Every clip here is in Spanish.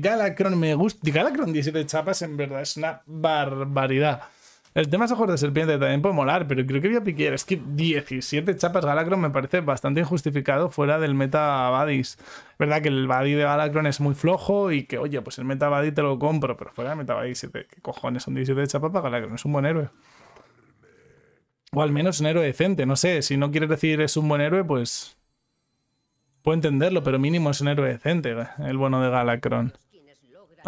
Galacron me gusta. Galacron 17 chapas, en verdad, es una barbaridad. El tema es ojos de serpiente también puede molar, pero creo que voy a piquear. Es que 17 chapas Galacron me parece bastante injustificado fuera del meta Badis. Verdad que el Badis de Galacron es muy flojo y que, oye, pues el meta te lo compro, pero fuera del meta Badi ¿Qué cojones son 17 chapas para Galacron? Es un buen héroe. O al menos un héroe decente, no sé. Si no quieres decir es un buen héroe, pues. Puedo entenderlo, pero mínimo es un héroe decente, el bueno de Galacron.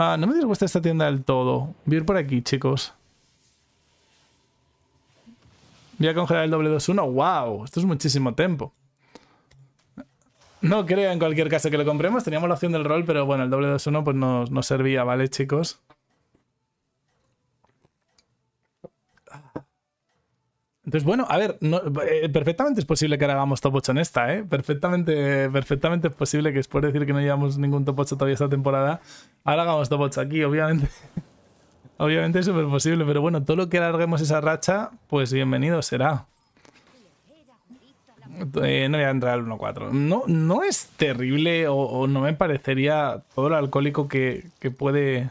Ah, no me disgusta esta tienda del todo. Voy a ir por aquí, chicos. Voy a congelar el doble 2-1. ¡Wow! Esto es muchísimo tiempo. No creo en cualquier caso que lo compremos. Teníamos la opción del rol, pero bueno, el doble 2-1 pues no nos servía, ¿vale, chicos? Entonces, bueno, a ver, eh, perfectamente es posible que ahora hagamos top 8 en esta, ¿eh? Perfectamente, perfectamente es posible que después de decir que no llevamos ningún top 8 todavía esta temporada, ahora hagamos top 8 aquí, obviamente. obviamente es súper posible, pero bueno, todo lo que alarguemos esa racha, pues bienvenido será. Eh, no voy a entrar al 1-4. No, no es terrible o, no me parecería todo lo alcohólico que, que puede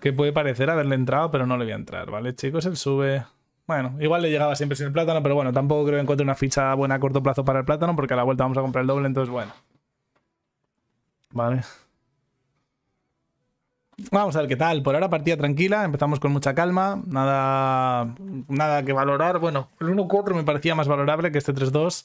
que puede parecer haberle entrado, pero no le voy a entrar, ¿vale, chicos? Él sube. Bueno, igual le llegaba siempre sin el plátano, pero bueno, tampoco creo que encuentre una ficha buena a corto plazo para el plátano, porque a la vuelta vamos a comprar el doble, entonces bueno. Vale. Vamos a ver qué tal. Por ahora partida tranquila, empezamos con mucha calma, nada, nada que valorar. Bueno, el 1-4 me parecía más valorable que este 3-2.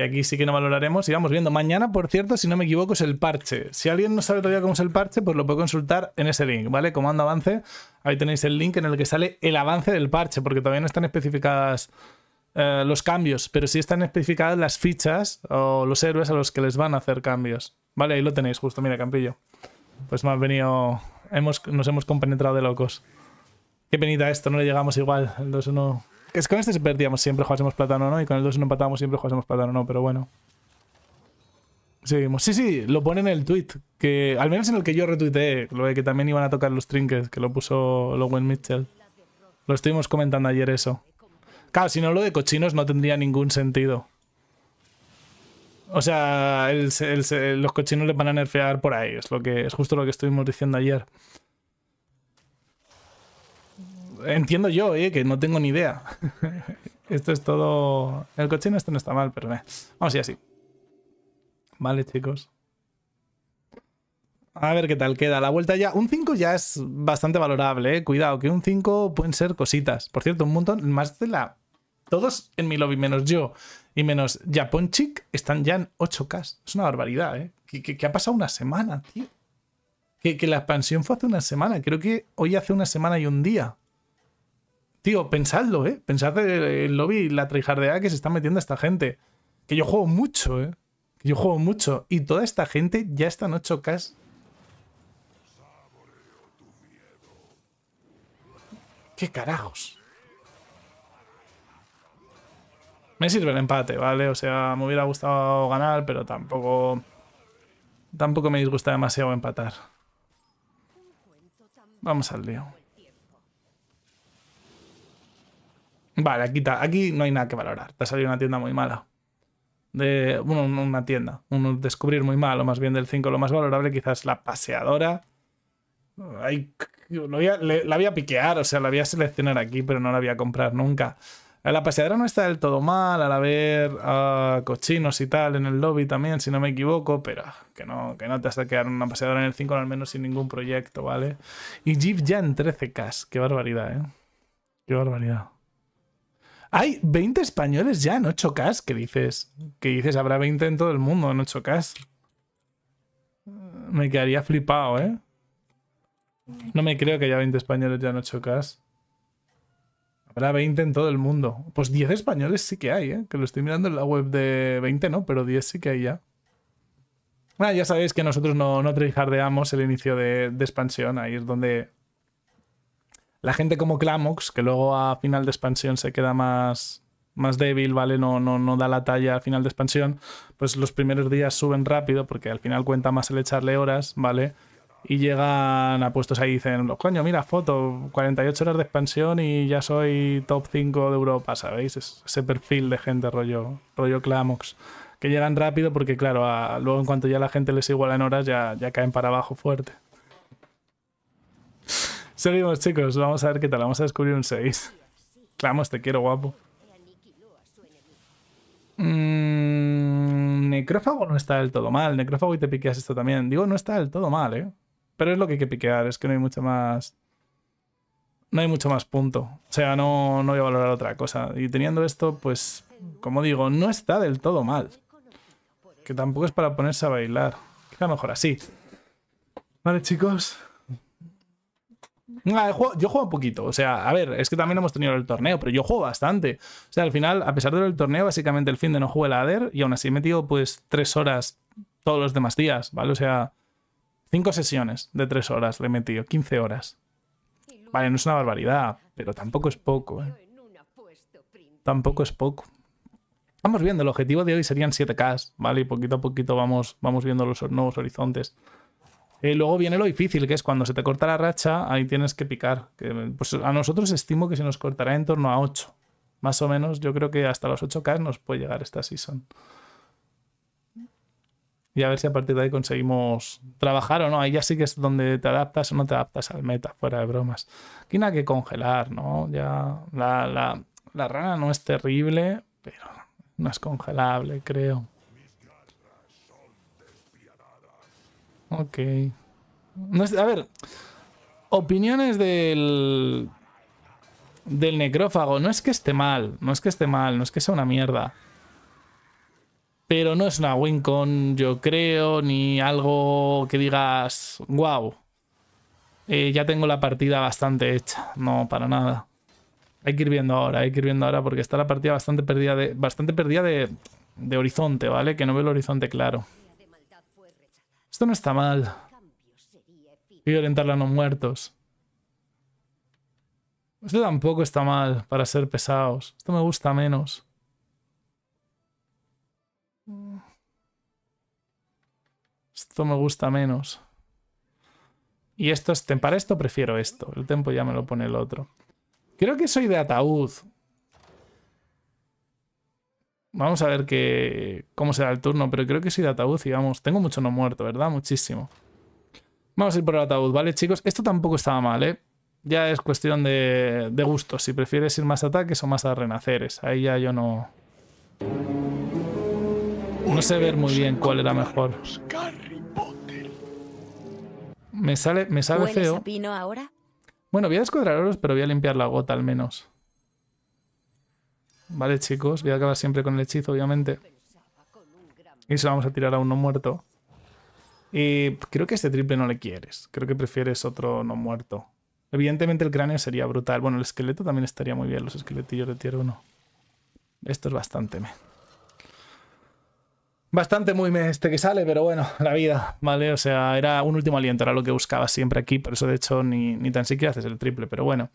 Y aquí sí que no valoraremos. Y vamos viendo. Mañana, por cierto, si no me equivoco, es el parche. Si alguien no sabe todavía cómo es el parche, pues lo puede consultar en ese link, ¿vale? Comando avance. Ahí tenéis el link en el que sale el avance del parche, porque todavía no están especificadas eh, los cambios, pero sí están especificadas las fichas o los héroes a los que les van a hacer cambios. Vale, ahí lo tenéis justo, mira, Campillo. Pues me venido... Hemos, nos hemos compenetrado de locos. Qué penita esto, no le llegamos igual. El 2-1... Es que con este perdíamos siempre, jugásemos platano, ¿no? Y con el 2 no empatábamos siempre, jugásemos platano, ¿no? Pero bueno. Seguimos. Sí, sí, lo pone en el tweet. Que, al menos en el que yo retuiteé, lo de que también iban a tocar los trinkets, que lo puso Lowen Mitchell. Lo estuvimos comentando ayer eso. Claro, si no lo de cochinos no tendría ningún sentido. O sea, los cochinos le van a nerfear por ahí, es, lo que, es justo lo que estuvimos diciendo ayer entiendo yo, eh, que no tengo ni idea. esto es todo... El coche esto no está mal, pero... Eh, vamos Vamos ir así. Vale, chicos. A ver qué tal queda. La vuelta ya. Un 5 ya es bastante valorable, ¿eh? Cuidado, que un 5 pueden ser cositas. Por cierto, un montón más de la. Todos en mi lobby, menos yo y menos Japonchik, están ya en 8K. Es una barbaridad, ¿eh? ¿Qué ha pasado una semana, tío. Que, que, la expansión fue hace una semana. Creo que hoy hace una semana y un día. Tío, pensadlo, ¿eh? Pensad el eh, lobby y la trijardea que se está metiendo esta gente. Que yo juego mucho, ¿eh? Que yo juego mucho. Y toda esta gente ya está en 8 ¿Qué carajos? Me sirve el empate, ¿vale? O sea, me hubiera gustado ganar, pero tampoco... Tampoco me disgusta demasiado empatar. Vamos al lío. Vale, aquí, aquí no hay nada que valorar. Te ha salido una tienda muy mala. De, una tienda, un descubrir muy malo, más bien del 5. Lo más valorable quizás la paseadora. la voy a piquear, o sea, la voy a seleccionar aquí, pero no la voy a comprar nunca. Eh, la paseadora no está del todo mal, al haber a ah, cochinos y tal en el lobby también, si no me equivoco, pero ah, que no, que no te has de quedar una paseadora en el 5, al menos sin ningún proyecto, ¿vale? Y Jeep ya en 13K, qué barbaridad, ¿eh? Qué barbaridad. Hay 20 españoles ya en 8K, que dices? que dices? Habrá 20 en todo el mundo en 8 Me quedaría flipado, ¿eh? No me creo que haya 20 españoles ya en 8K. Habrá 20 en todo el mundo. Pues 10 españoles sí que hay, ¿eh? Que lo estoy mirando en la web de 20, ¿no? Pero 10 sí que hay ya. Bueno, ah, ya sabéis que nosotros no, no el inicio de, de expansión. Ahí es donde la gente como Clamox, que luego a final de expansión se queda más, más débil, ¿vale? No, no, no da la talla a final de expansión, pues los primeros días suben rápido porque al final cuenta más el echarle horas, ¿vale? Y llegan a puestos ahí y dicen, coño, mira, foto, 48 horas de expansión y ya soy top 5 de Europa, ¿sabéis? ese perfil de gente rollo, rollo Clamox. Que llegan rápido porque, claro, luego en cuanto ya la gente les iguala en horas, ya, ya caen para abajo fuerte. Seguimos, chicos. Vamos a ver qué tal. Vamos a descubrir un 6. Clamos, te quiero, guapo. Mm, necrófago no está del todo mal. Necrófago y te piqueas esto también. Digo, no está del todo mal, ¿eh? Pero es lo que hay que piquear. Es que no hay mucho más... No hay mucho más punto. O sea, no, no voy a valorar otra cosa. Y teniendo esto, pues... Como digo, no está del todo mal. Que tampoco es para ponerse a bailar. Queda mejor así. Vale, chicos. Ah, yo juego un poquito, o sea, a ver, es que también hemos tenido el torneo, pero yo juego bastante. O sea, al final, a pesar del torneo, básicamente el fin de no jugué el ADER y aún así he metido pues tres horas todos los demás días, ¿vale? O sea, cinco sesiones de tres horas le he metido, 15 horas. Vale, no es una barbaridad, pero tampoco es poco, ¿eh? Tampoco es poco. Vamos viendo, el objetivo de hoy serían 7K, ¿vale? Y poquito a poquito vamos, vamos viendo los nuevos horizontes luego viene lo difícil, que es cuando se te corta la racha, ahí tienes que picar. Pues, a nosotros estimo que se nos cortará en torno a 8. Más o menos, yo creo que hasta los 8K nos puede llegar esta season. Y a ver si a partir de ahí conseguimos trabajar o no. Ahí ya sí que es donde te adaptas o no te adaptas al meta, fuera de bromas. Aquí nada que congelar, ¿no? Ya la, la rana no es terrible, pero no es congelable, creo. Ok. a ver, opiniones del del necrófago. No es que esté mal, no es que esté mal, no es que sea una mierda. Pero no es una Wincon, yo creo, ni algo que digas, wow, eh, ya tengo la partida bastante hecha. No, para nada. Hay que ir viendo ahora, hay que ir viendo ahora porque está la partida bastante perdida de, bastante perdida de, de horizonte, ¿vale? Que no veo el horizonte claro. Esto no está mal. Y orientarla a los muertos. Esto tampoco está mal para ser pesados. Esto me gusta menos. Esto me gusta menos. Y esto es, para esto prefiero esto. El tempo ya me lo pone el otro. Creo que soy de ataúd. Vamos a ver cómo será el turno, pero creo que soy de ataúd y vamos, tengo mucho no muerto, ¿verdad? Muchísimo. Vamos a ir por el ataúd, ¿vale, chicos? Esto tampoco estaba mal, ¿eh? Ya es cuestión de, gusto, si prefieres ir más ataques o más a renaceres. Ahí ya yo no... No sé ver muy bien cuál era mejor. Me sale, me sale feo. Bueno, voy a oros, pero voy a limpiar la gota al menos. Vale, chicos, voy a acabar siempre con el hechizo, obviamente. Y se lo vamos a tirar a uno muerto. Y creo que este triple no le quieres. Creo que prefieres otro no muerto. Evidentemente el cráneo sería brutal. Bueno, el esqueleto también estaría muy bien, los esqueletillos de tierra no. Esto es bastante me. Bastante muy me este que sale, pero bueno, la vida, ¿vale? O sea, era un último aliento, era lo que buscaba siempre aquí, por eso de hecho ni, ni tan siquiera haces el triple, pero bueno.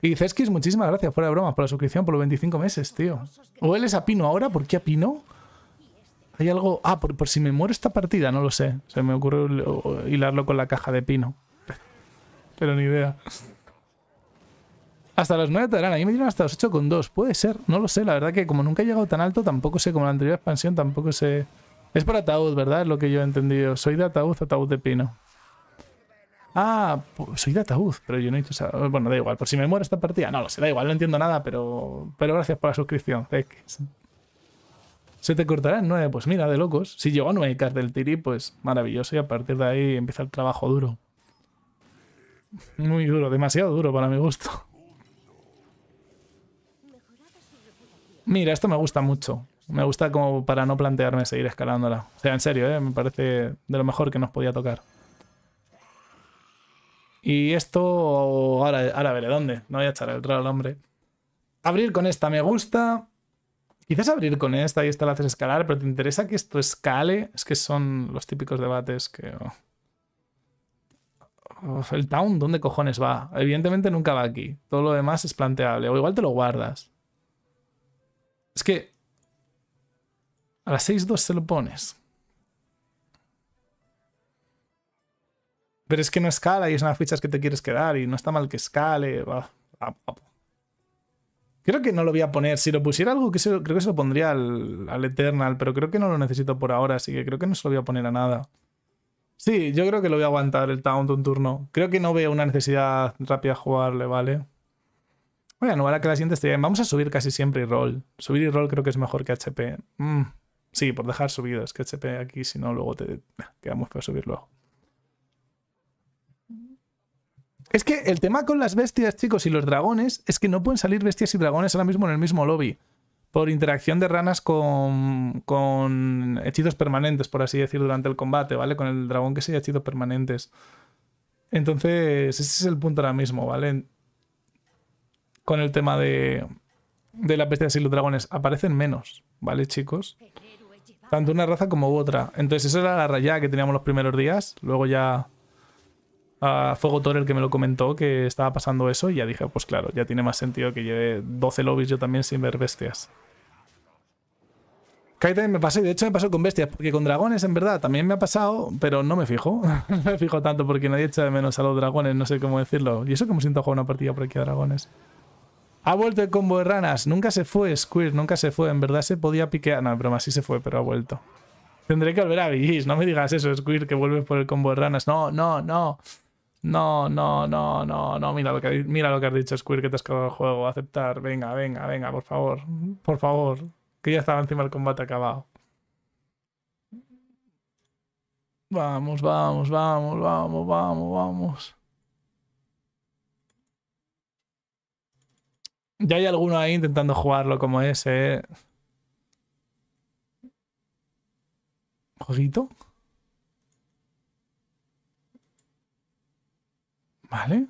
Y Zeskis, muchísimas gracias, fuera de broma, por la suscripción por los 25 meses, tío. ¿O él es a Pino ahora? ¿Por qué a Pino? Hay algo... Ah, por, si me muero esta partida, no lo sé. Se me ocurrió hilarlo con la caja de Pino. Pero ni idea. Hasta las 9 te darán. A me dieron hasta los 8 con 2. Puede ser. No lo sé. La verdad que como nunca he llegado tan alto, tampoco sé. Como la anterior expansión, tampoco sé. Es por ataúd, ¿verdad? Es lo que yo he entendido. Soy de ataúd, ataúd de pino. Ah, soy de ataúd, pero yo no he hecho Bueno, da igual, por si me muero esta partida. No lo sé, da igual, no entiendo nada, pero, pero gracias por la suscripción, Se te cortará en nueve, pues mira, de locos. Si llegó a nueve cartel del Tiri, pues maravilloso, y a partir de ahí empieza el trabajo duro. Muy duro, demasiado duro para mi gusto. Mira, esto me gusta mucho. Me gusta como para no plantearme seguir escalándola. O sea, en serio, ¿eh? me parece de lo mejor que nos podía tocar. Y esto, ahora, ahora dónde. No voy a echar el raro al hombre. Abrir con esta me gusta. Quizás abrir con esta y esta la haces escalar, pero ¿te interesa que esto escale? Es que son los típicos debates que... Oh, oh, el town, ¿dónde cojones va? Evidentemente nunca va aquí. Todo lo demás es planteable. O igual te lo guardas. Es que... A las 6-2 se lo pones. Pero es que no escala y es una las fichas que te quieres quedar y no está mal que escale. Creo que no lo voy a poner. Si lo pusiera algo, que creo que se lo pondría al, Eternal, pero creo que no lo necesito por ahora, así que creo que no se lo voy a poner a nada. Sí, yo creo que lo voy a aguantar el Taunt un turno. Creo que no veo una necesidad rápida jugarle, ¿vale? Bueno, ahora que la siguiente esté bien. Vamos a subir casi siempre y roll. Subir y roll creo que es mejor que HP. Mm, sí, por dejar subidas. que HP aquí, si no, luego te quedamos para feo subir luego. Es que el tema con las bestias, chicos, y los dragones, es que no pueden salir bestias y dragones ahora mismo en el mismo lobby. Por interacción de ranas con, con hechizos permanentes, por así decir, durante el combate, ¿vale? Con el dragón que sea hechizos permanentes. Entonces, ese es el punto ahora mismo, ¿vale? Con el tema de, de las bestias y los dragones. Aparecen menos, ¿vale, chicos? Tanto una raza como otra. Entonces, esa era la raya que teníamos los primeros días. Luego ya a Fuego el que me lo comentó que estaba pasando eso y ya dije, pues claro, ya tiene más sentido que lleve 12 lobbies yo también sin ver bestias. Que también me pasé, de hecho me pasó con bestias, porque con dragones en verdad también me ha pasado, pero no me fijo. no me fijo tanto porque nadie echa de menos a los dragones, no sé cómo decirlo. Y eso que me siento jugar una partida por aquí a dragones. Ha vuelto el combo de ranas, nunca se fue Squirt nunca se fue, en verdad se podía piquear, no, broma, sí se fue, pero ha vuelto. Tendré que volver a Vigis, no me digas eso, Squirt que vuelves por el combo de ranas. No, no, no. No, no, no, no, no. Mira lo que, mira lo que has dicho, Squirt, que te has cargado el juego. Aceptar. Venga, venga, venga, por favor. Por favor. Que ya estaba encima el combate acabado. Vamos, vamos, vamos, vamos, vamos, vamos. Ya hay alguno ahí intentando jugarlo como ese. eh. ¿Jueguito? Vale.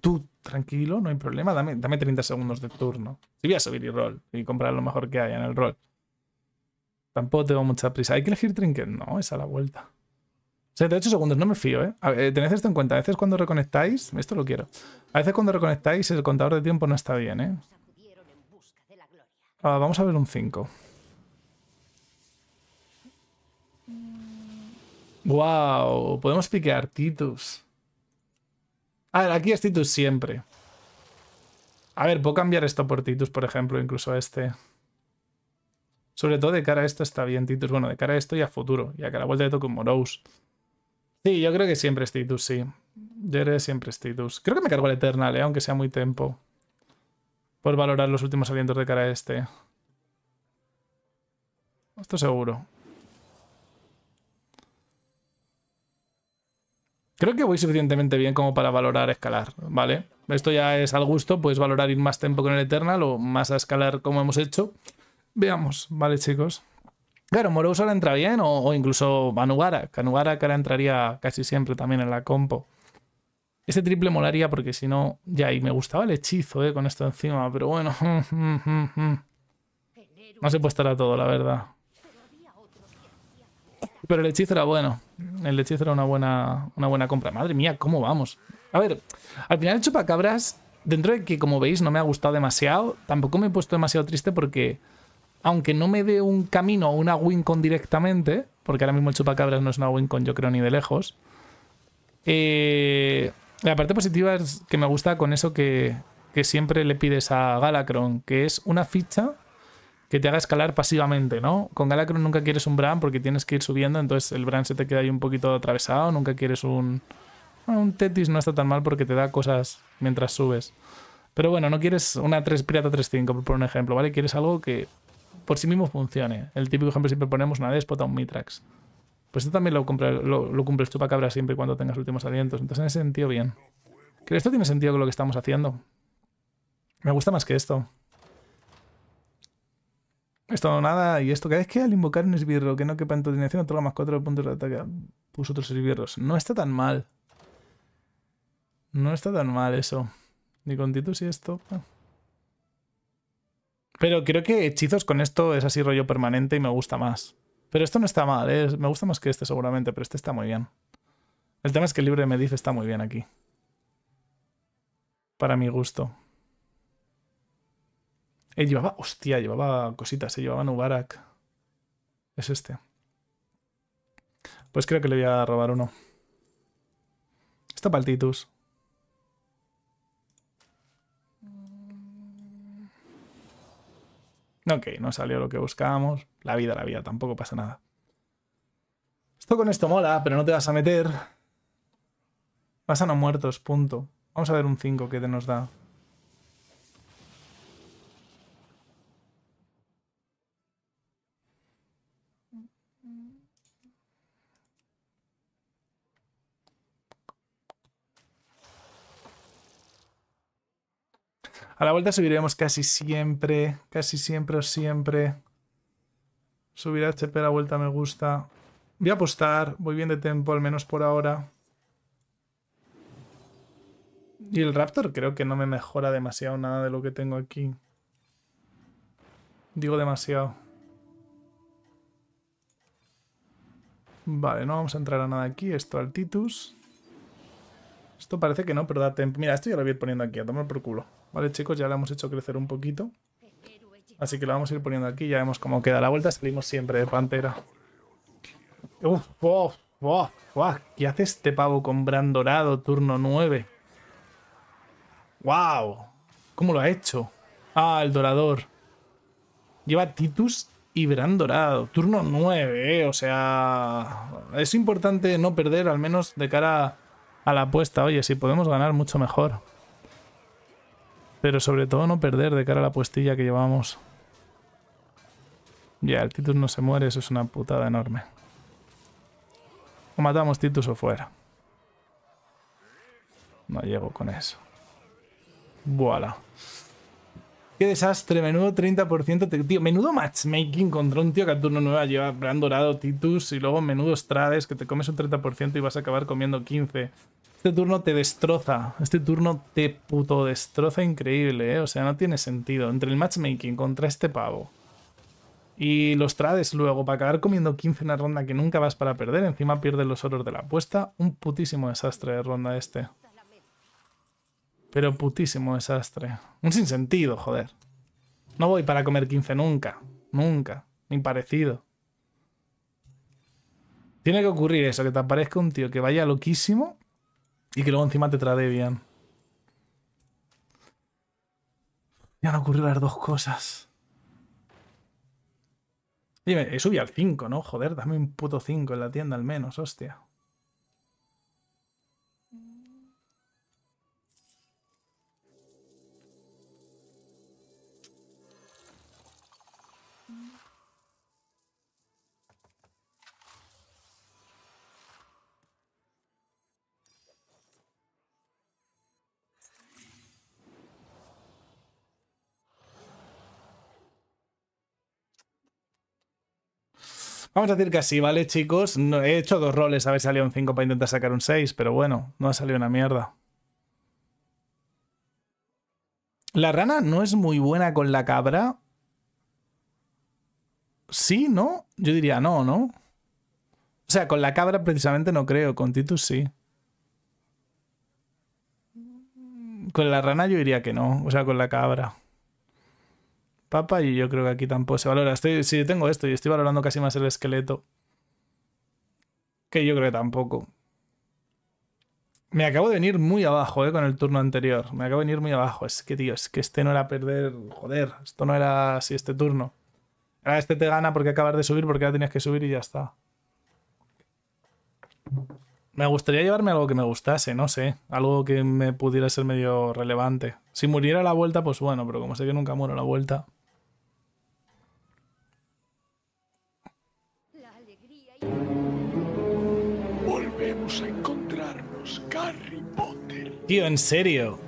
Tú, tranquilo, no hay problema. Dame, 30 segundos de turno. Si voy a subir y rol y comprar lo mejor que haya en el rol Tampoco tengo mucha prisa. ¿Hay que elegir trinket? No, es a la vuelta. 78 segundos, no me fío, ¿eh? A tened esto en cuenta. A veces cuando reconectáis, esto lo quiero. A veces cuando reconectáis, el contador de tiempo no está bien, ¿eh? Ah, vamos a ver un 5. ¡Wow! Podemos piquear Titus. A ver, aquí es Titus siempre. A ver, puedo cambiar esto por Titus, por ejemplo, incluso este. Sobre todo de cara a esto está bien Titus. Bueno, de cara a esto y a futuro. ya a que la vuelta de un Morose. Sí, yo creo que siempre es Titus, sí. Yo creo que siempre es Titus. Creo que me cargo el Eternal, eh, aunque sea muy tempo. Por valorar los últimos alientos de cara a este. Esto seguro. Creo que voy suficientemente bien como para valorar escalar, ¿vale? Esto ya es al gusto, puedes valorar ir más tiempo con el Eternal o más a escalar como hemos hecho. Veamos, ¿vale, chicos? Claro, Moroso ahora entra bien, o, incluso incluso Anugara. que ahora entraría casi siempre también en la compo. Este triple molaría porque si no... Ya, y me gustaba el hechizo, eh, con esto encima, pero bueno... No se puede estar a todo, la verdad. Pero el hechizo era bueno. El hechizo era una buena, una buena compra. Madre mía, ¿cómo vamos? A ver, al final el chupacabras, dentro de que como veis no me ha gustado demasiado, tampoco me he puesto demasiado triste porque aunque no me dé un camino a una wincon directamente, porque ahora mismo el chupacabras no es una wincon yo creo ni de lejos, eh, la parte positiva es que me gusta con eso que, que siempre le pides a Galacron, que es una ficha que te haga escalar pasivamente, ¿no? Con Galacron nunca quieres un Bran porque tienes que ir subiendo, entonces el Bran se te queda ahí un poquito atravesado, nunca quieres un... un Tetis no está tan mal porque te da cosas mientras subes. Pero bueno, no quieres una 3, Pirata 3-5, por poner un ejemplo, ¿vale? Quieres algo que por sí mismo funcione. El típico ejemplo siempre ponemos una Despota, un Mitrax. Pues esto también lo cumples lo, lo cumple siempre y cuando tengas últimos alientos. Entonces en ese sentido, bien. Creo que esto tiene sentido con lo que estamos haciendo? Me gusta más que esto. Esto nada, y esto cada vez que al invocar un esbirro que no quepa en tu más 4 puntos de ataque Puso otros esbirros. No está tan mal. No está tan mal eso. Ni con Titus y esto. Pero creo que hechizos con esto es así rollo permanente y me gusta más. Pero esto no está mal, ¿eh? me gusta más que este seguramente, pero este está muy bien. El tema es que el libre de Medif está muy bien aquí. Para mi gusto. Eh, llevaba, hostia, llevaba cositas, eh, llevaba Nubarak. Es este. Pues creo que le voy a robar uno. Está Paltitus. Mm. Ok, no salió lo que buscábamos. La vida, la vida, tampoco pasa nada. Esto con esto mola, pero no te vas a meter. Pasan a muertos, punto. Vamos a ver un 5 que te nos da. A la vuelta subiremos casi siempre, casi siempre o siempre. Subir HP este a la vuelta me gusta. Voy a apostar, voy bien de tiempo, al menos por ahora. Y el Raptor creo que no me mejora demasiado nada de lo que tengo aquí. Digo demasiado. Vale, no vamos a entrar a nada aquí. Esto al Titus. Esto parece que no, pero da tiempo. Mira, esto ya lo voy a ir poniendo aquí, a tomar por culo. Vale, chicos, ya la hemos hecho crecer un poquito. Así que la vamos a ir poniendo aquí. Ya vemos cómo queda la vuelta. Salimos siempre de pantera. ¿Qué hace este pavo con Bran Dorado, turno 9? ¡Wow! ¿Cómo lo ha hecho? Ah, el dorador. Lleva Titus y Bran Dorado. Turno 9, eh. O sea... Es importante no perder, al menos de cara a la apuesta. Oye, si podemos ganar, mucho mejor. Pero sobre todo no perder de cara a la puestilla que llevamos. Ya, el Titus no se muere, eso es una putada enorme. O matamos Titus o fuera. No llego con eso. Voilà. Qué desastre, menudo 30%. Tío, menudo matchmaking contra un tío que a turno nueva lleva dorado Titus y luego menudo Strades que te comes un 30% y vas a acabar comiendo 15. Este turno te destroza. Este turno te puto destroza increíble, ¿eh? O sea, no tiene sentido. Entre el matchmaking contra este pavo y los trades luego para acabar comiendo 15 en una ronda que nunca vas para perder, encima pierdes los oros de la apuesta. Un putísimo desastre de ronda este. Pero putísimo desastre. Un sinsentido, joder. No voy para comer 15 nunca. Nunca. Ni parecido. Tiene que ocurrir eso, que te aparezca un tío que vaya loquísimo y que luego encima te trae bien. Ya no ocurrido las dos cosas. Dime, he subido al 5, ¿no? Joder, dame un puto 5 en la tienda al menos, hostia. Vamos a decir que así, ¿vale, chicos? he hecho dos roles, a si salido un 5 para intentar sacar un 6, pero bueno, no ha salido una mierda. La rana no es muy buena con la cabra. ¿Sí? ¿No? Yo diría no, ¿no? O sea, con la cabra precisamente no creo, con Titus sí. Con la rana yo diría que no, o sea, con la cabra papa y yo creo que aquí tampoco se valora. Estoy, si tengo esto y estoy valorando casi más el esqueleto. Que yo creo que tampoco. Me acabo de venir muy abajo, eh, con el turno anterior. Me acabo de venir muy abajo. Es que, tío, es que este no era perder. Joder, esto no era así este turno. Ahora este te gana porque acabas de subir, porque ya tenías que subir y ya está. Me gustaría llevarme algo que me gustase, no sé. Algo que me pudiera ser medio relevante. Si muriera la vuelta, pues bueno, pero como sé que nunca muero la vuelta. Tío, en serio.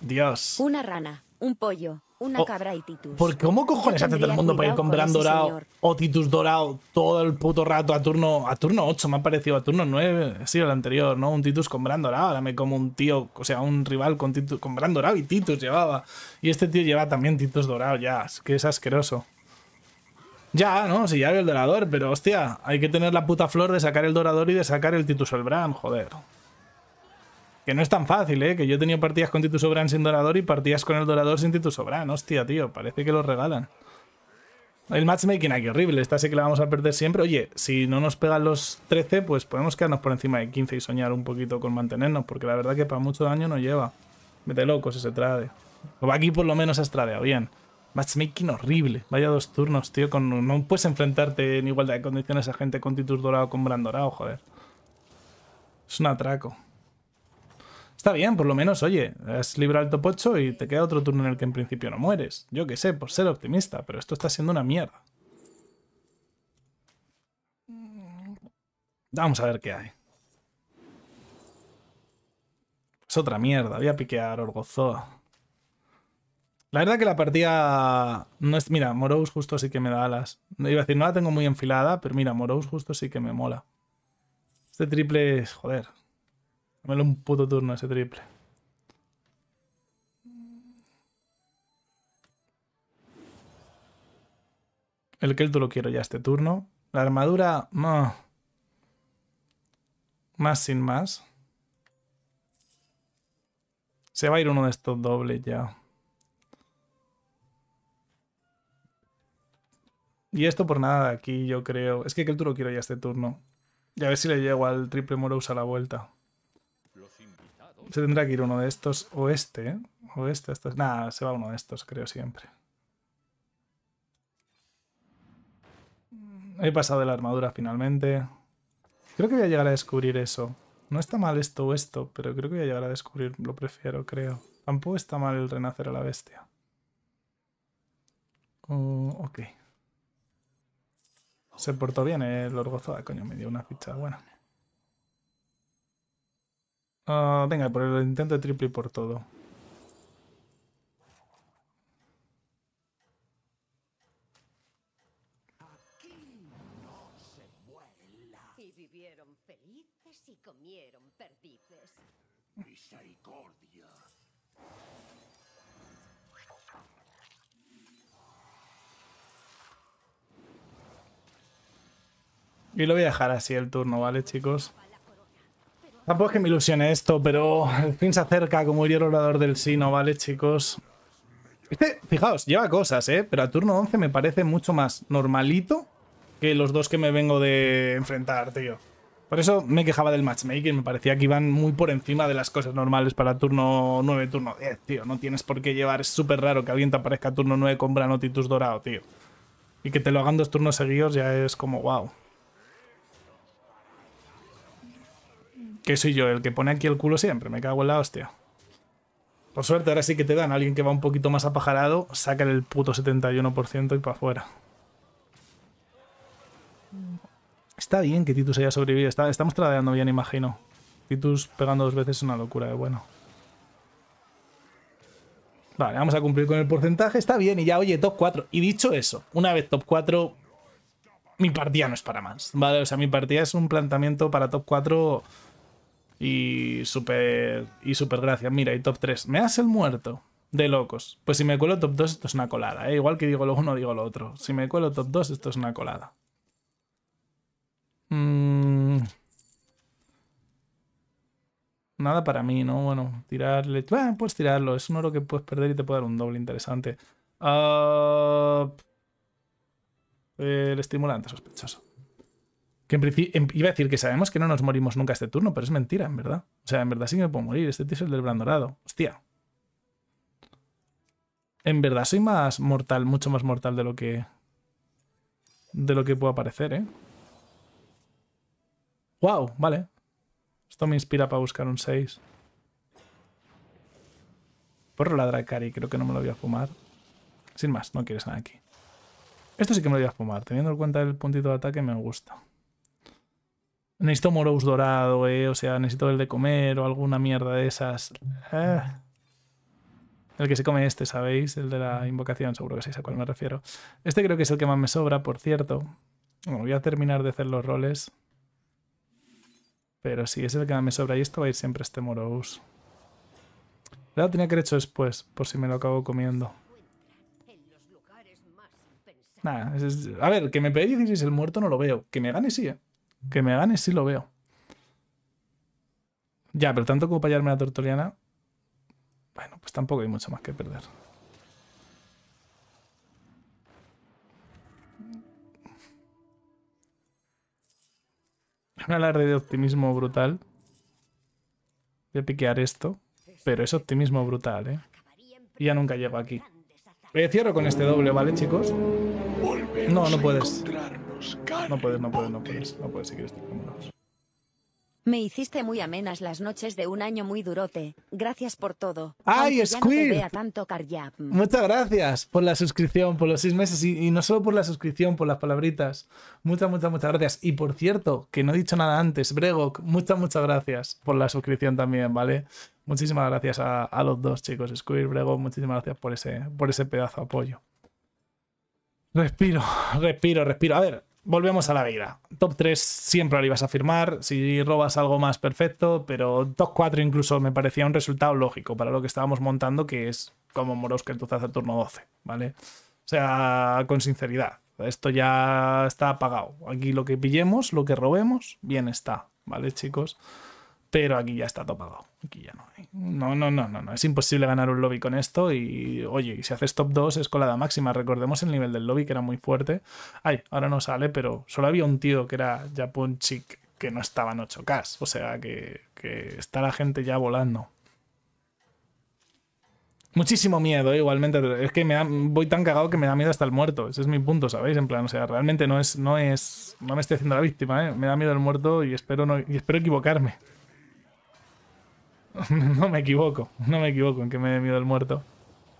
Dios. Una rana, un pollo, una oh, cabra y Titus. ¿Por qué cómo cojones hace todo el mundo para ir con Bran Dorado o oh, Titus Dorado todo el puto rato a turno a turno 8? Me ha parecido a turno 9, sido el anterior, ¿no? Un Titus con Bran Dorado. Ahora me como un tío, o sea, un rival con, Titus, Bran Dorado y Titus llevaba. Y este tío lleva también Titus Dorado, ya. Es que es asqueroso. Ya, ¿no? Si ya el dorador, pero hostia, hay que tener la puta flor de sacar el dorador y de sacar el Titus el Bran, joder. Que no es tan fácil, ¿eh? Que yo he tenido partidas con Titus Sobran sin dorador y partidas con el dorador sin Titus Sobran. Hostia, tío, parece que lo regalan. El matchmaking aquí horrible, esta sí que la vamos a perder siempre. Oye, si no nos pegan los 13, pues podemos quedarnos por encima de 15 y soñar un poquito con mantenernos, porque la verdad que para mucho daño no lleva. Vete loco si se trade. O aquí por lo menos a estradear bien. Matchmaking horrible. Vaya dos turnos, tío. Con, no puedes enfrentarte en igualdad de condiciones a gente con Titus Dorado con Brandorado, joder. Es un atraco. Está bien, por lo menos, oye, has librado el top 8 y te queda otro turno en el que en principio no mueres. Yo qué sé, por ser optimista, pero esto está siendo una mierda. Vamos a ver qué hay. Es otra mierda, voy a piquear Orgozoa. La verdad que la partida no es... Mira, Morous justo sí que me da alas. Iba a decir, no la tengo muy enfilada, pero mira, Morous justo sí que me mola. Este triple, joder, lo un puto turno ese triple. El Keltu lo quiero ya este turno. La armadura... No. Más sin más. Se va a ir uno de estos dobles ya. Y esto por nada aquí, yo creo. Es que Keltu lo quiero ya este turno. Y a ver si le llego al triple Morose a la vuelta se tendrá que ir uno de estos o este, ¿eh? O este, estos. Nada, se va uno de estos, creo, siempre. He pasado de la armadura finalmente. Creo que voy a llegar a descubrir eso. No está mal esto o esto, pero creo que voy a llegar a descubrir. Lo prefiero, creo. Tampoco está mal el renacer a la bestia. Oh, ok. Se portó bien el de coño, me dio una ficha buena. Ah, venga, por el intento de triple por todo. Aquí no se vuela. Y vivieron felices y comieron perdices. Misericordia. Y lo voy a dejar así el turno, ¿vale, chicos? Tampoco es que me ilusione esto, pero el fin se acerca como iría el orador del sino, ¿vale, chicos? Este, fijaos, lleva cosas, ¿eh? Pero a turno 11 me parece mucho más normalito que los dos que me vengo de enfrentar, tío. Por eso me quejaba del matchmaking, me parecía que iban muy por encima de las cosas normales para turno 9, turno 10, tío. No tienes por qué llevar, es súper raro que alguien te aparezca turno 9 con Branotitus dorado, tío. Y que te lo hagan dos turnos seguidos ya es como wow. Que soy yo, el que pone aquí el culo siempre, me cago en la hostia. Por suerte, ahora sí que te dan. Alguien que va un poquito más apajarado, saca el puto 71% y para afuera. Está bien que Titus haya sobrevivido. estamos tradeando bien, imagino. Titus pegando dos veces es una locura, de eh, bueno. Vale, vamos a cumplir con el porcentaje. Está bien, y ya, oye, top 4. Y dicho eso, una vez top 4, mi partida no es para más. Vale, o sea, mi partida es un planteamiento para top 4 y súper. Y súper gracia Mira, y top 3. ¿Me das el muerto? De locos. Pues si me cuelo top 2, esto es una colada. ¿eh? Igual que digo lo uno, digo lo otro. Si me cuelo top 2, esto es una colada. Mm. Nada para mí, ¿no? Bueno, tirarle. Eh, puedes tirarlo. Es un oro que puedes perder y te puede dar un doble interesante. Ah, el estimulante sospechoso. Que en principio iba a decir que sabemos que no nos morimos nunca este turno, pero es mentira, en verdad. O sea, en verdad sí que me puedo morir. Este tío es el del dorado, Hostia. En verdad soy más mortal, mucho más mortal de lo que. De lo que pueda parecer, ¿eh? ¡Wow! Vale. Esto me inspira para buscar un 6. Porro la Drakari, creo que no me lo voy a fumar. Sin más, no quieres nada aquí. Esto sí que me lo voy a fumar. Teniendo en cuenta el puntito de ataque, me gusta. Necesito Morous dorado, eh. O sea, necesito el de comer o alguna mierda de esas. Ah. El que se come este, ¿sabéis? El de la invocación, seguro que sabéis a cuál me refiero. Este creo que es el que más me sobra, por cierto. Bueno, voy a terminar de hacer los roles. Pero sí, es el que más me sobra. Y esto va a ir siempre este Morous. Lo tenía que haber hecho después, por si me lo acabo comiendo. Nada, a ver, que me y 16 el muerto no lo veo. Que me gane sí, eh. Que me gane sí lo veo. Ya, pero tanto como para a la tortoliana. Bueno, pues tampoco hay mucho más que perder. Un alarde de optimismo brutal. Voy a piquear esto. Pero es optimismo brutal, ¿eh? Y ya nunca llego aquí. Me cierro con este doble, ¿vale, chicos? No, no puedes. No puedes, no puedes, no puedes. No puedes seguir este Me hiciste muy amenas las noches de un año muy durote. Gracias por todo. ¡Ay, Squid! Muchas gracias por la suscripción, por los seis meses y, no solo por la suscripción, por las palabritas. Muchas, muchas, muchas gracias. Y por cierto, que no he dicho nada antes, Brego, muchas, muchas gracias por la suscripción también, ¿vale? Muchísimas gracias a, los dos chicos, Squid, Bregok, muchísimas gracias por ese, por ese pedazo de apoyo. Respiro, respiro, respiro. A ver, volvemos a la vida. Top 3 siempre lo ibas a firmar. Si robas algo más, perfecto. Pero top 4 incluso me parecía un resultado lógico para lo que estábamos montando, que es como Moros que entonces hace turno 12, ¿vale? O sea, con sinceridad. Esto ya está apagado. Aquí lo que pillemos, lo que robemos, bien está, ¿vale, chicos? pero aquí ya está topado. Aquí ya no hay. No, no, no, no, Es imposible ganar un lobby con esto. Y oye, si haces top 2 es colada máxima. Recordemos el nivel del lobby que era muy fuerte. Ay, ahora no sale, pero solo había un tío que era Japón Chic que no estaba en 8K. O sea que, está la gente ya volando. Muchísimo miedo, ¿eh? igualmente. Es que me voy tan cagado que me da miedo hasta el muerto. Ese es mi punto, ¿sabéis? En plan, o sea, realmente no es. No, es, no me estoy haciendo la víctima, ¿eh? Me da miedo el muerto y espero, no, y espero equivocarme. no me equivoco, no me equivoco en que me he miedo el muerto.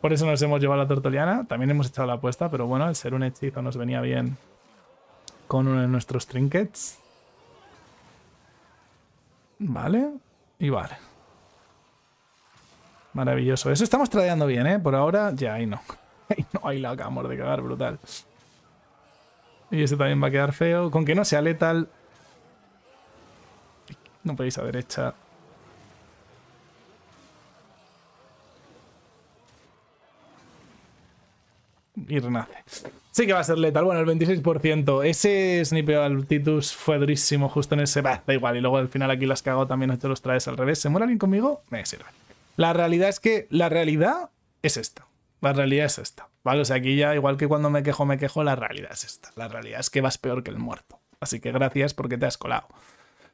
Por eso nos hemos llevado la tortoliana. También hemos echado la apuesta, pero bueno, al ser un hechizo nos venía bien con uno de nuestros trinkets. Vale, y vale. Maravilloso. Eso estamos tradeando bien, ¿eh? Por ahora, ya, ahí no. Ahí no, ahí la acabamos de cagar, brutal. Y este también va a quedar feo. Con que no sea letal. No podéis a derecha. y renace. Sí que va a ser letal. Bueno, el 26%. Ese snipeo al fue durísimo justo en ese... da igual. Y luego al final aquí las cago también Esto hecho los traes al revés. ¿Se muere alguien conmigo? Me sirve. La realidad es que... La realidad es esta. La realidad es esta. Vale, o sea, aquí ya, igual que cuando me quejo, me quejo, la realidad es esta. La realidad es que vas peor que el muerto. Así que gracias porque te has colado. O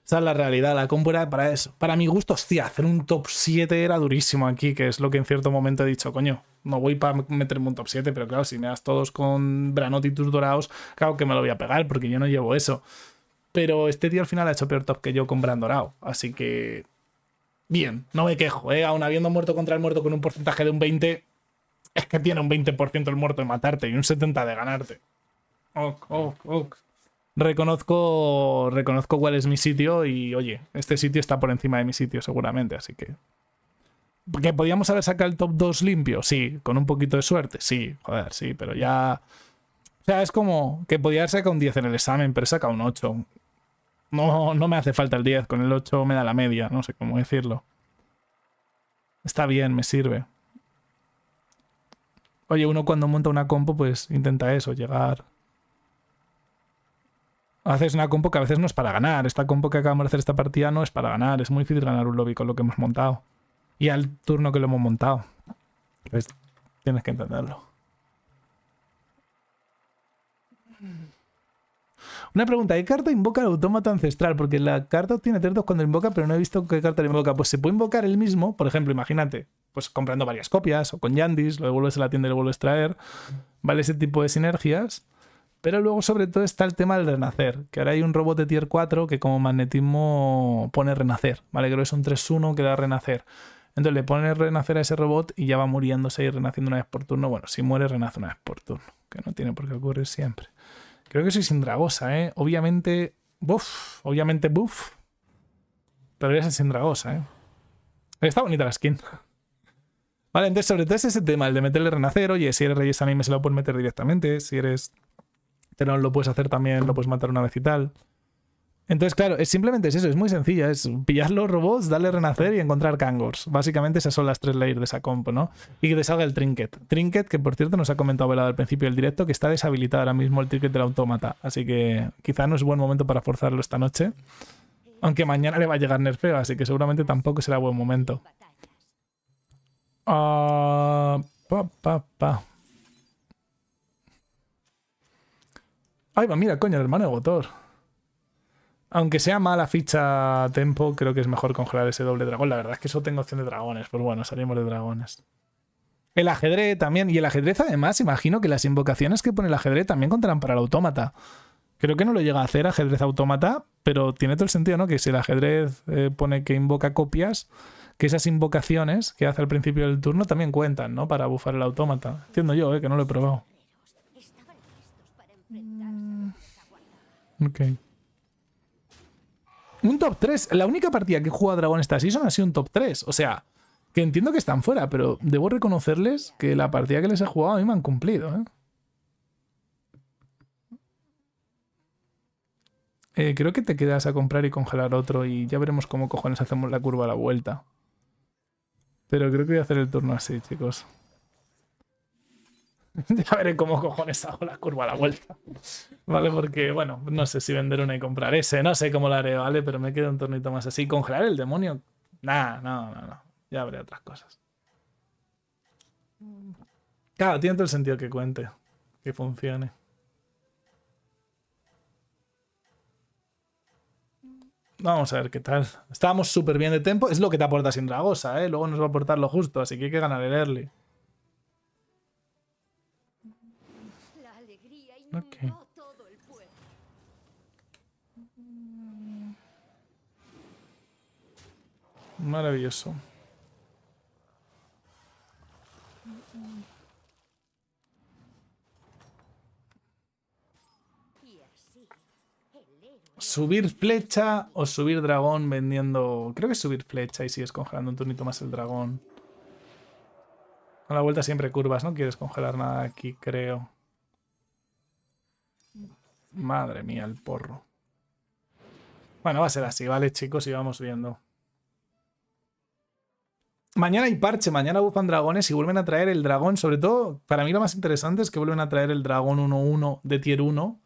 Esa es la realidad, la compra para eso. Para mi gusto, hostia, hacer un top 7 era durísimo aquí, que es lo que en cierto momento he dicho, coño, no voy para meterme un top 7, pero claro, si me das todos con Branotitus dorados, claro que me lo voy a pegar porque yo no llevo eso. Pero este tío al final ha hecho peor top que yo con Bran dorado, así que... Bien, no me quejo, ¿eh? Aún habiendo muerto contra el muerto con un porcentaje de un 20, es que tiene un 20% el muerto de matarte y un 70% de ganarte. Ok, ok, ok. Reconozco, reconozco cuál es mi sitio y oye, este sitio está por encima de mi sitio seguramente, así que que podíamos haber sacado el top 2 limpio, sí, con un poquito de suerte, sí, joder, sí, pero ya... O sea, es como que podía haber sacado un 10 en el examen, pero he sacado un 8. No, no me hace falta el 10, con el 8 me da la media, no sé cómo decirlo. Está bien, me sirve. Oye, uno cuando monta una compo, pues intenta eso, llegar... Haces una compo que a veces no es para ganar. Esta compo que acabamos de hacer esta partida no es para ganar. Es muy difícil ganar un lobby con lo que hemos montado. Y al turno que lo hemos montado. tienes que entenderlo. Una pregunta, ¿qué carta invoca el autómata ancestral? Porque la carta obtiene 2 cuando invoca, pero no he visto qué carta le invoca. Pues se puede invocar el mismo, por ejemplo, imagínate, pues comprando varias copias o con Yandis, lo devuelves a la tienda y lo vuelves a traer. Vale ese tipo de sinergias. Pero luego, sobre todo, está el tema del renacer. Que ahora hay un robot de tier 4 que, como magnetismo, pone renacer. ¿Vale? Creo que es un 3-1 que da renacer. Entonces le pone renacer a ese robot y ya va muriéndose y renaciendo una vez por turno. Bueno, si muere, renace una vez por turno, que no tiene por qué ocurrir siempre. Creo que soy dragosa, ¿eh? Obviamente, buf obviamente buf. Pero eres sin dragosa, ¿eh? Está bonita la skin. Vale, entonces sobre todo ese tema, el de meterle renacer, oye, si eres Reyes Anime se lo puedes meter directamente, si eres te lo puedes hacer también, lo puedes matar una vez y tal. Entonces, claro, es, simplemente es eso, es muy sencilla, es pillar los robots, darle renacer y encontrar Kangors. Básicamente esas son las tres leyes de esa compo, ¿no? Y que te salga el trinket. Trinket, que por cierto nos ha comentado Velado al principio del directo, que está deshabilitado ahora mismo el trinket del autómata, así que quizá no es buen momento para forzarlo esta noche. Aunque mañana le va a llegar nerfeo, así que seguramente tampoco será buen momento. Uh, pa, pa, Ay, va, mira, coño, el hermano de Gotor. Aunque sea mala ficha tempo, creo que es mejor congelar ese doble dragón. La verdad es que solo tengo opción de dragones, pues bueno, salimos de dragones. El ajedrez también, y el ajedrez además, imagino que las invocaciones que pone el ajedrez también contarán para el autómata. Creo que no lo llega a hacer ajedrez autómata, pero tiene todo el sentido, ¿no? Que si el ajedrez eh, pone que invoca copias, que esas invocaciones que hace al principio del turno también cuentan, ¿no? Para bufar el autómata. Entiendo yo, ¿eh? Que no lo he probado. Mm. Ok. Un top 3. La única partida que juega Dragón esta season ha sido un top 3. O sea, que entiendo que están fuera, pero debo reconocerles que la partida que les he jugado a mí me han cumplido. ¿eh? Eh, creo que te quedas a comprar y congelar otro y ya veremos cómo cojones hacemos la curva a la vuelta. Pero creo que voy a hacer el turno así, chicos. ya veré cómo cojones hago la curva a la vuelta. ¿Vale? Porque, bueno, no sé si vender una y comprar ese, no sé cómo lo haré, ¿vale? Pero me queda un tornito más así. ¿Congelar el demonio? Nah, no, no, no. Ya veré otras cosas. Claro, tiene todo el sentido que cuente, que funcione. Vamos a ver qué tal. Estábamos súper bien de tiempo. Es lo que te aporta sin dragosa ¿eh? Luego nos va a aportar lo justo, así que hay que ganar el early. Maravilloso. subir flecha o subir dragón vendiendo... Creo que subir flecha y sigues congelando un turnito más el dragón. A la vuelta siempre curvas, no quieres congelar nada aquí, creo. Madre mía, el porro. Bueno, va a ser así, ¿vale, chicos? Y vamos viendo. Mañana hay parche, mañana bufan dragones y vuelven a traer el dragón. Sobre todo, para mí lo más interesante es que vuelven a traer el dragón 1-1 de tier 1,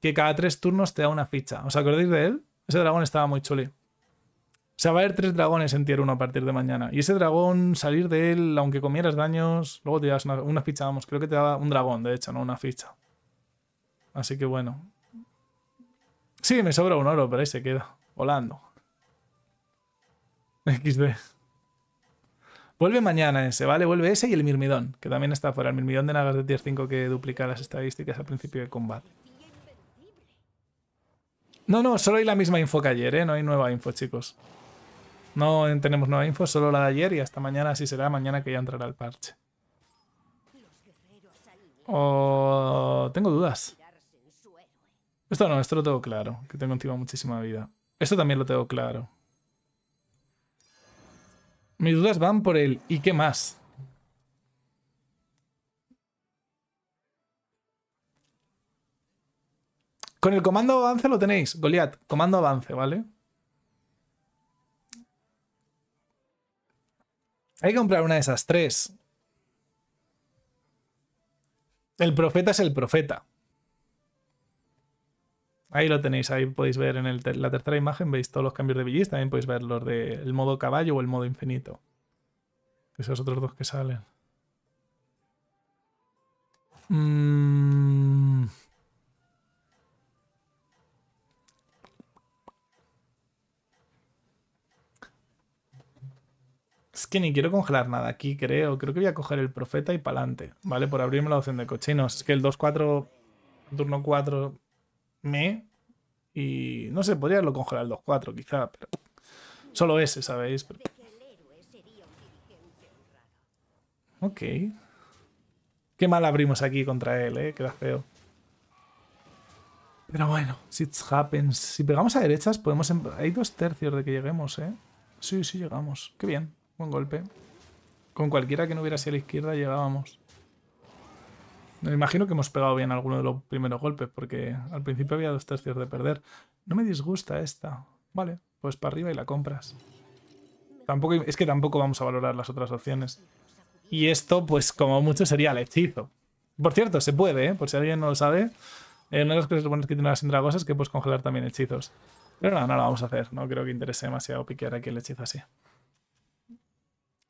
que cada tres turnos te da una ficha. ¿Os acordáis de él? Ese dragón estaba muy chuli. O sea, va a haber tres dragones en tier 1 a partir de mañana. Y ese dragón, salir de él, aunque comieras daños, luego te das una, una ficha, vamos, creo que te da un dragón, de hecho, no una ficha. Así que bueno. Sí, me sobra un oro, pero ahí se queda. Volando. XD. Vuelve mañana ese, ¿vale? Vuelve ese y el Mirmidón, que también está fuera. El Mirmidón de Nagas de tier 5 que duplica las estadísticas al principio del combate. No, no, solo hay la misma info que ayer, ¿eh? No hay nueva info, chicos. No tenemos nueva info, solo la de ayer y hasta mañana así será, mañana que ya entrará el parche. Oh, tengo dudas. Esto no, esto lo tengo claro, que tengo encima muchísima vida. Esto también lo tengo claro. Mis dudas van por el ¿y qué más? Con el comando avance lo tenéis, Goliath. Comando avance, ¿vale? Hay que comprar una de esas tres. El profeta es el profeta. Ahí lo tenéis, ahí podéis ver en la tercera imagen, veis todos los cambios de billis, también podéis ver los del modo caballo o el modo infinito. Esos otros dos que salen. Mm. Es que ni quiero congelar nada aquí, creo. Creo que voy a coger el profeta y pa'lante, ¿vale? Por abrirme la opción de cochinos. Es que el 2-4, turno 4 me. Y no sé, podría lo congelar los 4 quizá, pero. Solo ese, ¿sabéis? Ok. Qué mal abrimos aquí contra él, ¿eh? Queda feo. Pero bueno, happens. Si pegamos a derechas, podemos... Em- Hay dos tercios de que lleguemos, ¿eh? Sí, sí llegamos. Qué bien. Buen golpe. Con cualquiera que no hubiera sido a la izquierda llegábamos. Me imagino que hemos pegado bien alguno de los primeros golpes, porque al principio había dos tercios de perder. No me disgusta esta. Vale, pues para arriba y la compras. Tampoco, es que tampoco vamos a valorar las otras opciones. Y esto, pues como mucho, sería el hechizo. Por cierto, se puede, ¿eh? por si alguien no lo sabe. en eh, una de las cosas buenas que tiene la Sindragosa es que puedes congelar también hechizos. Pero nada, no, no lo vamos a hacer. No creo que interese demasiado piquear aquí el hechizo así.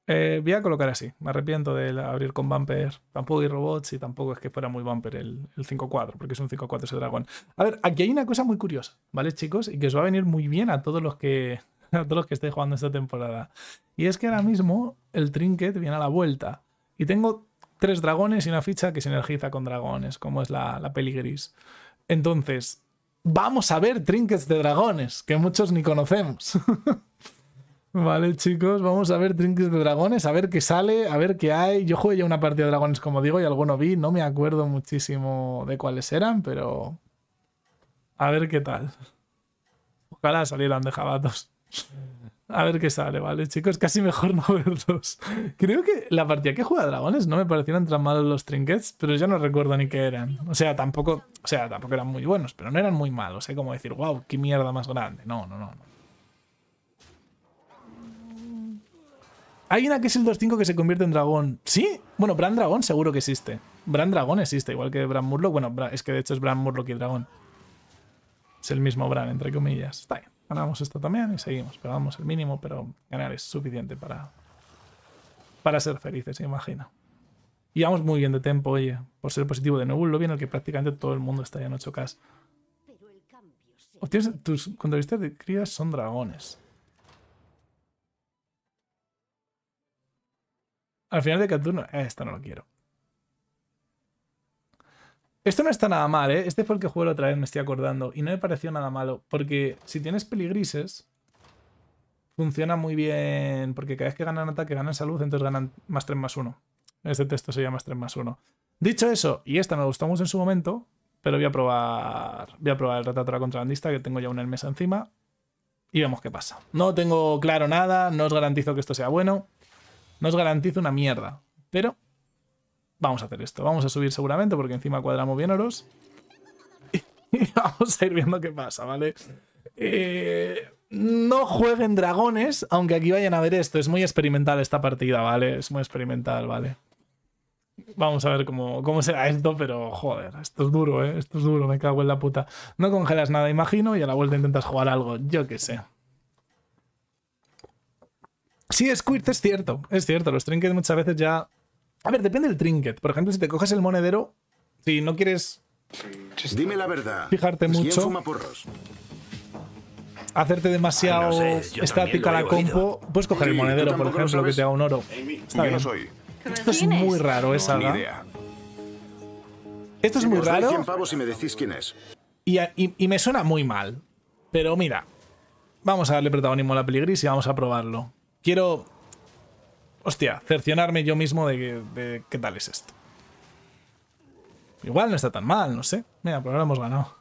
Eh, voy a colocar así. Me arrepiento de abrir con bumper. Tampoco hay robots y tampoco es que fuera muy bumper el, el 5-4, porque es un 5-4 ese dragón. A ver, aquí hay una cosa muy curiosa, ¿vale, chicos? Y que os va a venir muy bien a todos los que, a todos los que estéis jugando esta temporada. Y es que ahora mismo el trinket viene a la vuelta. Y tengo tres dragones y una ficha que sinergiza con dragones, como es la, la peli gris. Entonces, vamos a ver trinkets de dragones, que muchos ni conocemos. Vale, chicos, vamos a ver Trinkets de Dragones, a ver qué sale, a ver qué hay. Yo jugué ya una partida de dragones, como digo, y alguno vi, no me acuerdo muchísimo de cuáles eran, pero. A ver qué tal. Ojalá salieran de jabatos. A ver qué sale, ¿vale? Chicos, casi mejor no verlos. Creo que la partida que juega Dragones no me parecieron tan malos los trinkets, pero ya no recuerdo ni qué eran. O sea, tampoco, o sea, tampoco eran muy buenos, pero no eran muy malos. ¿eh? Como decir, wow, qué mierda más grande. no, no. no. Hay una que es el 2.5 que se convierte en dragón. ¿Sí? Bueno, Bran Dragón seguro que existe. Bran Dragón existe, igual que Bran Murloc. Bueno, es que de hecho es Bran Murloc y Dragón. Es el mismo Bran, entre comillas. Está bien. Ganamos esto también y seguimos. Pegamos el mínimo, pero ganar es suficiente para, para ser felices, imagino. Y vamos muy bien de tiempo, oye. Por ser positivo de nuevo, lo lobby en el que prácticamente todo el mundo está ya en 8K. tus de crías son dragones. Al final de cada turno. Esta no lo quiero. Esto no está nada mal, ¿eh? Este fue el que jugué otra vez, me estoy acordando. Y no me pareció nada malo. Porque si tienes peligrises, funciona muy bien. Porque cada vez que ganan ataque, ganan salud, entonces ganan más 3 más 1. Este texto sería más 3 más 1. Dicho eso, y esta me gustó mucho en su momento, pero voy a probar. Voy a probar el ratatora contrabandista, que tengo ya una en mesa encima. Y vemos qué pasa. No tengo claro nada, no os garantizo que esto sea bueno nos os garantizo una mierda, pero vamos a hacer esto. Vamos a subir seguramente porque encima cuadramos bien oros. Y vamos a ir viendo qué pasa, ¿vale? Eh, no jueguen dragones, aunque aquí vayan a ver esto. Es muy experimental esta partida, ¿vale? Es muy experimental, ¿vale? Vamos a ver cómo, cómo será esto, pero joder, esto es duro, ¿eh? Esto es duro, me cago en la puta. No congelas nada, imagino, y a la vuelta intentas jugar algo, yo qué sé. Sí, es Squirt, es cierto, es cierto. Los trinkets muchas veces ya. A ver, depende del trinket. Por ejemplo, si te coges el monedero, si no quieres. Dime la verdad. Fijarte mucho. Hacerte demasiado estática la compo, puedes coger el monedero, por ejemplo, que te da un oro. Esto es muy raro, esa. Esto es muy raro. Y, me suena muy mal. Pero mira, vamos a darle protagonismo a la peligris y vamos a probarlo quiero, hostia, cercionarme yo mismo de, qué tal es esto. Igual no está tan mal, no sé. Mira, por pues ahora hemos ganado.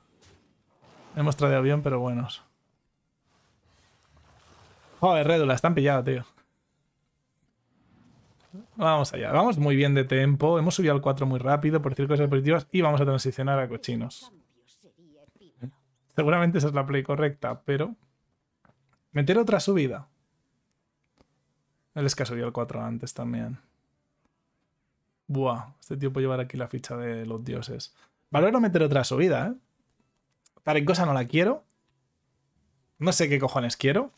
Hemos traído bien, pero buenos. Joder, Redula, están pillados, tío. Vamos allá. Vamos muy bien de tempo. Hemos subido al 4 muy rápido, por decir cosas positivas, y vamos a transicionar a cochinos. Seguramente esa es la play correcta, pero... Meter otra subida. El escaso subido el 4 antes también. Buah, este tío puede llevar aquí la ficha de los dioses. Valoro meter otra subida, ¿eh? cosa no la quiero. No sé qué cojones quiero.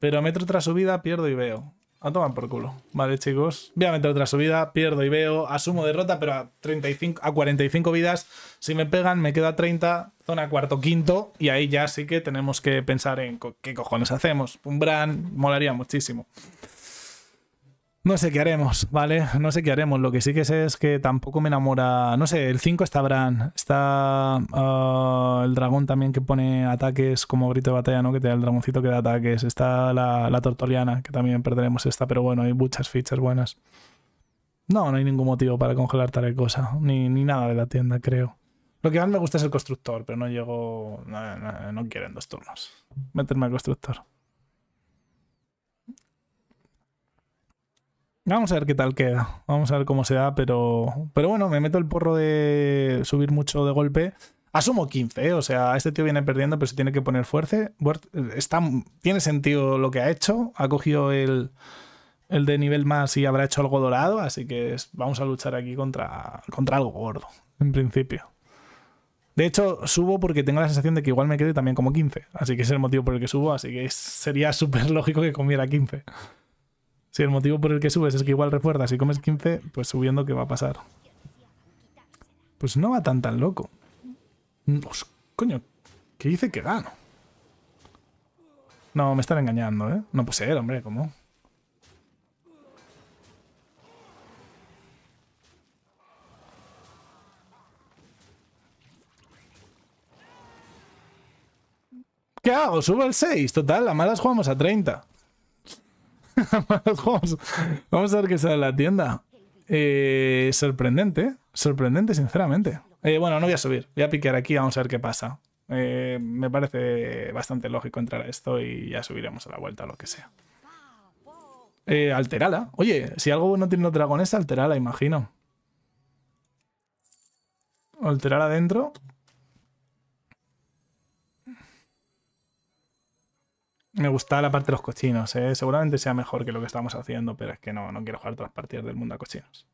Pero meto otra subida, pierdo y veo. A tomar por culo. Vale, chicos. Voy a meter otra subida. Pierdo y veo. Asumo derrota, pero a, 35, a 45 vidas. Si me pegan, me queda 30. Zona cuarto, quinto. Y ahí ya sí que tenemos que pensar en qué cojones hacemos. Un brand molaría muchísimo. No sé qué haremos, ¿vale? No sé qué haremos. Lo que sí que sé es que tampoco me enamora. No sé, el 5 está Bran. Está ah, el dragón también que pone ataques como grito de batalla, ¿no? Que te da el dragoncito que da ataques. Está la, tortoliana, que también perderemos esta, pero bueno, hay muchas fichas buenas. No, no hay ningún motivo para congelar tal cosa. Ni, nada de la tienda, creo. Lo que más me gusta es el constructor, pero no llego. No, no quiero en dos turnos. Meterme al constructor. Vamos a ver qué tal queda. Vamos a ver cómo se da, pero. Pero bueno, me meto el porro de subir mucho de golpe. Asumo 15, ¿eh? o sea, este tío viene perdiendo, pero se tiene que poner fuerza. Está, tiene sentido lo que ha hecho. Ha cogido el, de nivel más y habrá hecho algo dorado, así que vamos a luchar aquí contra, contra algo gordo, en principio. De hecho, subo porque tengo la sensación de que igual me quede también como 15, así que es el motivo por el que subo, así que sería súper lógico que comiera 15. Si el motivo por el que subes es que igual refuerzas y comes 15, pues subiendo, ¿qué va a pasar? Pues no va tan tan loco. Mm, coño, ¿qué dice que gano? No, me están engañando, ¿eh? No puede ser, hombre, ¿cómo? ¿Qué hago? Subo al 6. Total, a malas jugamos a 30. vamos, a ver qué sale en la tienda. Eh, sorprendente, sorprendente, sinceramente. Eh, bueno, no voy a subir, voy a piquear aquí, vamos a ver qué pasa. Eh, me parece bastante lógico entrar a esto y ya subiremos a la vuelta o lo que sea. alterala. Oye, si algo no tiene dragones, alterala, imagino. Alterala adentro. Me gusta la parte de los cochinos, ¿eh? seguramente sea mejor que lo que estamos haciendo, pero es que no, no quiero jugar otras partidas del mundo a cochinos.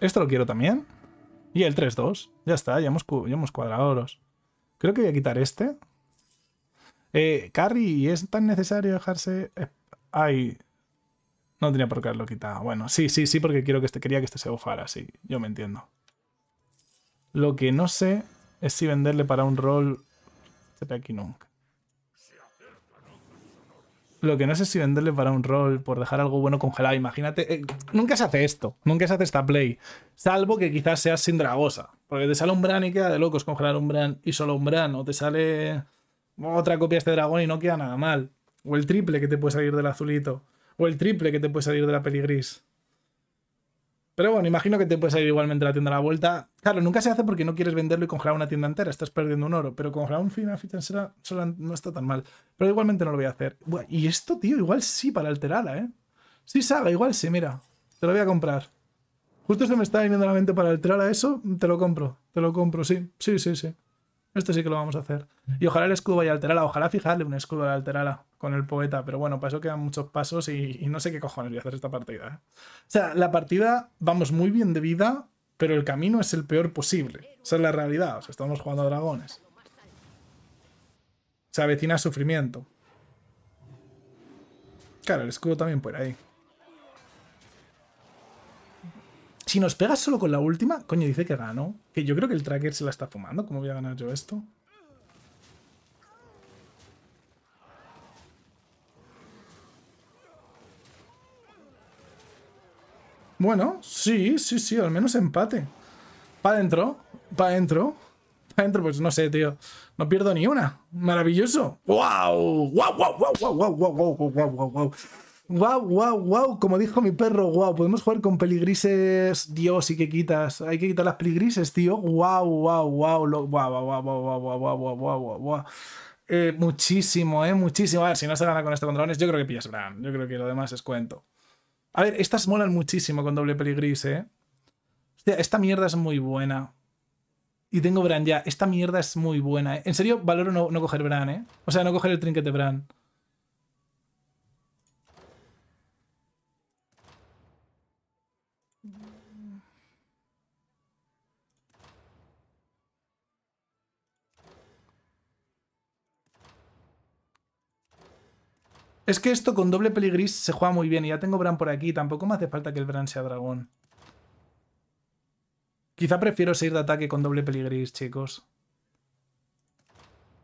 Esto lo quiero también. Y el 3-2. Ya está, ya hemos, ya hemos cuadrado los. Creo que voy a quitar este. Eh, Carry, ¿es tan necesario dejarse...? Eh, ay, no tenía por qué haberlo quitado. Bueno, sí, sí, sí, porque quiero que este, quería que este se bufara, sí. Yo me entiendo. Lo que no sé es si venderle para un rol este aquí nunca. Lo que no sé si venderle para un rol, por dejar algo bueno congelado. Imagínate, eh, nunca se hace esto, nunca se hace esta play. Salvo que quizás seas sin dragosa. Porque te sale un Bran y queda de locos congelar un Bran y solo un Bran. O te sale otra copia de este dragón y no queda nada mal. O el triple que te puede salir del azulito. O el triple que te puede salir de la peligris. Pero bueno, imagino que te puedes ir igualmente la tienda a la vuelta. Claro, nunca se hace porque no quieres venderlo y congelar una tienda entera, estás perdiendo un oro, pero congelar un Final ficha solo no está tan mal. Pero igualmente no lo voy a hacer. y esto, tío, igual sí para alterarla, ¿eh? Sí, Saga, igual sí, mira. Te lo voy a comprar. Justo se me está viniendo la mente para alterar a eso, te lo compro, te lo compro, sí, sí, sí, sí. Esto sí que lo vamos a hacer. Y ojalá el escudo vaya a alterarla, ojalá fijarle un escudo a la alterarla con el poeta, pero bueno, para eso quedan muchos pasos y, no sé qué cojones voy a hacer esta partida. ¿eh? O sea, la partida vamos muy bien de vida, pero el camino es el peor posible. Esa es la realidad, o sea, estamos jugando a dragones. Se avecina sufrimiento. Claro, el escudo también por ahí. Si nos pegas solo con la última, coño, dice que gano. Que yo creo que el tracker se la está fumando. ¿Cómo voy a ganar yo esto? Bueno, sí, sí, sí, al menos empate. Para adentro, para adentro, para adentro, pues no sé, tío. No pierdo ni una. Maravilloso. ¡Wow! ¡Wow, wow, wow, wow, wow, wow, wow, wow, wow, wow! guau, wow, como dijo mi perro, wow, podemos jugar con peligrises, Dios, y que quitas, hay que quitar las peligrises, tío. Wow, wow, wow, wow, wow, wow, wow, wow, guau, wow, wow, guau! Eh, muchísimo, eh, muchísimo. A ver, si no se gana con estos controles, yo creo que pillas Bran. Yo creo que lo demás es cuento. A ver, estas molan muchísimo con doble peligris, ¿eh? Hostia, esta mierda es muy buena. Y tengo Bran ya. Esta mierda es muy buena, ¿eh? En serio, valoro no, no coger Bran, ¿eh? O sea, no coger el trinquete de Bran. Es que esto con doble peligris se juega muy bien y ya tengo Bran por aquí. Tampoco me hace falta que el Bran sea dragón. Quizá prefiero seguir de ataque con doble peligris, chicos.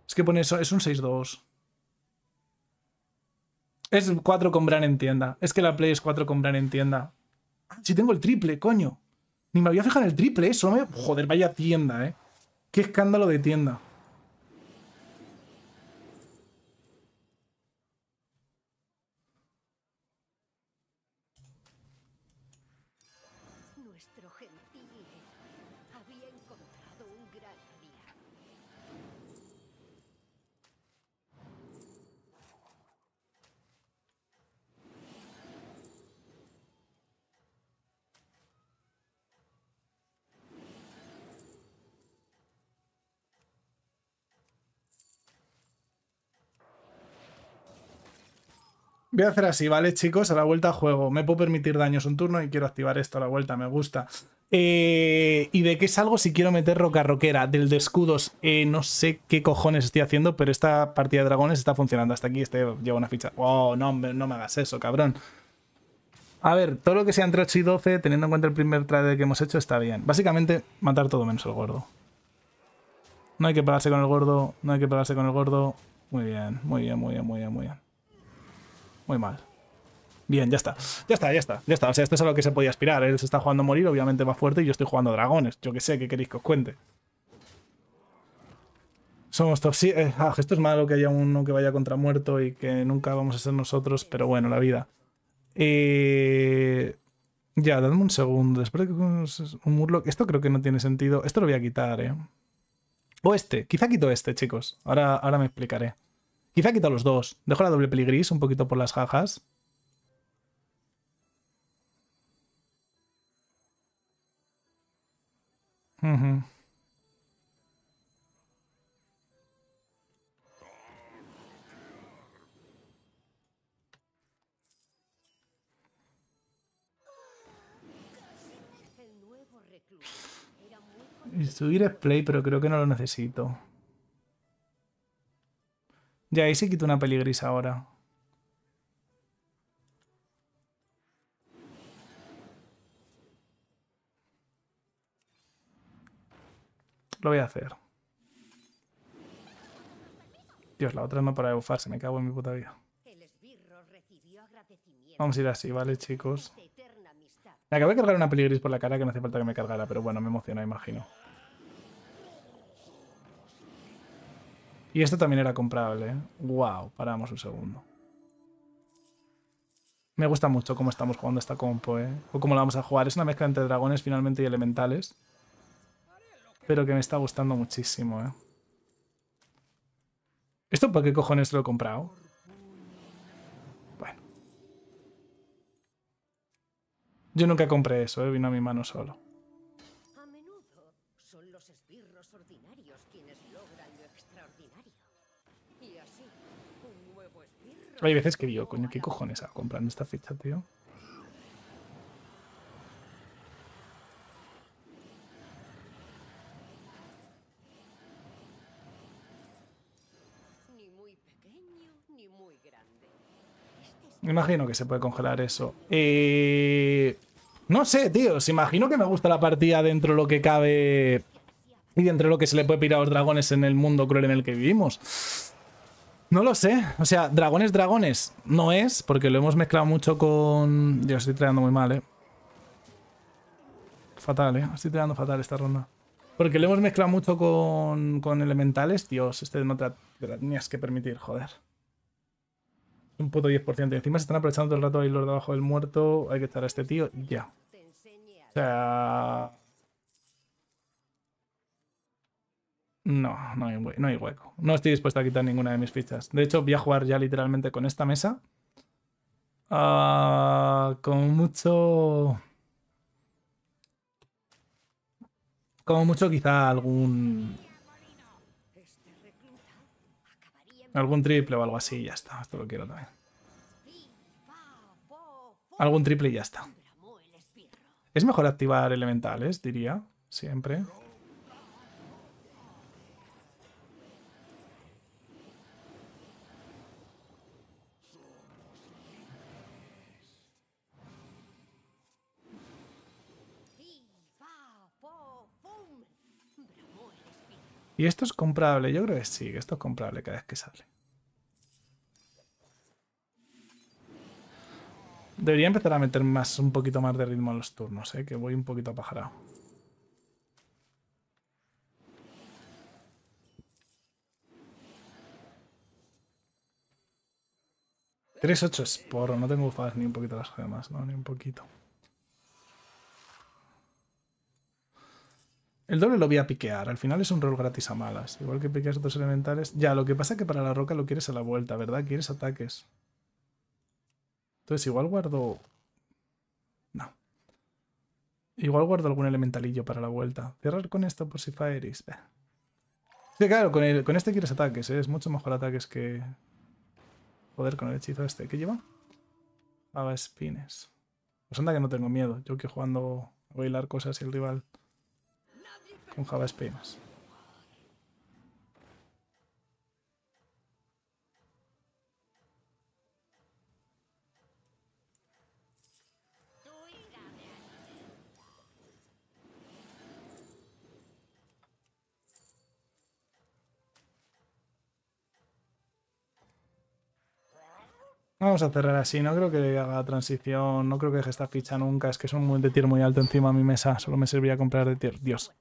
Es que pone eso, es un 6-2. Es 4 con Bran en tienda. Es que la play es 4 con Bran en tienda. Ah, si tengo el triple, coño. Ni me había fijado en el triple, eso. me. Joder, vaya tienda, eh. Qué escándalo de tienda. Voy a hacer así, ¿vale, chicos? A la vuelta juego. Me puedo permitir daños un turno y quiero activar esto a la vuelta, me gusta. Eh, ¿Y de qué salgo si quiero meter roca roquera? Del de escudos. Eh, no sé qué cojones estoy haciendo, pero esta partida de dragones está funcionando. Hasta aquí este lleva una ficha. ¡Oh, no, no me hagas eso, cabrón. A ver, todo lo que sea entre 8 y 12, teniendo en cuenta el primer trade que hemos hecho, está bien. Básicamente, matar todo menos el gordo. No hay que pararse con el gordo, no hay que pararse con el gordo. Muy bien, muy bien, muy bien, muy bien, muy bien muy mal. Bien, ya está. Ya está, ya está, ya está. O sea, esto es a lo que se podía aspirar. Él se está jugando a morir, obviamente va fuerte, y yo estoy jugando a dragones. Yo que sé, ¿qué queréis que os cuente? Somos top eh, ah, esto es malo que haya uno que vaya contra muerto y que nunca vamos a ser nosotros, pero bueno, la vida. Eh, ya, dadme un segundo. espero que un Murloc. Esto creo que no tiene sentido. Esto lo voy a quitar, ¿eh? O este. Quizá quito este, chicos. Ahora, ahora me explicaré. Quizá quito los dos. Dejo la doble gris, un poquito por las jajas. Uh -huh. Subir play, pero creo que no lo necesito. Ya, ahí se quita una peligris ahora. Lo voy a hacer. Dios, la otra no para de bufarse, me cago en mi puta vida. Vamos a ir así, ¿vale, chicos? Me acabo de cargar una peligris por la cara que no hace falta que me cargara, pero bueno, me emociona, imagino. Y esto también era comprable. ¡Wow! ¿eh? Paramos un segundo. Me gusta mucho cómo estamos jugando esta compo, ¿eh? O cómo la vamos a jugar. Es una mezcla entre dragones finalmente y elementales. Pero que me está gustando muchísimo, ¿eh? ¿Esto por qué cojones lo he comprado? Bueno. Yo nunca compré eso, ¿eh? Vino a mi mano solo. Hay veces que digo, coño, ¿qué cojones ha comprando esta ficha, tío? Este me imagino que se puede congelar eso. Eh, no sé, tío. imagino que me gusta la partida dentro de lo que cabe y dentro de lo que se le puede pirar a los dragones en el mundo cruel en el que vivimos. No lo sé. O sea, dragones, dragones no es, porque lo hemos mezclado mucho con... Dios, estoy trayendo muy mal, ¿eh? Fatal, ¿eh? Estoy trayendo fatal esta ronda. Porque lo hemos mezclado mucho con, con elementales. Dios, este no te, tenías que permitir, joder. Un puto 10%. Y encima se están aprovechando todo el rato ahí los de abajo del muerto. Hay que estar a este tío. Ya. O sea... No, no hay, hueco. No estoy dispuesto a quitar ninguna de mis fichas. De hecho, voy a jugar ya literalmente con esta mesa. Ah, como con mucho... Como mucho quizá algún... Algún triple o algo así ya está. Esto lo quiero también. Algún triple y ya está. Es mejor activar elementales, diría. Siempre. ¿Y esto es comprable? Yo creo que sí, esto es comprable cada vez que sale. Debería empezar a meter más, un poquito más de ritmo en los turnos, ¿eh? que voy un poquito apajarado. Tres 8 es porro, no tengo bufadas ni un poquito las gemas, no, ni un poquito. El doble lo voy a piquear. Al final es un rol gratis a malas. Igual que piqueas otros elementales. Ya, lo que pasa es que para la roca lo quieres a la vuelta, ¿verdad? Quieres ataques. Entonces igual guardo... No. Igual guardo algún elementalillo para la vuelta. Cerrar con esto por si faeris. Eh. Sí, claro, con, este quieres ataques, ¿eh? Es mucho mejor ataques que... Joder, con el hechizo este. ¿Qué lleva? Lava spines. Pues anda que no tengo miedo. Yo que jugando... Voy a cosas y el rival con Java Vamos a cerrar así, no creo que haga transición, no creo que deje esta ficha nunca, es que es un un de tier muy alto encima de mi mesa, solo me serviría comprar de tier, Dios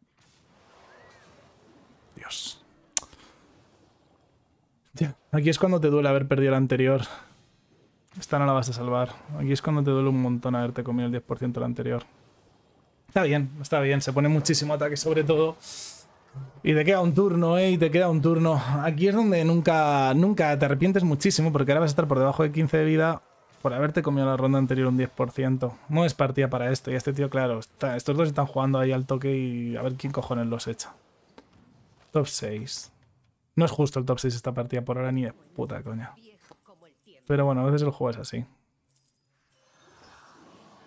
aquí es cuando te duele haber perdido el anterior. Esta no la vas a salvar. Aquí es cuando te duele un montón haberte comido el 10% el anterior. Está bien, está bien. Se pone muchísimo ataque sobre todo. Y te queda un turno, ¿eh? Y te queda un turno. Aquí es donde nunca, nunca te arrepientes muchísimo porque ahora vas a estar por debajo de 15 de vida por haberte comido la ronda anterior un 10%. No es partida para esto. Y este tío, claro, estos dos están jugando ahí al toque y a ver quién cojones los echa. Top 6. No es justo el top 6 esta partida por ahora ni de puta coña. Pero bueno, a veces el juego es así.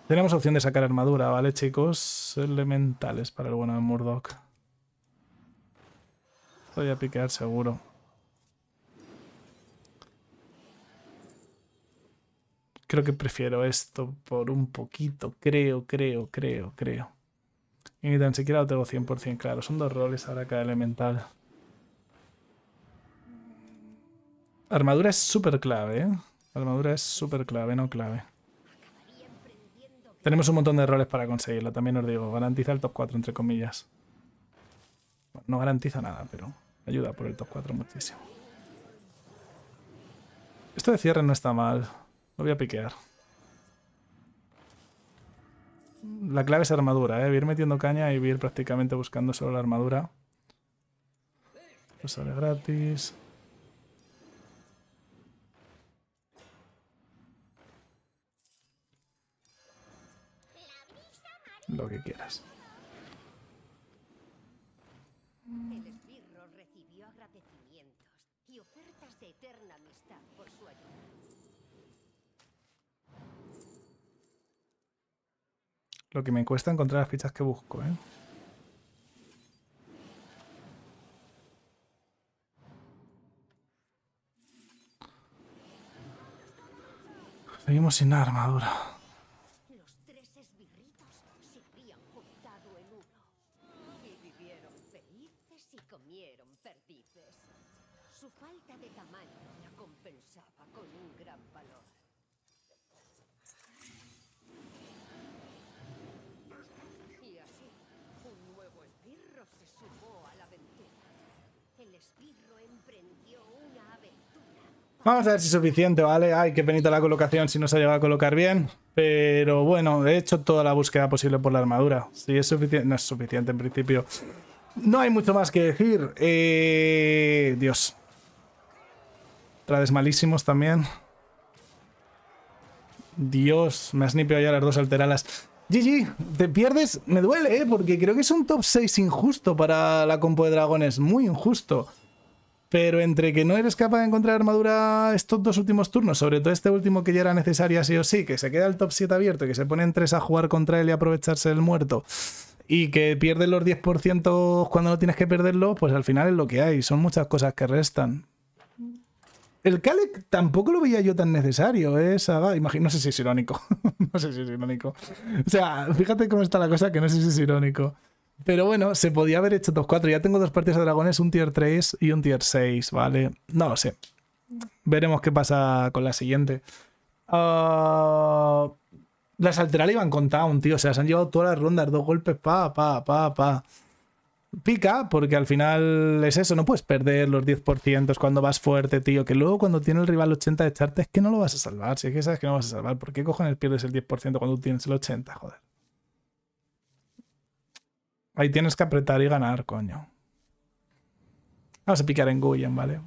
Tenemos opción de sacar armadura, ¿vale, chicos? Elementales para el bueno de Murdoch. Voy a piquear seguro. Creo que prefiero esto por un poquito. Creo, creo, creo, creo. Y ni tan siquiera lo tengo 100% claro. Son dos roles ahora cada elemental. Armadura es súper clave, ¿eh? Armadura es súper clave, no clave. Tenemos un montón de roles para conseguirla, también os digo. Garantiza el top 4, entre comillas. no garantiza nada, pero ayuda por el top 4 muchísimo. Esto de cierre no está mal. Lo voy a piquear la clave es armadura, ¿eh? ir metiendo caña y ir prácticamente buscando solo la armadura. Lo pues sale gratis. Lo que quieras. Lo que me cuesta encontrar las fichas que busco, ¿eh? Seguimos sin armadura. Vamos a ver si es suficiente, ¿vale? Ay, qué penita la colocación si no se ha llegado a colocar bien. Pero bueno, he hecho toda la búsqueda posible por la armadura. Si es suficiente, no es suficiente en principio. No hay mucho más que decir. Eh, Dios. Trades malísimos también. Dios, me has nipeado ya las dos alteralas. GG, te pierdes, me duele, ¿eh? porque creo que es un top 6 injusto para la compo de dragones, muy injusto. Pero entre que no eres capaz de encontrar armadura estos dos últimos turnos, sobre todo este último que ya era necesario sí o sí, que se queda el top 7 abierto, que se ponen 3 a jugar contra él y aprovecharse del muerto, y que pierdes los 10% cuando no tienes que perderlo, pues al final es lo que hay, son muchas cosas que restan. El Kalec tampoco lo veía yo tan necesario, ¿eh? no sé si es irónico, no sé si es irónico. O sea, fíjate cómo está la cosa que no sé si es irónico. Pero bueno, se podía haber hecho dos 4. Ya tengo dos partidas de dragones, un tier 3 y un tier 6, ¿vale? No lo sé. Veremos qué pasa con la siguiente. Ah, las alterar iban con Town, tío. O sea, se han llevado todas las rondas, dos golpes, pa, pa, pa, pa. Pica, porque al final es eso, no puedes perder los 10% cuando vas fuerte, tío. Que luego cuando tiene el rival 80 de charte es que no lo vas a salvar. Si es que sabes que no vas a salvar, ¿por qué cojones pierdes el 10% cuando tienes el 80, joder? Ahí tienes que apretar y ganar, coño. Vamos a picar en Guyen, ¿vale?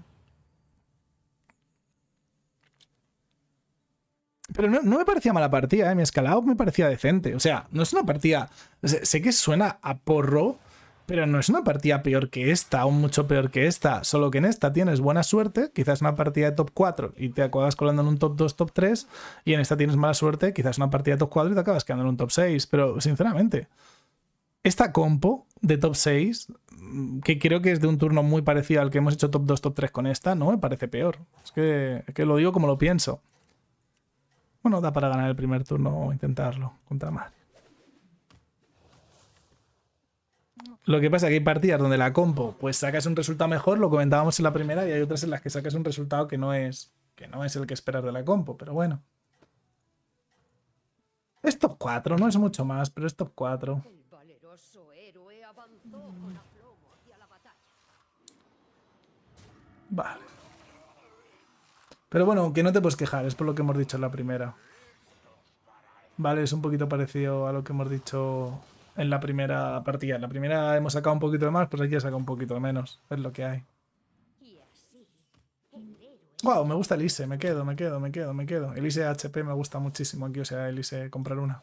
Pero no, me parecía mala partida, ¿eh? mi escalado me parecía decente. O sea, no es una partida. Sé, que suena a porro, pero no es una partida peor que esta, o mucho peor que esta. Solo que en esta tienes buena suerte, quizás una partida de top 4 y te acabas colando en un top 2, top 3. Y en esta tienes mala suerte, quizás una partida de top 4 y te acabas quedando en un top 6. Pero sinceramente, esta compo de top 6, que creo que es de un turno muy parecido al que hemos hecho top 2, top 3 con esta, no me parece peor. Es que, lo digo como lo pienso. Bueno, da para ganar el primer turno o intentarlo contra más. Lo que pasa es que hay partidas donde la compo, pues sacas un resultado mejor, lo comentábamos en la primera, y hay otras en las que sacas un resultado que no es, que no es el que esperas de la compo, pero bueno. Es top 4, no es mucho más, pero es top 4. Vale. Pero bueno, que no te puedes quejar, es por lo que hemos dicho en la primera. Vale, es un poquito parecido a lo que hemos dicho en la primera partida. En la primera hemos sacado un poquito de más, pues aquí he sacado un poquito de menos. Es lo que hay. Wow, me gusta Elise, me quedo, me quedo, me quedo, me quedo. Elise HP me gusta muchísimo aquí, o sea, Elise comprar una.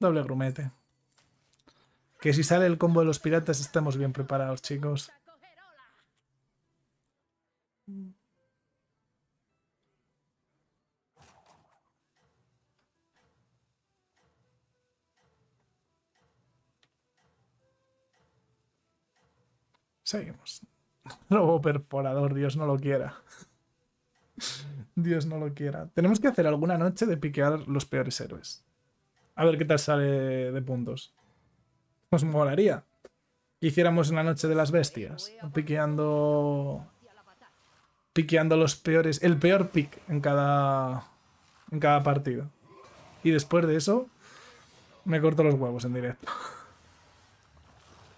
Doble grumete. Que si sale el combo de los piratas estemos bien preparados, chicos. Seguimos. Robo perforador, Dios no lo quiera. Dios no lo quiera. Tenemos que hacer alguna noche de piquear los peores héroes. A ver qué tal sale de puntos. Nos molaría. Hiciéramos una noche de las bestias. Piqueando. Piqueando los peores. El peor pick en cada. En cada partido. Y después de eso. Me corto los huevos en directo.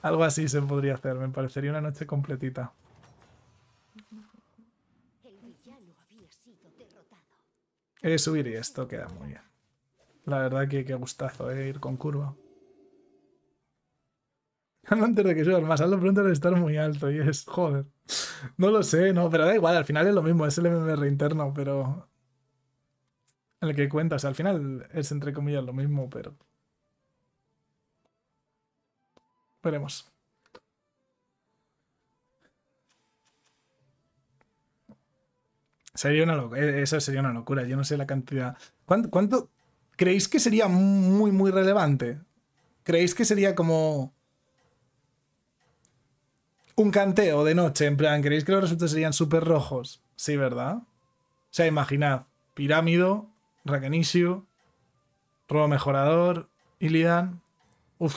Algo así se podría hacer, me parecería una noche completita. El villano subir y esto queda muy bien. La verdad que qué gustazo, eh, ir con curva. Antes de que suba más alto, pronto de estar muy alto y es, joder. No lo sé, no, pero da igual, al final es lo mismo, es el MMR interno, pero... El que cuentas, o sea, al final es entre comillas lo mismo, pero Veremos. Sería una eh, Eso sería una locura. Yo no sé la cantidad. ¿Cuánto, creéis que sería muy, muy relevante? ¿Creéis que sería como un canteo de noche? En plan, ¿creéis que los resultados serían súper rojos? Sí, ¿verdad? O sea, imaginad. Pirámido, Rakenisio, Robo Mejorador, Illidan. Uf.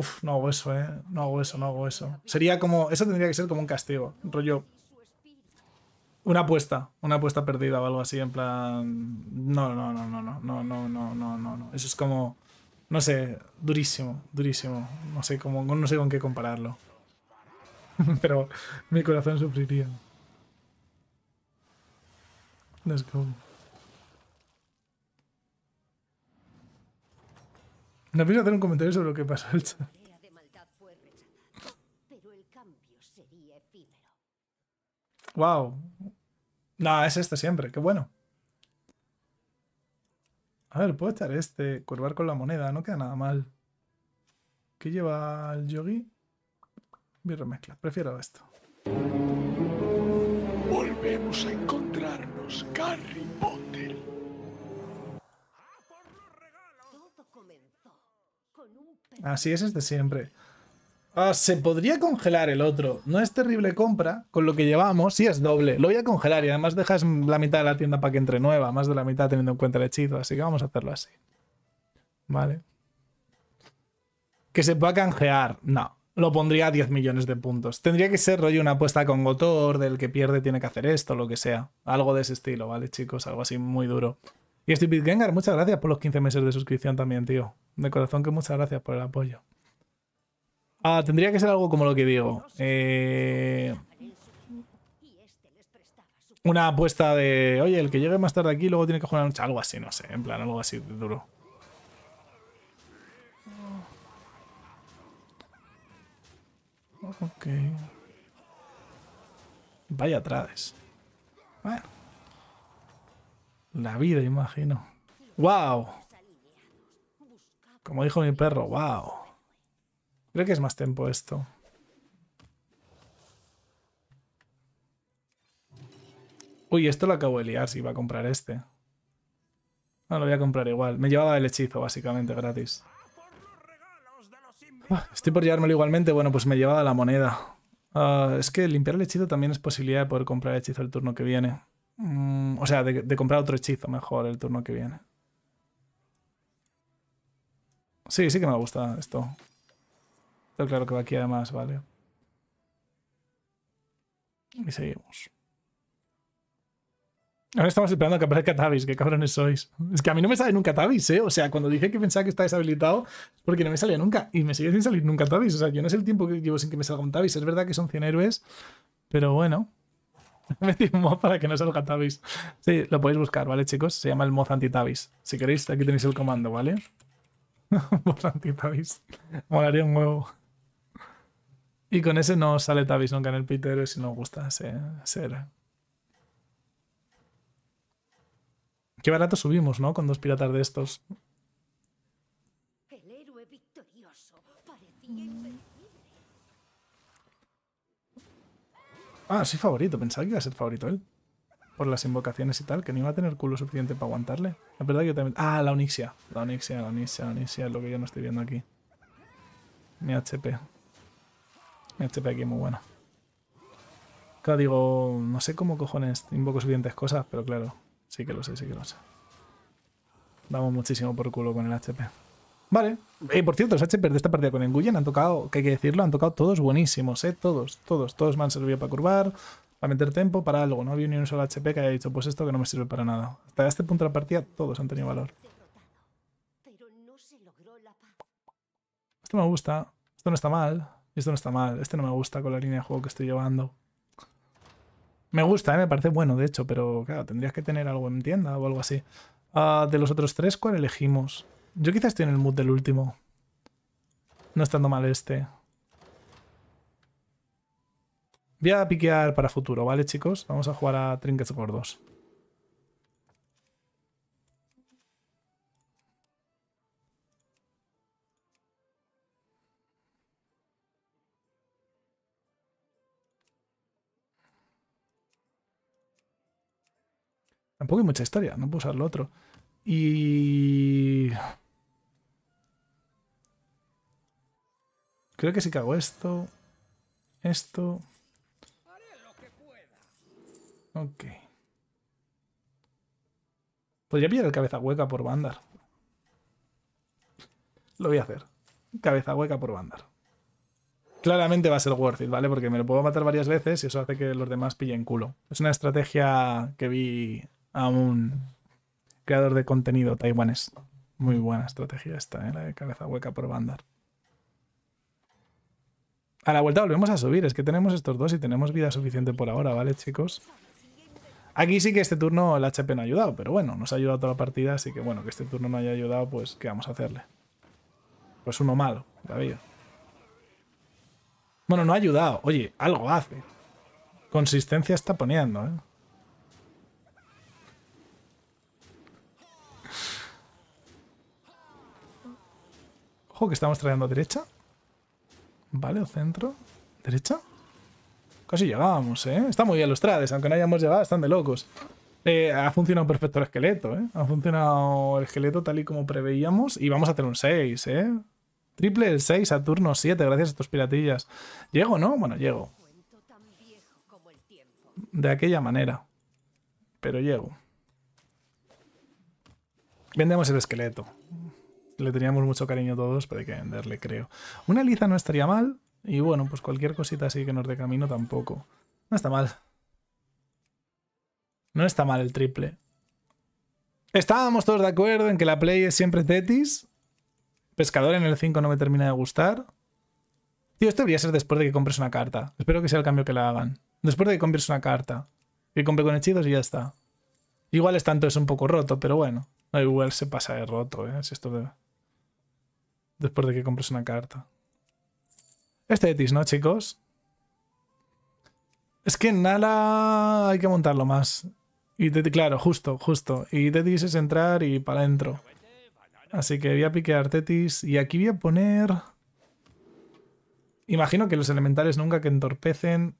Uf, no hago eso, ¿eh? No hago eso, no hago eso. Sería como... Eso tendría que ser como un castigo. un Rollo... Una apuesta. Una apuesta perdida o algo así, en plan... No, no, no, no, no, no, no, no, no, no, no. Eso es como... No sé, durísimo, durísimo. No sé cómo, no sé con qué compararlo. Pero mi corazón sufriría. Let's go. ¿No pienso hacer un comentario sobre lo que pasó el chat? Wow. No, es este siempre, qué bueno. A ver, puedo echar este, curvar con la moneda, no queda nada mal. ¿Qué lleva el yogi? Birra mezcla, prefiero esto. Volvemos a encontrarnos, Carrie. Así es, es de siempre. Ah, se podría congelar el otro. No es terrible compra. Con lo que llevamos, sí es doble. Lo voy a congelar y además dejas la mitad de la tienda para que entre nueva. Más de la mitad teniendo en cuenta el hechizo. Así que vamos a hacerlo así. Vale. Que se pueda canjear. No. Lo pondría a 10 millones de puntos. Tendría que ser rollo una apuesta con Gotor, del que pierde tiene que hacer esto, lo que sea. Algo de ese estilo, ¿vale, chicos? Algo así muy duro. Y Stupid Gengar, muchas gracias por los 15 meses de suscripción también, tío. De corazón que muchas gracias por el apoyo. Ah, tendría que ser algo como lo que digo. Eh... Una apuesta de, oye, el que llegue más tarde aquí luego tiene que jugar una noche. Algo así, no sé. En plan, algo así duro. Ok. Vaya atrás. Bueno. La vida, imagino. ¡Wow! Como dijo mi perro, ¡wow! Creo que es más tiempo esto. Uy, esto lo acabo de liar si iba a comprar este. No, lo voy a comprar igual. Me llevaba el hechizo, básicamente, gratis. Ah, estoy por llevármelo igualmente. Bueno, pues me llevaba la moneda. Ah, es que limpiar el hechizo también es posibilidad de poder comprar el hechizo el turno que viene. Mm, o sea, de, comprar otro hechizo mejor el turno que viene. Sí, sí que me gusta esto. Pero claro que va aquí además, vale. Y seguimos. Ahora estamos esperando que aparezca Tabis, qué cabrones sois. Es que a mí no me sale nunca Tabis, ¿eh? O sea, cuando dije que pensaba que está deshabilitado, es porque no me salía nunca. Y me sigue sin salir nunca Tabis, O sea, yo no sé el tiempo que llevo sin que me salga un Tabis, Es verdad que son 100 héroes, pero bueno. Metí un mod para que no salga Tabis. Sí, lo podéis buscar, ¿vale, chicos? Se llama el mod anti-Tabis. Si queréis, aquí tenéis el comando, ¿vale? mod anti-Tabis. Molaría un huevo. Y con ese no sale Tabis nunca en el Peter si no os gusta ser. Qué barato subimos, ¿no? Con dos piratas de estos. Ah, soy favorito. Pensaba que iba a ser favorito él. Por las invocaciones y tal, que no iba a tener culo suficiente para aguantarle. La verdad que yo también... Ah, la Onixia. La Onixia, la Onixia, la Onixia es lo que yo no estoy viendo aquí. Mi HP. Mi HP aquí es muy bueno. Claro, digo, no sé cómo cojones invoco suficientes cosas, pero claro, sí que lo sé, sí que lo sé. Vamos muchísimo por culo con el HP. Vale. Y eh, por cierto, los HP de esta partida con Enguyen han tocado, que hay que decirlo, han tocado todos buenísimos, ¿eh? Todos, todos, todos me han servido para curvar, para meter tempo, para algo. No había ni un solo HP que haya dicho, pues esto que no me sirve para nada. Hasta este punto de la partida todos han tenido valor. Esto me gusta, esto no está mal, esto no está mal, este no me gusta con la línea de juego que estoy llevando. Me gusta, ¿eh? me parece bueno, de hecho, pero claro, tendrías que tener algo en tienda o algo así. Ah, de los otros tres, ¿cuál elegimos? Yo quizás estoy en el mood del último. No estando mal este. Voy a piquear para futuro, ¿vale, chicos? Vamos a jugar a Trinkets 2. Tampoco hay mucha historia, no puedo usar lo otro. Y... Creo que si que cago esto, esto... Ok. Podría pillar el cabeza hueca por bandar. Lo voy a hacer. Cabeza hueca por bandar. Claramente va a ser worth it, ¿vale? Porque me lo puedo matar varias veces y eso hace que los demás pillen culo. Es una estrategia que vi a un creador de contenido taiwanés. Muy buena estrategia esta, ¿eh? La de cabeza hueca por bandar. A la vuelta volvemos a subir. Es que tenemos estos dos y tenemos vida suficiente por ahora, ¿vale, chicos? Aquí sí que este turno el HP no ha ayudado, pero bueno, nos ha ayudado toda la partida, así que bueno, que este turno no haya ayudado, pues ¿qué vamos a hacerle? Pues uno malo, David. Bueno, no ha ayudado. Oye, algo hace. Consistencia está poniendo, ¿eh? Ojo que estamos trayendo a derecha. Vale, o centro. ¿Derecha? Casi llegábamos, ¿eh? Está muy bien los trades, aunque no hayamos llegado, están de locos. Eh, ha funcionado perfecto el esqueleto, ¿eh? Ha funcionado el esqueleto tal y como preveíamos. Y vamos a hacer un 6, ¿eh? Triple el 6 a turno 7, gracias a estos piratillas. ¿Llego, no? Bueno, llego. De aquella manera. Pero llego. Vendemos el esqueleto le teníamos mucho cariño todos, pero hay que venderle, creo. Una liza no estaría mal, y bueno, pues cualquier cosita así que nos dé camino tampoco. No está mal. No está mal el triple. Estábamos todos de acuerdo en que la play es siempre Tetis. Pescador en el 5 no me termina de gustar. Tío, esto debería ser después de que compres una carta. Espero que sea el cambio que la hagan. Después de que compres una carta. Que compre con hechizos y ya está. Igual es tanto, es un poco roto, pero bueno. igual se pasa de roto, ¿eh? Es esto debe después de que compres una carta. Este Tetis, ¿no, chicos? Es que en Nala hay que montarlo más. Y Tetis, claro, justo, justo. Y Tetis es entrar y para adentro. Así que voy a piquear Tetis. Y aquí voy a poner... Imagino que los elementales nunca que entorpecen.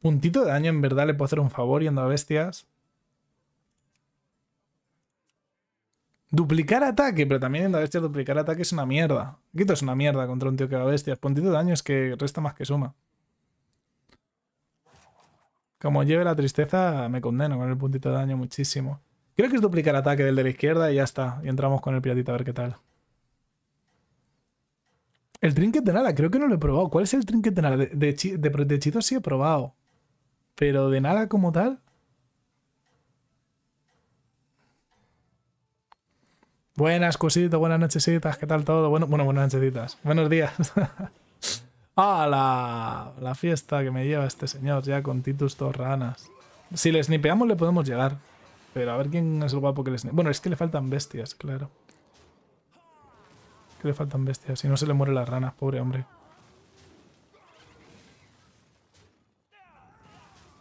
Puntito de daño, en verdad, le puedo hacer un favor yendo a bestias. Duplicar ataque, pero también en la bestia duplicar ataque es una mierda. Quito es una mierda contra un tío que va bestias. Puntito de daño es que resta más que suma. Como lleve la tristeza, me condeno con el puntito de daño muchísimo. Creo que es duplicar ataque del de la izquierda y ya está. Y entramos con el piratita a ver qué tal. El trinket de nada, creo que no lo he probado. ¿Cuál es el trinket de nada? De, de, sí he probado. Pero de nada como tal, Buenas, cosito, buenas nochesitas, ¿qué tal todo? Bueno, bueno buenas nochesitas, buenos días. ¡Ah, la, fiesta que me lleva este señor ya con Titus dos ranas. Si le snipeamos le podemos llegar, pero a ver quién es el guapo que le snipea. Bueno, es que le faltan bestias, claro. Que le faltan bestias, si no se le muere las ranas, pobre hombre.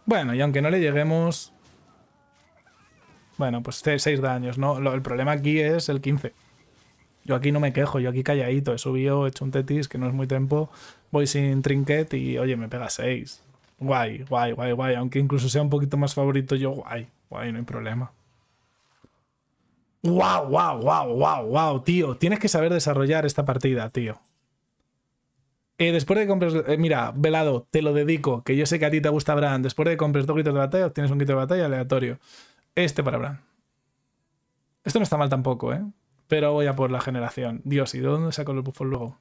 Bueno, y aunque no le lleguemos, bueno, pues 6 daños, ¿no? el problema aquí es el 15. Yo aquí no me quejo, yo aquí calladito, he subido, he hecho un tetis que no es muy tempo. voy sin trinket y oye, me pega 6. Guay, guay, guay, guay. Aunque incluso sea un poquito más favorito yo, guay, guay, no hay problema. ¡Wow, wow, wow, wow, wow, tío! Tienes que saber desarrollar esta partida, tío. Eh, después de compras. Eh, mira, velado, te lo dedico, que yo sé que a ti te gusta Bran. Después de compres dos gritos de batalla, obtienes un grito de batalla aleatorio. Este para Bran. Esto no está mal tampoco, ¿eh? Pero voy a por la generación. Dios, ¿y de dónde saco el buffo luego?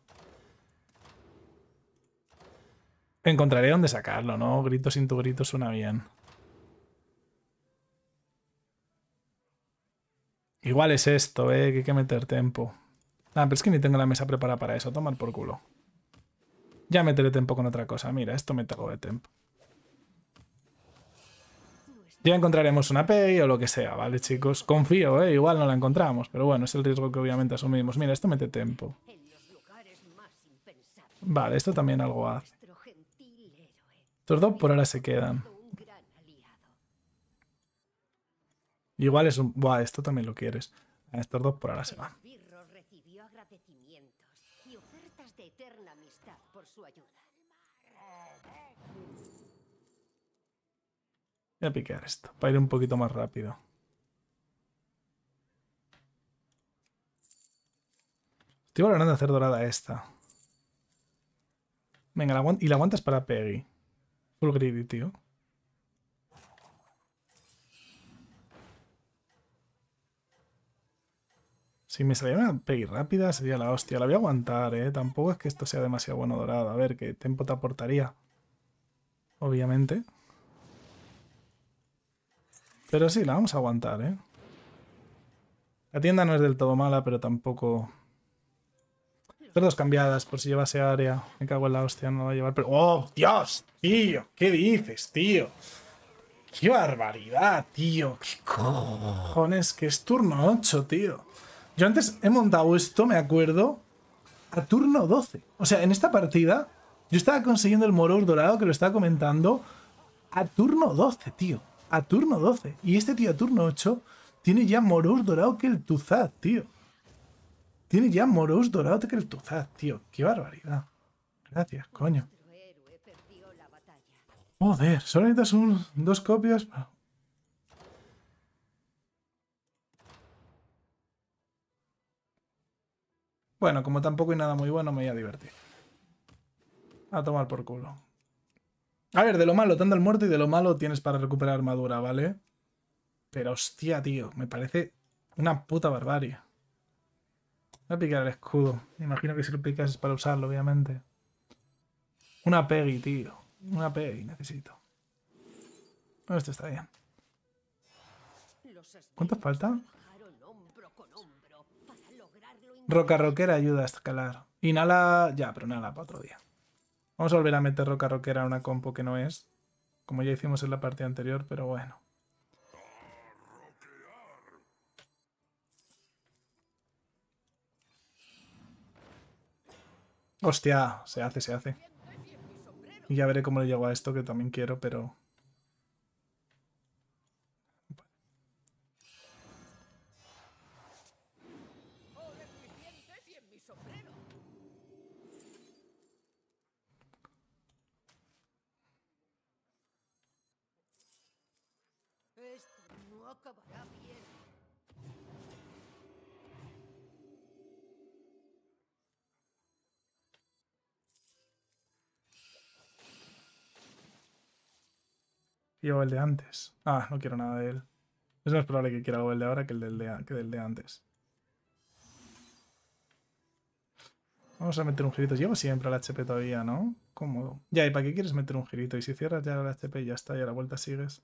Encontraré dónde sacarlo, ¿no? Grito sin tu grito suena bien. Igual es esto, ¿eh? Que hay que meter tempo. Ah, pero es que ni tengo la mesa preparada para eso. Tomar por culo. Ya meteré tempo con otra cosa. Mira, esto me trago de tempo. Ya encontraremos una P o lo que sea, ¿vale, chicos? Confío, ¿eh? Igual no la encontramos, pero bueno, es el riesgo que obviamente asumimos. Mira, esto mete tiempo. Vale, esto también algo hace. Estos dos por ahora se quedan. Igual es un... Buah, esto también lo quieres. Estos dos por ahora se van. recibió agradecimientos de eterna amistad por su ayuda. Voy a piquear esto para ir un poquito más rápido. Estoy valorando hacer dorada esta. Venga, y la aguantas para Peggy. Full greedy, tío. Si me saliera una Peggy rápida sería la hostia. La voy a aguantar, ¿eh? Tampoco es que esto sea demasiado bueno dorada. A ver, ¿qué tempo te aportaría? Obviamente. Pero sí, la vamos a aguantar, ¿eh? La tienda no es del todo mala, pero tampoco... Perdos cambiadas, por si llevase área. Me cago en la hostia, no va a llevar. ¡Oh, Dios! Tío, ¿qué dices, tío? ¡Qué barbaridad, tío! ¡Qué cojones! Que es turno 8, tío. Yo antes he montado esto, me acuerdo, a turno 12. O sea, en esta partida, yo estaba consiguiendo el Moror Dorado, que lo estaba comentando, a turno 12, tío a turno 12. Y este tío a turno 8 tiene ya Moros dorado que el tuzad, tío. Tiene ya moros dorado que el tuzad, tío. Qué barbaridad. Gracias, coño. Joder, solo necesitas dos copias. Bueno, como tampoco hay nada muy bueno, me voy a divertir. A tomar por culo. A ver, de lo malo, tanto el muerto y de lo malo tienes para recuperar armadura, ¿vale? Pero hostia, tío, me parece una puta barbarie. Voy a picar el escudo. imagino que si lo picas es para usarlo, obviamente. Una Peggy, tío. Una Peggy necesito. Bueno, esto está bien. ¿Cuánto falta? Roca Roquera ayuda a escalar. Inhala... Ya, pero nada, para otro día. Vamos a volver a meter roca roquera a una compo que no es. Como ya hicimos en la partida anterior, pero bueno. Hostia, se hace, se hace. Y ya veré cómo le llego a esto, que también quiero, pero... Llevo el de antes. Ah, no quiero nada de él. Es más probable que quiera algo de ahora que el del de, antes. Vamos a meter un girito. Llevo siempre al HP todavía, ¿no? Cómodo. Ya, ¿y para qué quieres meter un girito? Y si cierras ya el HP ya está, y a la vuelta sigues.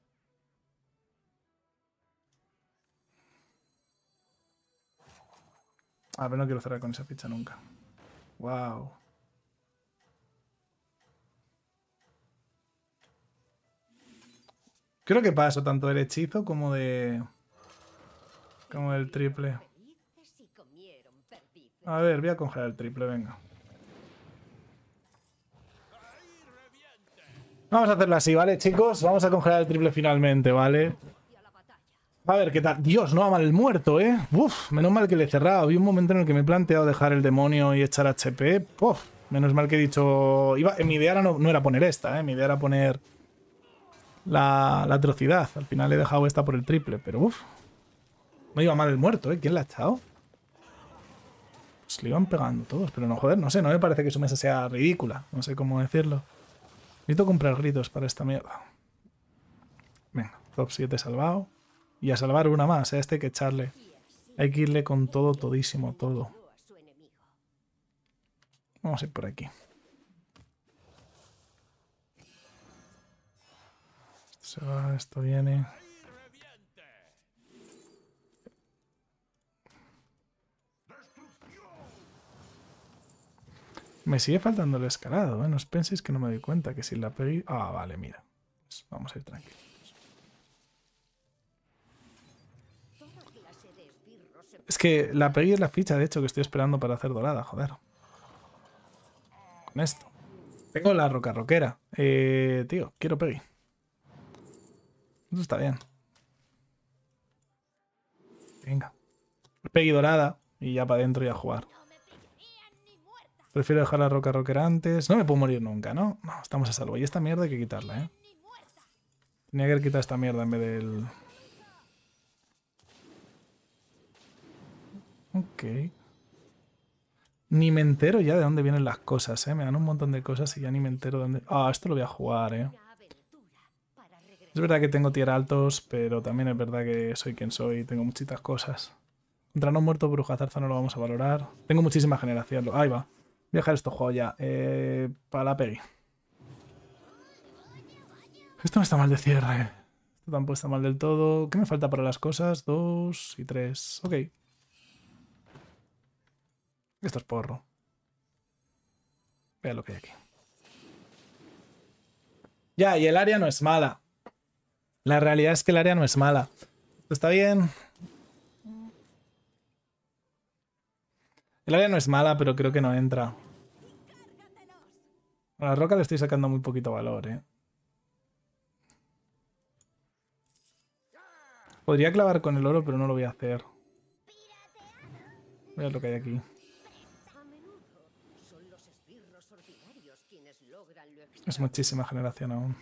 A ver, no quiero cerrar con esa ficha nunca. Wow. Creo que paso tanto del hechizo como de... Como del triple. A ver, voy a congelar el triple, venga. Vamos a hacerlo así, ¿vale, chicos? Vamos a congelar el triple finalmente, ¿vale? A ver, ¿qué tal? Dios, no mal el muerto, ¿eh? Uf, menos mal que le he cerrado. Había un momento en el que me he planteado dejar el demonio y echar HP. Uf, menos mal que he dicho... Iba... Mi idea no, era poner esta, ¿eh? Mi idea era poner la, atrocidad. Al final he dejado esta por el triple, pero uf. No iba mal el muerto, ¿eh? ¿Quién la ha echado? Se pues le iban pegando todos, pero no, joder, no sé, no me parece que su mesa sea ridícula. No sé cómo decirlo. Necesito comprar gritos para esta mierda. Venga, top 7 salvado. Y a salvar una más, a este hay que echarle. Hay que irle con todo, todísimo, todo. Vamos a ir por aquí. Se va, esto viene. Me sigue faltando el escalado, ¿eh? No os penséis que no me doy cuenta que si la pegué... Ah, vale, mira. vamos a ir tranquilo Es que la pegué es la ficha, de hecho, que estoy esperando para hacer dorada, joder. Con esto. Tengo la roca roquera. Eh, tío, quiero Peggy. Esto está bien. Venga. Peggy dorada y ya para adentro y a jugar. Prefiero dejar la roca roquera antes. No me puedo morir nunca, ¿no? No, estamos a salvo. Y esta mierda hay que quitarla, ¿eh? Tenía que quitar esta mierda en vez del... Ok. Ni me entero ya de dónde vienen las cosas, ¿eh? Me dan un montón de cosas y ya ni me entero de dónde... Ah, esto lo voy a jugar, ¿eh? Es verdad que tengo tier altos, pero también es verdad que soy quien soy y tengo muchitas cosas. Contra no muerto, bruja zarza no lo vamos a valorar. Tengo muchísima generación. Ahí va. Voy a dejar esto juego ya. Eh, para la Peggy. Esto no está mal de cierre. Esto tampoco está mal del todo. ¿Qué me falta para las cosas? Dos y tres. Ok. Esto es porro. Vea lo que hay aquí. Ya, y el área no es mala. La realidad es que el área no es mala. Está bien. El área no es mala, pero creo que no entra. A la roca le estoy sacando muy poquito valor, eh. Podría clavar con el oro, pero no lo voy a hacer. Vea lo que hay aquí. Es muchísima generación aún.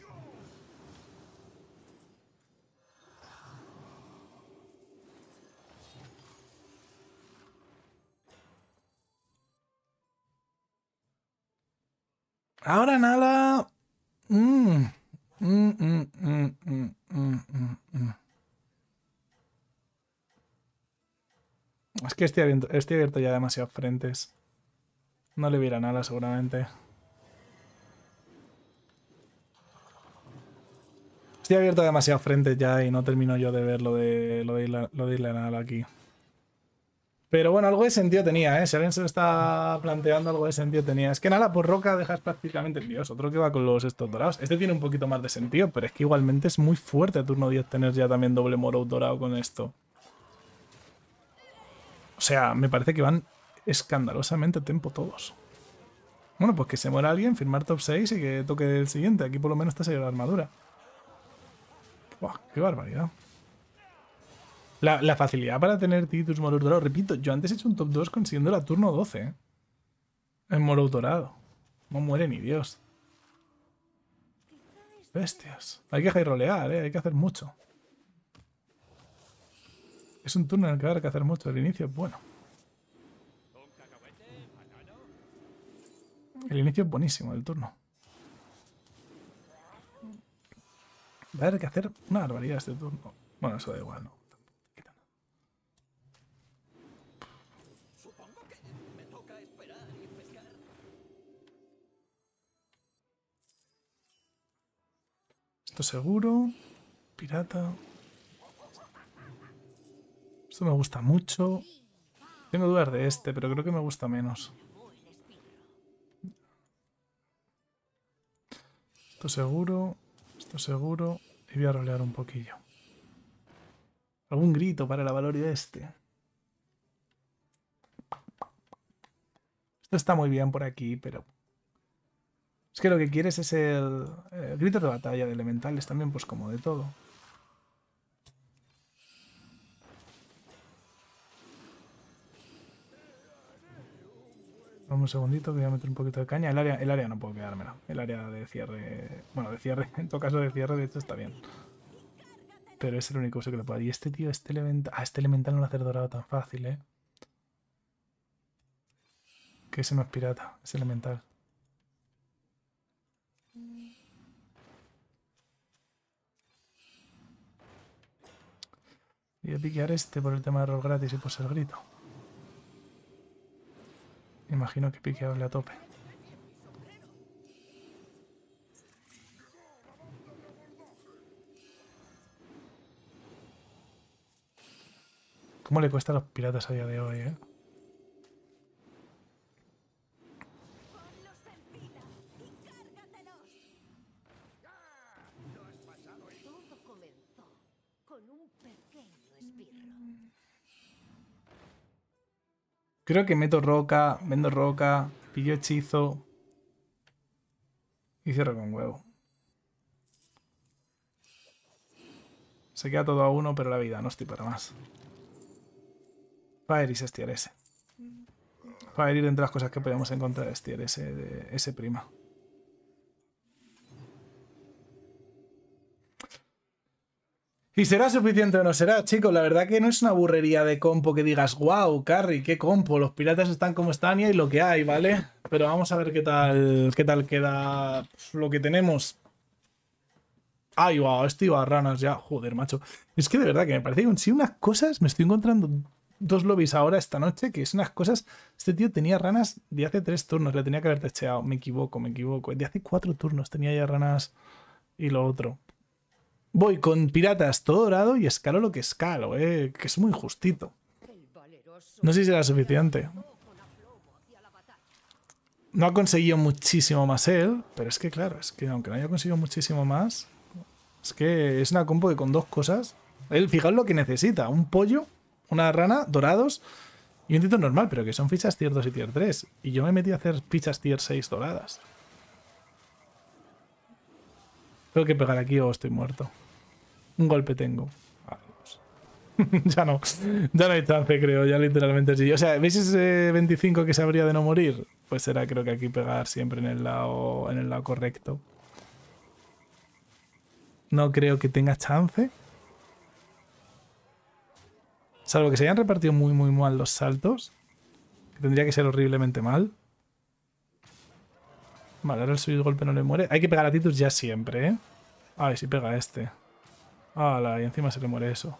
Ahora nada. Mm. Mm, mm, mm, es que estoy abierto, estoy abierto ya demasiado frentes. No le hubiera nada seguramente. Estoy abierto a demasiados frentes ya y no termino yo de ver lo de, lo de, de aquí. Pero bueno, algo de sentido tenía, ¿eh? Si alguien se lo está planteando, algo de sentido tenía. Es que nada, por roca dejas prácticamente... Dios, otro que va con los estos dorados. Este tiene un poquito más de sentido, pero es que igualmente es muy fuerte turno 10 tener ya también doble moro dorado con esto. O sea, me parece que van escandalosamente tempo todos. Bueno, pues que se muera alguien, firmar top 6 y que toque el siguiente. Aquí por lo menos está salido la armadura. Buah, ¡Qué barbaridad! La, facilidad para tener Titus Morus Dorado. Repito, yo antes he hecho un top 2 consiguiendo la turno 12. ¿eh? En Dorado. No muere ni Dios. Bestias. Hay que rolear, ¿eh? hay que hacer mucho. Es un turno en el que habrá que hacer mucho. El inicio es bueno. El inicio es buenísimo, el turno. Va a haber que hacer una barbaridad este turno. Bueno, eso da igual, ¿no? Esto seguro. Pirata. Esto me gusta mucho. Tengo dudas de este, pero creo que me gusta menos. Esto seguro. Esto seguro. Y voy a rolear un poquillo. Algún grito para la de este. Esto está muy bien por aquí, pero... Es que lo que quieres es el eh, grito de batalla de elementales también, pues como de todo. Vamos un segundito que voy a meter un poquito de caña. El área, el área no puedo quedármela. El área de cierre... Bueno, de cierre. En todo caso de cierre, de hecho, está bien. Pero es el único uso que le puedo dar. Y este tío, este elemental... Ah, este elemental no lo hacer dorado tan fácil, ¿eh? Que ese no es pirata. Es elemental. Voy a piquear este por el tema de rol gratis y por ser grito. Imagino que piqueable a tope. ¿Cómo le cuesta a los piratas a día de hoy, eh? Creo que meto roca, vendo roca, pillo hechizo y cierro con huevo. Se queda todo a uno, pero la vida no estoy para más. Fire y ese. S. Fire ir entre las cosas que podemos encontrar Estier ese de prima. ¿Y será suficiente o no será, chicos? La verdad que no es una burrería de compo que digas, wow, Carry, qué compo, los piratas están como están y hay lo que hay, ¿vale? Pero vamos a ver qué tal, qué tal queda pues, lo que tenemos. Ay, wow, este iba a ranas ya. Joder, macho. Es que de verdad que me parece que si sí unas cosas, me estoy encontrando dos lobbies ahora esta noche, que es unas cosas... Este tío tenía ranas de hace tres turnos, le tenía que haber techeado. Me equivoco, me equivoco. De hace cuatro turnos tenía ya ranas y lo otro. Voy con Piratas todo dorado y escalo lo que escalo, eh, que es muy justito. No sé si será suficiente. No ha conseguido muchísimo más él, pero es que claro, es que aunque no haya conseguido muchísimo más, es que es una compo que con dos cosas... Él, fijaos lo que necesita, un pollo, una rana, dorados y un tito normal, pero que son fichas tier 2 y tier 3. Y yo me metí a hacer fichas tier 6 doradas. Tengo que pegar aquí o estoy muerto. Un golpe tengo. ya no. Ya no hay chance, creo. Ya literalmente sí. O sea, ¿veis ese 25 que se habría de no morir? Pues será, creo que aquí pegar siempre en el lado, en el lado correcto. No creo que tenga chance. Salvo que se hayan repartido muy, muy mal los saltos. Que tendría que ser horriblemente mal. Vale, ahora el suyo golpe no le muere. Hay que pegar a Titus ya siempre, ¿eh? A ver si pega este la y encima se le muere eso.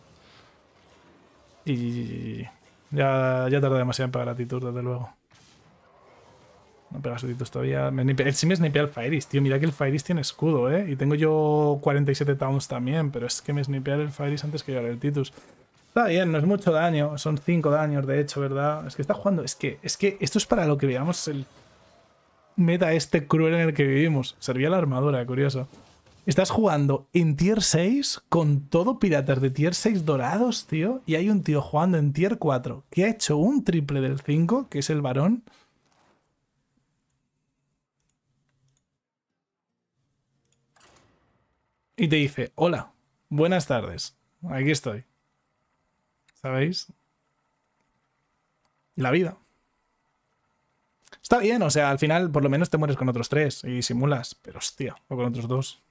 Y ya, ya tarda demasiado en pegar a Titus, desde luego. No pega Titus todavía. sí me snipea el Fairis, tío. Mira que el Fairis tiene escudo, ¿eh? Y tengo yo 47 Towns también, pero es que me snipea el Fairis antes que llegar el Titus. Está bien, no es mucho daño. Son 5 daños, de hecho, ¿verdad? Es que está jugando. Es que, es que esto es para lo que veamos el meta este cruel en el que vivimos. Servía la armadura, eh, curioso. Estás jugando en tier 6 con todo piratas de tier 6 dorados, tío. Y hay un tío jugando en tier 4 que ha hecho un triple del 5, que es el varón. Y te dice, hola, buenas tardes, aquí estoy. ¿Sabéis? La vida. Está bien, o sea, al final por lo menos te mueres con otros tres y simulas, pero hostia, o con otros dos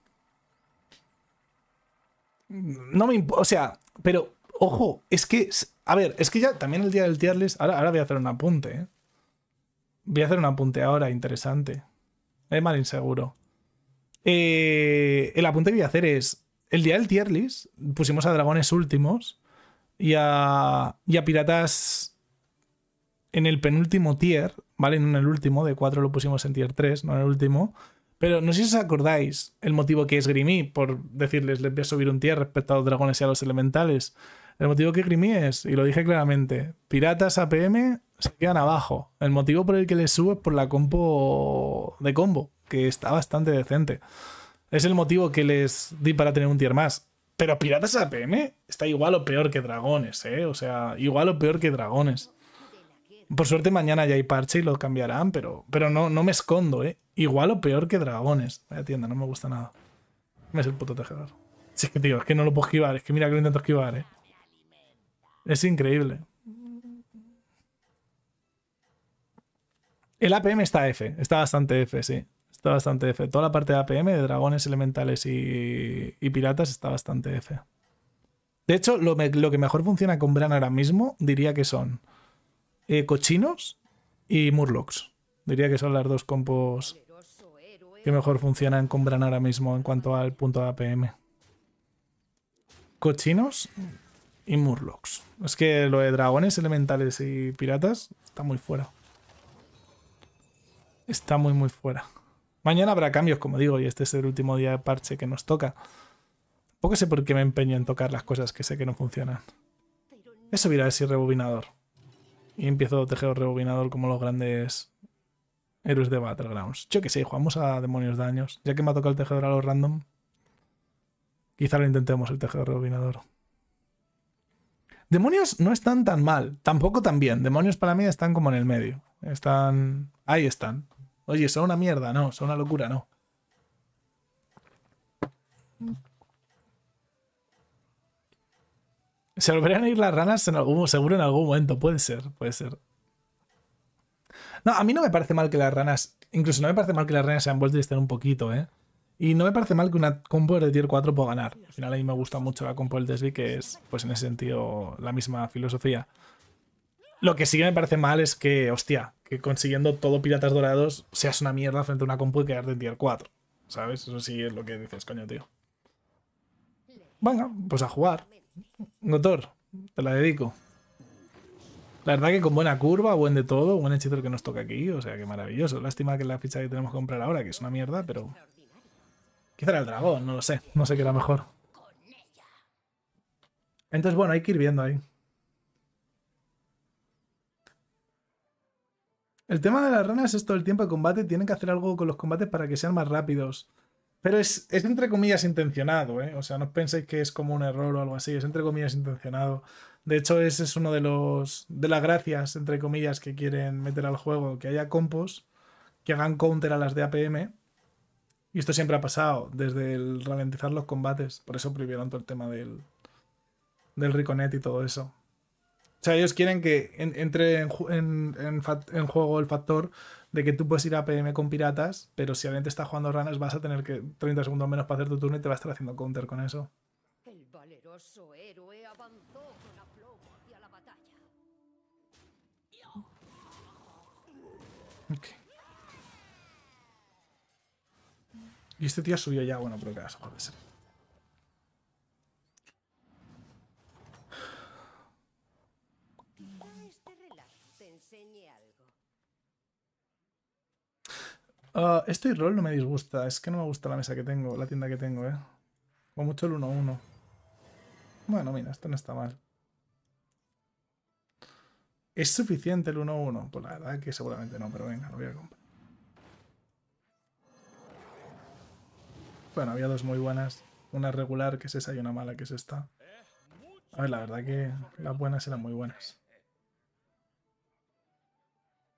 no me o sea, pero ojo, es que, a ver, es que ya también el día del tier list, ahora, voy a hacer un apunte, ¿eh? Voy a hacer un apunte ahora interesante. Es mal inseguro. Eh, el apunte que voy a hacer es, el día del tier list pusimos a dragones últimos y a, y a piratas en el penúltimo tier, ¿vale? No en el último, de 4 lo pusimos en tier 3, no en el último. Pero no sé si os acordáis el motivo que es esgrimí por decirles, les voy a subir un tier respecto a los dragones y a los elementales. El motivo que Grimmy es, y lo dije claramente, piratas APM se quedan abajo. El motivo por el que les subo es por la compo de combo, que está bastante decente. Es el motivo que les di para tener un tier más. Pero piratas APM está igual o peor que dragones, ¿eh? O sea, igual o peor que dragones. Por suerte mañana ya hay parche y lo cambiarán, pero, pero no, no me escondo, ¿eh? Igual o peor que dragones. Vaya tienda, no me gusta nada. Me es el puto tejedor. Sí, es que, tío, es que no lo puedo esquivar. Es que mira que lo intento esquivar, ¿eh? Es increíble. El APM está F. Está bastante F, sí. Está bastante F. Toda la parte de APM, de dragones elementales y, y piratas, está bastante F. De hecho, lo, lo que mejor funciona con Bran ahora mismo, diría que son... Eh, cochinos y Murlocs. Diría que son las dos compos que mejor funcionan con Bran ahora mismo en cuanto al punto de APM. Cochinos y Murlocs. Es que lo de dragones, elementales y piratas está muy fuera. Está muy, muy fuera. Mañana habrá cambios, como digo, y este es el último día de parche que nos toca. Poco sé por qué me empeño en tocar las cosas que sé que no funcionan. Eso a ese rebobinador y empiezo a tejer rebobinador como los grandes héroes de Battlegrounds. Yo que sé, jugamos a demonios daños. Ya que me ha tocado el tejedor a los random, quizá lo intentemos el tejedor rebobinador. Demonios no están tan mal, tampoco tan bien. Demonios para mí están como en el medio. Están. Ahí están. Oye, son una mierda, no, son una locura, no. Se volverían a ir las ranas en algún, seguro en algún momento. Puede ser, puede ser. No, a mí no me parece mal que las ranas. Incluso no me parece mal que las ranas sean vuelto y estén un poquito, ¿eh? Y no me parece mal que una compu de tier 4 pueda ganar. Al final a mí me gusta mucho la compo del Desvi, que es, pues en ese sentido, la misma filosofía. Lo que sí que me parece mal es que, hostia, que consiguiendo todo piratas dorados seas una mierda frente a una compu y quedarte en tier 4. ¿Sabes? Eso sí es lo que dices, coño, tío. Venga, pues a jugar motor te la dedico. La verdad que con buena curva, buen de todo, buen hechizo que nos toca aquí, o sea que maravilloso. Lástima que la ficha que tenemos que comprar ahora, que es una mierda, pero... Quizá era el dragón, no lo sé, no sé qué era mejor. Entonces bueno, hay que ir viendo ahí. El tema de las ranas es todo el tiempo de combate, tienen que hacer algo con los combates para que sean más rápidos. Pero es, entre comillas intencionado, ¿eh? O sea, no penséis que es como un error o algo así, es entre comillas intencionado. De hecho, ese es uno de los de las gracias, entre comillas, que quieren meter al juego, que haya compos que hagan counter a las de APM. Y esto siempre ha pasado, desde el ralentizar los combates. Por eso prohibieron todo el tema del, del Riconet y todo eso. O sea, ellos quieren que entre en, en juego el factor de que tú puedes ir a PM con piratas, pero si alguien te está jugando ranas vas a tener que 30 segundos menos para hacer tu turno y te va a estar haciendo counter con eso. El Y este tío subió ya, bueno, pero que vas a ser. Ah, esto y roll no me disgusta. Es que no me gusta la mesa que tengo, la tienda que tengo, ¿eh? O mucho el 1-1. Bueno, mira, esto no está mal. ¿Es suficiente el 1-1? Pues la verdad que seguramente no, pero venga, lo voy a comprar. Bueno, había dos muy buenas. Una regular, que es esa, y una mala, que es esta. A ver, la verdad que las buenas eran muy buenas.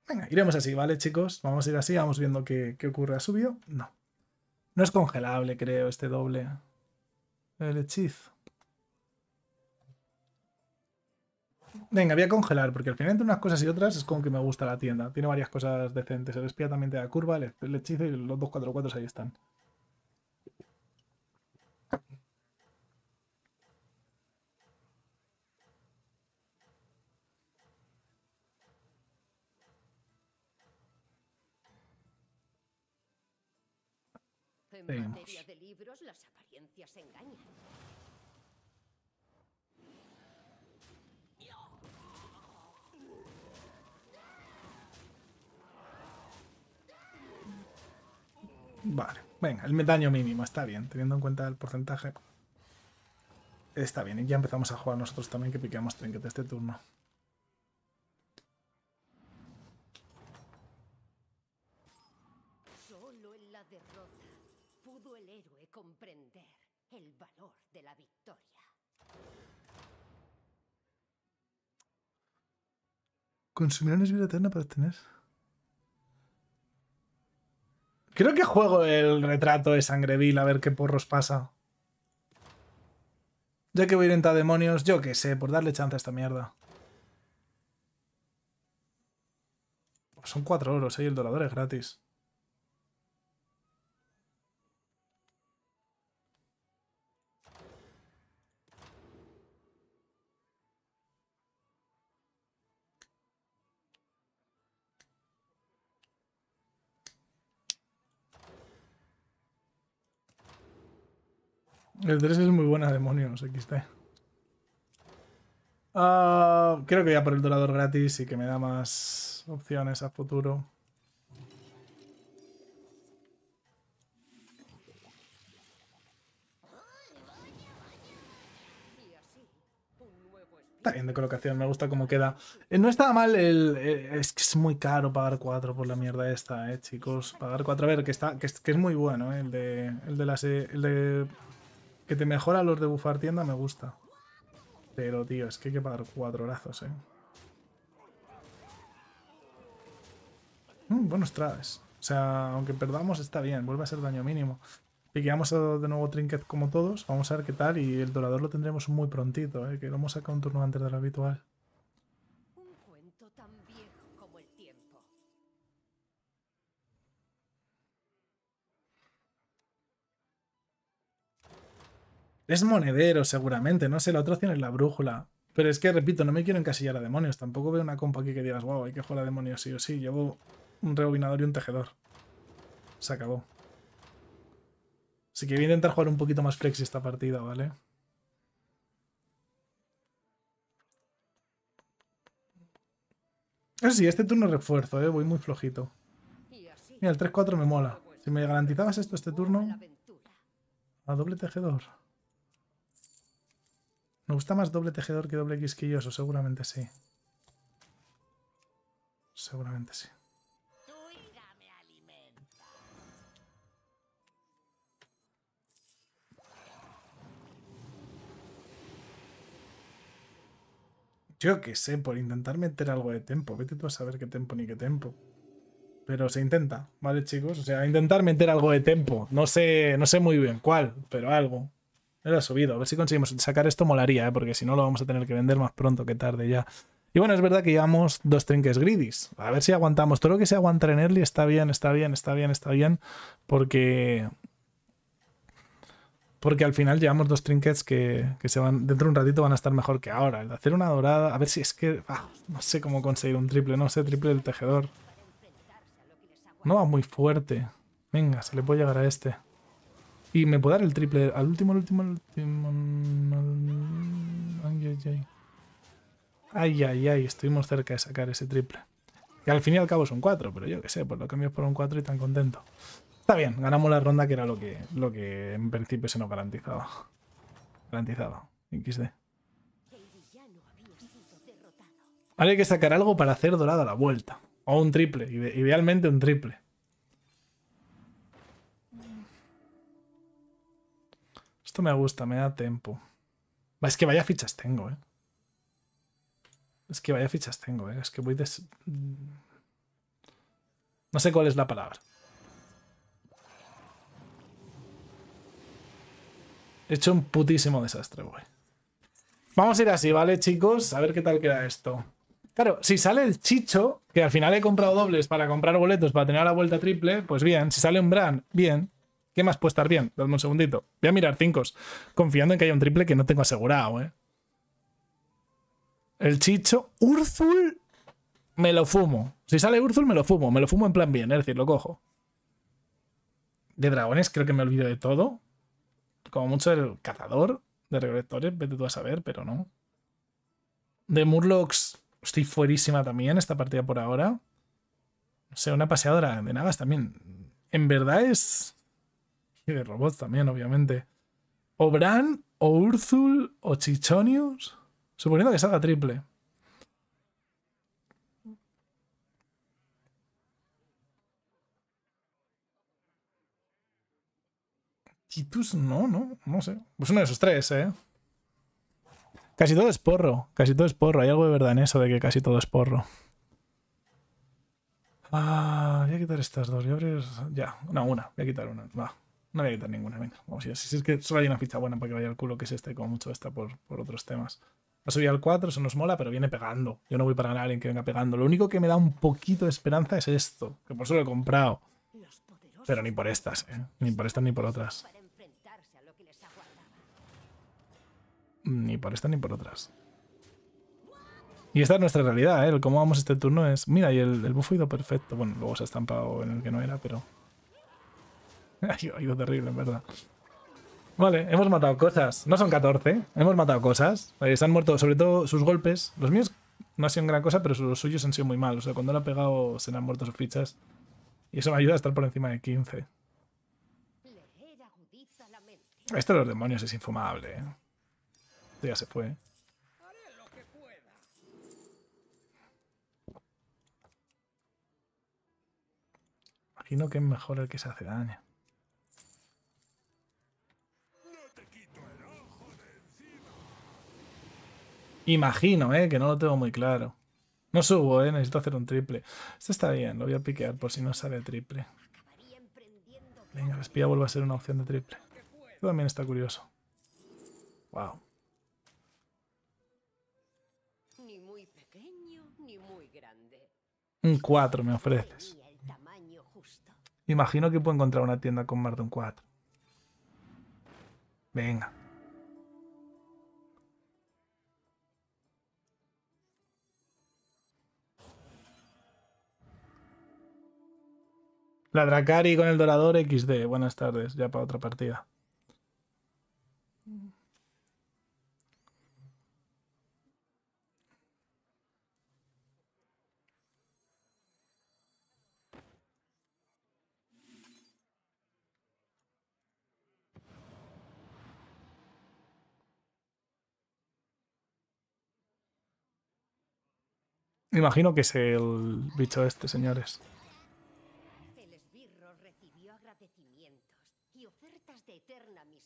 Venga, iremos así, ¿vale, chicos? Vamos a ir así, vamos viendo qué, qué ocurre. a subido? No. No es congelable, creo, este doble. El hechizo. Venga, voy a congelar, porque al final entre unas cosas y otras es como que me gusta la tienda. Tiene varias cosas decentes. El espía también te da curva, el, hechizo y los 244 ahí están. Vale, venga, el daño mínimo está bien, teniendo en cuenta el porcentaje. Está bien, y ya empezamos a jugar nosotros también que piqueamos trinket este turno. Consumirán vida eterna para tener? Creo que juego el retrato de Sangreville a ver qué porros pasa. Ya que voy a demonios, yo qué sé, por darle chance a esta mierda. Son cuatro oros ¿eh? Y el dorador es gratis. El 3 es muy buena, demonios, XT. Ah, creo que voy a por el dorador gratis y que me da más opciones a futuro. Está bien de colocación, me gusta cómo queda. Eh, no está mal el... Eh, es que es muy caro pagar 4 por la mierda esta, eh, chicos. Pagar 4, a ver, que, está, que, es, muy bueno, eh, el de... El de las... El de que te mejora los de bufar tienda me gusta. Pero, tío, es que hay que pagar cuatro brazos, eh. Mm, buenos traves. O sea, aunque perdamos, está bien. Vuelve a ser daño mínimo. Piqueamos de nuevo Trinket como todos. Vamos a ver qué tal. Y el dorador lo tendremos muy prontito, ¿eh? que lo hemos sacado un turno antes de lo habitual. Es monedero, seguramente, no sé, la otra opción es la brújula. Pero es que, repito, no me quiero encasillar a demonios. Tampoco veo una compa aquí que digas, wow, hay que jugar a demonios sí o sí. Llevo un rebobinador y un tejedor. Se acabó. Así que voy a intentar jugar un poquito más flexi esta partida, ¿vale? Eso sí, este turno refuerzo, ¿eh? Voy muy flojito. Mira, el 3-4 me mola. Si me garantizabas esto este turno... A doble tejedor. Me gusta más doble tejedor que doble quisquilloso, seguramente sí. Seguramente sí. Yo qué sé, por intentar meter algo de tempo. Vete tú a saber qué tempo ni qué tempo. Pero se intenta, ¿vale, chicos? O sea, intentar meter algo de tempo. No sé, no sé muy bien cuál, pero algo. No lo subido. A ver si conseguimos sacar esto, molaría, ¿eh? porque si no lo vamos a tener que vender más pronto que tarde ya. Y bueno, es verdad que llevamos dos trinkets gridis. A ver si aguantamos. Todo lo que se aguanta en early está bien, está bien, está bien, está bien. Porque. Porque al final llevamos dos trinkets que, que se van. Dentro de un ratito van a estar mejor que ahora. El hacer una dorada. A ver si es que. Ah, no sé cómo conseguir un triple. No sé, triple del tejedor. No va muy fuerte. Venga, se le puede llegar a este. Y me puedo dar el triple. Al último, al último, al último. Ay, ay, ay. Ay, Estuvimos cerca de sacar ese triple. Que al fin y al cabo son cuatro, pero yo qué sé, pues lo cambio por un cuatro y tan contento. Está bien, ganamos la ronda que era lo que, lo que en principio se nos garantizaba. Garantizaba. XD. Ahora hay que sacar algo para hacer dorada la vuelta. O un triple, idealmente un triple. Esto me gusta, me da tiempo. Es que vaya fichas tengo, ¿eh? Es que vaya fichas tengo, ¿eh? Es que voy de... Mm. No sé cuál es la palabra. He hecho un putísimo desastre, güey. Vamos a ir así, ¿vale, chicos? A ver qué tal queda esto. Claro, si sale el chicho, que al final he comprado dobles para comprar boletos para tener la vuelta triple, pues bien. Si sale un brand, bien. ¿Qué más puede estar bien? Dame un segundito. Voy a mirar cinco, confiando en que haya un triple que no tengo asegurado, ¿eh? El Chicho. Urzul. Me lo fumo. Si sale Urzul, me lo fumo. Me lo fumo en plan bien, es decir, lo cojo. De dragones, creo que me olvido de todo. Como mucho el cazador de recolectores, vete tú a saber, pero no. De Murlocs, estoy fuerísima también esta partida por ahora. O sea, una paseadora de nagas también. En verdad es de robots también, obviamente. O Bran, o Urzul, o Chichonius. Suponiendo que salga triple. Titus no, no, no sé. Pues uno de esos tres, ¿eh? Casi todo es porro, casi todo es porro. Hay algo de verdad en eso de que casi todo es porro. Ah, voy a quitar estas dos. Voy abrir... Ya, una, una. Voy a quitar una. Va. No voy a quitar ninguna, venga. Vamos a ir. Si es que solo hay una ficha buena para que vaya al culo, que es este, como mucho esta por, por otros temas. Ha subido al 4, eso nos mola, pero viene pegando. Yo no voy para ganar a alguien que venga pegando. Lo único que me da un poquito de esperanza es esto, que por eso lo he comprado. Pero ni por estas, ¿eh? Ni por estas ni por otras. Ni por estas ni por otras. Y esta es nuestra realidad, ¿eh? El cómo vamos este turno es... Mira, y el, el ha ido perfecto. Bueno, luego se ha estampado en el que no era, pero ha ido terrible, en verdad. Vale, hemos matado cosas. No son 14, hemos matado cosas. Eh, se han muerto, sobre todo, sus golpes. Los míos no han sido gran cosa, pero los suyos han sido muy malos. O sea, cuando lo ha pegado se le han muerto sus fichas. Y eso me ayuda a estar por encima de 15. esto de los demonios es infumable, ¿eh? ya se fue. Imagino que es mejor el que se hace daño. Imagino, ¿eh? Que no lo tengo muy claro. No subo, ¿eh? Necesito hacer un triple. Esto está bien, lo voy a piquear por si no sale triple. Venga, la espía vuelve a ser una opción de triple. Esto también está curioso. Wow. muy grande. Un 4 me ofreces. Imagino que puedo encontrar una tienda con más de un 4. Venga. La Dracari con el dorador XD. Buenas tardes, ya para otra partida. Imagino que es el bicho este, señores.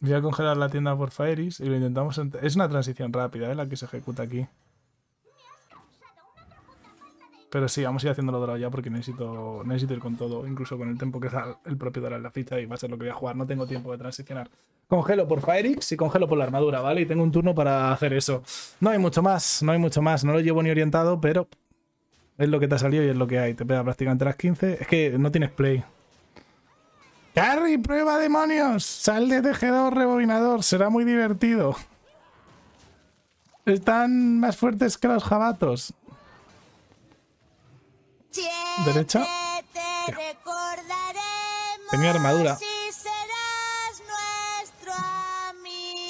Voy a congelar la tienda por Faeris y lo intentamos... Es una transición rápida ¿eh? la que se ejecuta aquí. Pero sí, vamos a ir haciéndolo dorado ya porque necesito, ir con todo, incluso con el tiempo que da el propio dorado en la ficha y va a ser lo que voy a jugar. No tengo tiempo de transicionar. Congelo por Faerix y congelo por la armadura, ¿vale? Y tengo un turno para hacer eso. No hay mucho más, no hay mucho más. No lo llevo ni orientado, pero es lo que te ha salido y es lo que hay. Te pega prácticamente las 15. Es que no tienes play. Carry, prueba demonios. Sal de tejedor rebobinador. Será muy divertido. Están más fuertes que los jabatos. Derecha. Tenía armadura.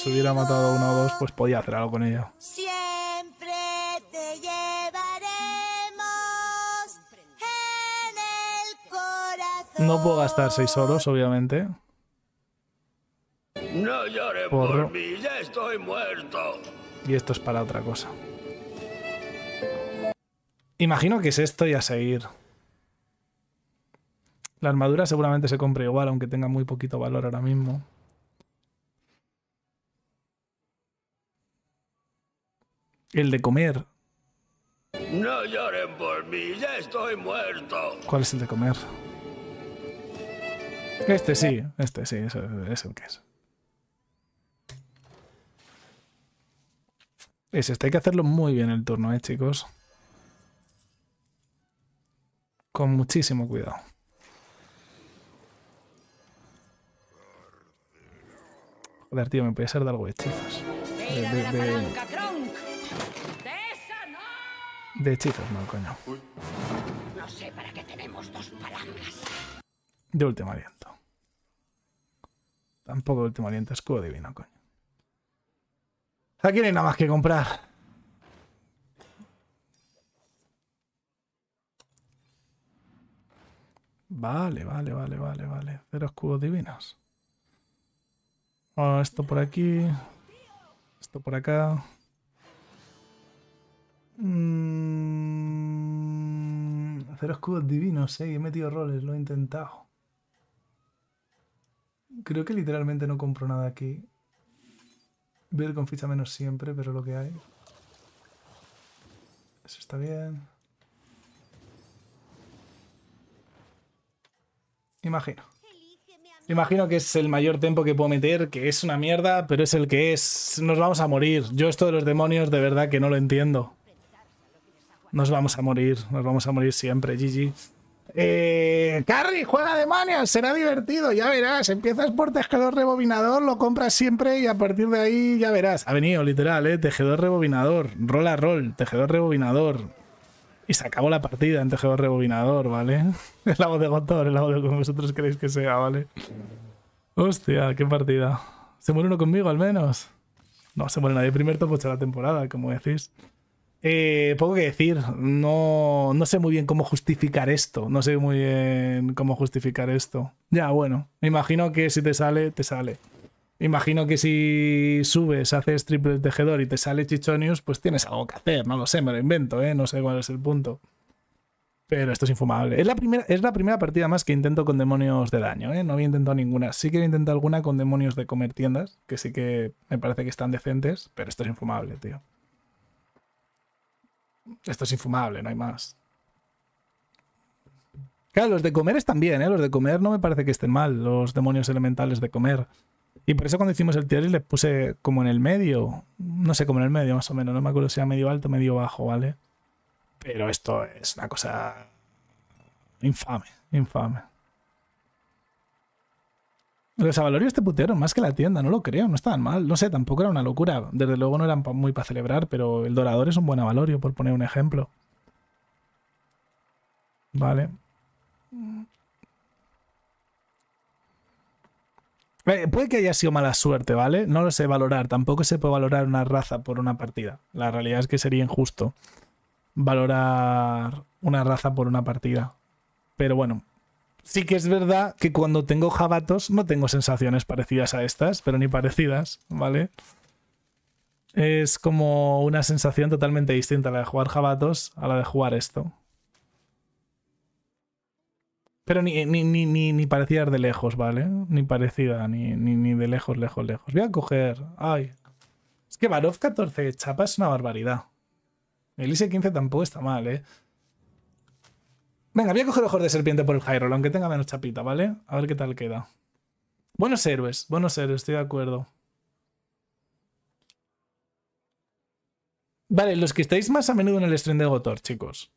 Si hubiera matado a uno o dos, pues podía hacer algo con ella. No puedo gastar 6 oros, obviamente. estoy muerto. Y esto es para otra cosa. Imagino que es esto y a seguir. La armadura seguramente se compre igual, aunque tenga muy poquito valor ahora mismo. El de comer. No lloren por mí, ya estoy muerto. ¿Cuál es el de comer? Este sí, este sí, eso es el que es. este, hay que hacerlo muy bien el turno, eh, chicos. Con muchísimo cuidado. Joder, tío, me puede ser de algo de hechizos. De, de hechizos, no, coño. No sé para qué tenemos dos palancas. De último aliento. Tampoco de último aliento, escudo divino, coño. Aquí no hay nada más que comprar. Vale, vale, vale, vale, vale. Cero escudos divinos. Ah, esto por aquí. Esto por acá. Mm, cero escudos divinos, eh. He metido roles, lo he intentado. Creo que literalmente no compro nada aquí. Ver con ficha menos siempre, pero lo que hay. Eso está bien. Imagino. Imagino que es el mayor tempo que puedo meter, que es una mierda, pero es el que es. Nos vamos a morir. Yo esto de los demonios de verdad que no lo entiendo. Nos vamos a morir, nos vamos a morir siempre, GG. Eh, Carry, juega mania, será divertido, ya verás. Empiezas por tejedor rebobinador, lo compras siempre y a partir de ahí ya verás. Ha venido, literal, ¿eh? tejedor rebobinador, roll a roll, tejedor rebobinador. Y se acabó la partida en tejedor rebobinador, ¿vale? Es la voz de Gotor, el la de como vosotros queréis que sea, ¿vale? Hostia, qué partida. ¿Se muere uno conmigo al menos? No se muere nadie. Primer topo de la temporada, como decís. Eh, poco que decir, no, no, sé muy bien cómo justificar esto, no sé muy bien cómo justificar esto. Ya, bueno, me imagino que si te sale, te sale. Imagino que si subes, haces triple tejedor y te sale Chichonius, pues tienes algo que hacer, no lo sé, me lo invento, ¿eh? no sé cuál es el punto. Pero esto es infumable. Es la primera, es la primera partida más que intento con demonios de daño, ¿eh? no había intentado ninguna. Sí que he intentado alguna con demonios de comer tiendas, que sí que me parece que están decentes, pero esto es infumable, tío esto es infumable, no hay más. Claro, los de comer están bien, ¿eh? Los de comer no me parece que estén mal, los demonios elementales de comer. Y por eso cuando hicimos el tier le puse como en el medio, no sé, como en el medio más o menos, no me acuerdo si era medio alto medio bajo, ¿vale? Pero esto es una cosa infame, infame. Los avalorios te putero más que la tienda, no lo creo, no estaban mal. No sé, tampoco era una locura. Desde luego no eran muy para celebrar, pero el dorador es un buen avalorio, por poner un ejemplo. Vale. Eh, puede que haya sido mala suerte, ¿vale? No lo sé valorar. Tampoco se puede valorar una raza por una partida. La realidad es que sería injusto valorar una raza por una partida. Pero bueno, sí que es verdad que cuando tengo jabatos no tengo sensaciones parecidas a estas, pero ni parecidas, ¿vale? Es como una sensación totalmente distinta la de jugar jabatos a la de jugar esto. Pero ni, ni, ni, ni, parecidas de lejos, ¿vale? Ni parecida, ni, ni, de lejos, lejos, lejos. Voy a coger... ¡Ay! Es que Barov 14 chapa es una barbaridad. Elise 15 tampoco está mal, ¿eh? Venga, voy a coger ojos de serpiente por el Hyrule, aunque tenga menos chapita, ¿vale? A ver qué tal queda. Buenos héroes, buenos héroes, estoy de acuerdo. Vale, los que estáis más a menudo en el stream de Gotor, chicos.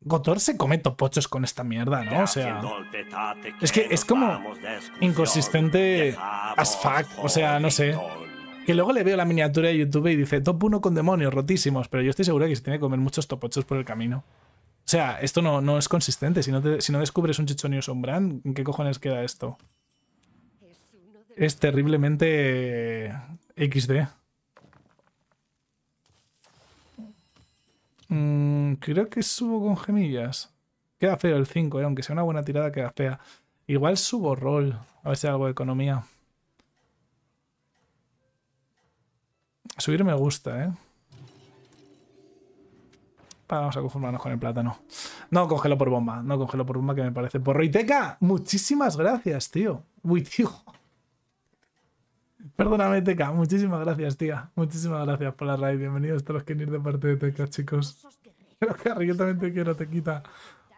Gotor se come topochos con esta mierda, ¿no? O sea. Es que es como inconsistente as O sea, no sé. Que luego le veo la miniatura de YouTube y dice top uno con demonios rotísimos, pero yo estoy seguro que se tiene que comer muchos topochos por el camino. O sea, esto no, no es consistente. Si no, si no descubres un chichonio sombrán, ¿en qué cojones queda esto? Es terriblemente XD. Mm, creo que subo con gemillas. Queda feo el 5, eh, aunque sea una buena tirada, queda fea. Igual subo roll, a ver si hay algo de economía. Subir me gusta, ¿eh? Vamos a conformarnos con el plátano. No cógelo por bomba, no cógelo por bomba que me parece por Y muchísimas gracias, tío. Uy, tío. Perdóname, Teca. Muchísimas gracias, tía. Muchísimas gracias por la raid. Bienvenidos todos los que ir de parte de Teca, chicos. creo que yo también te quiero, Tequita.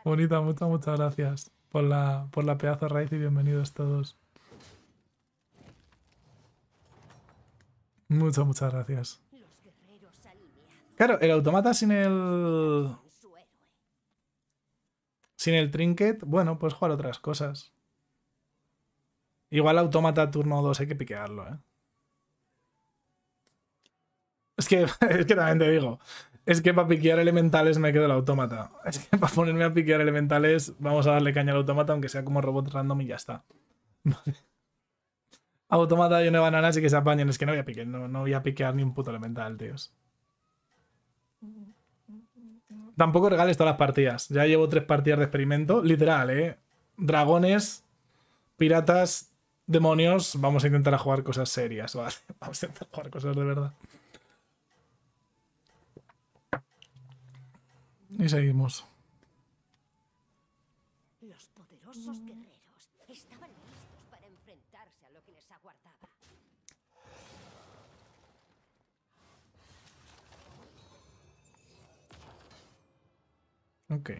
Bonita, muchas, muchas gracias por la, por la pedazo raid y bienvenidos todos. Muchas, muchas gracias. Claro, el automata sin el... Sin el trinket, bueno, puedes jugar otras cosas. Igual automata turno 2 hay que piquearlo, ¿eh? Es que, también te digo, es que para piquear elementales me quedo el automata. Es que para ponerme a piquear elementales vamos a darle caña al automata, aunque sea como robot random y ya está. Automata y una banana sí que se apañen. Es que no voy a piquear, no, no voy a piquear ni un puto elemental, tíos. Tampoco regales todas las partidas. Ya llevo tres partidas de experimento. Literal, ¿eh? Dragones, piratas, demonios. Vamos a intentar jugar cosas serias, Vamos a intentar jugar cosas de verdad. Y seguimos. Ok.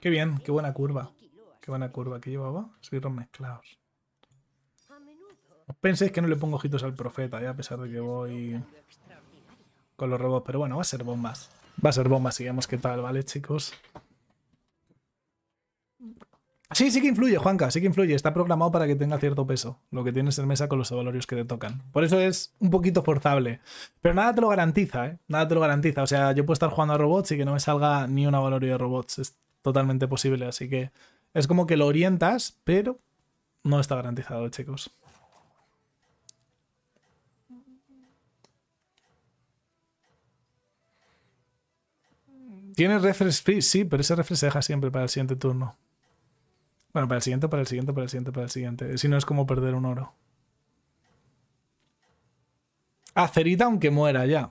Qué bien, qué buena curva. Qué buena curva que llevaba. Esbirros mezclados. Os penséis que no le pongo ojitos al profeta, a pesar de que voy con los robots. Pero bueno, va a ser bombas. Va a ser bombas, sigamos qué tal, ¿vale, chicos? Sí, sí que influye, Juanca, sí que influye. Está programado para que tenga cierto peso, lo que tienes en mesa con los valores que te tocan. Por eso es un poquito forzable. Pero nada te lo garantiza, ¿eh? Nada te lo garantiza. O sea, yo puedo estar jugando a robots y que no me salga ni un avalorio de robots. Es totalmente posible, así que es como que lo orientas, pero no está garantizado, chicos. ¿Tiene refresh free, sí, pero ese refresh se deja siempre para el siguiente turno. Bueno, para el siguiente, para el siguiente, para el siguiente, para el siguiente. Si no es como perder un oro. Acerita ah, aunque muera, ya.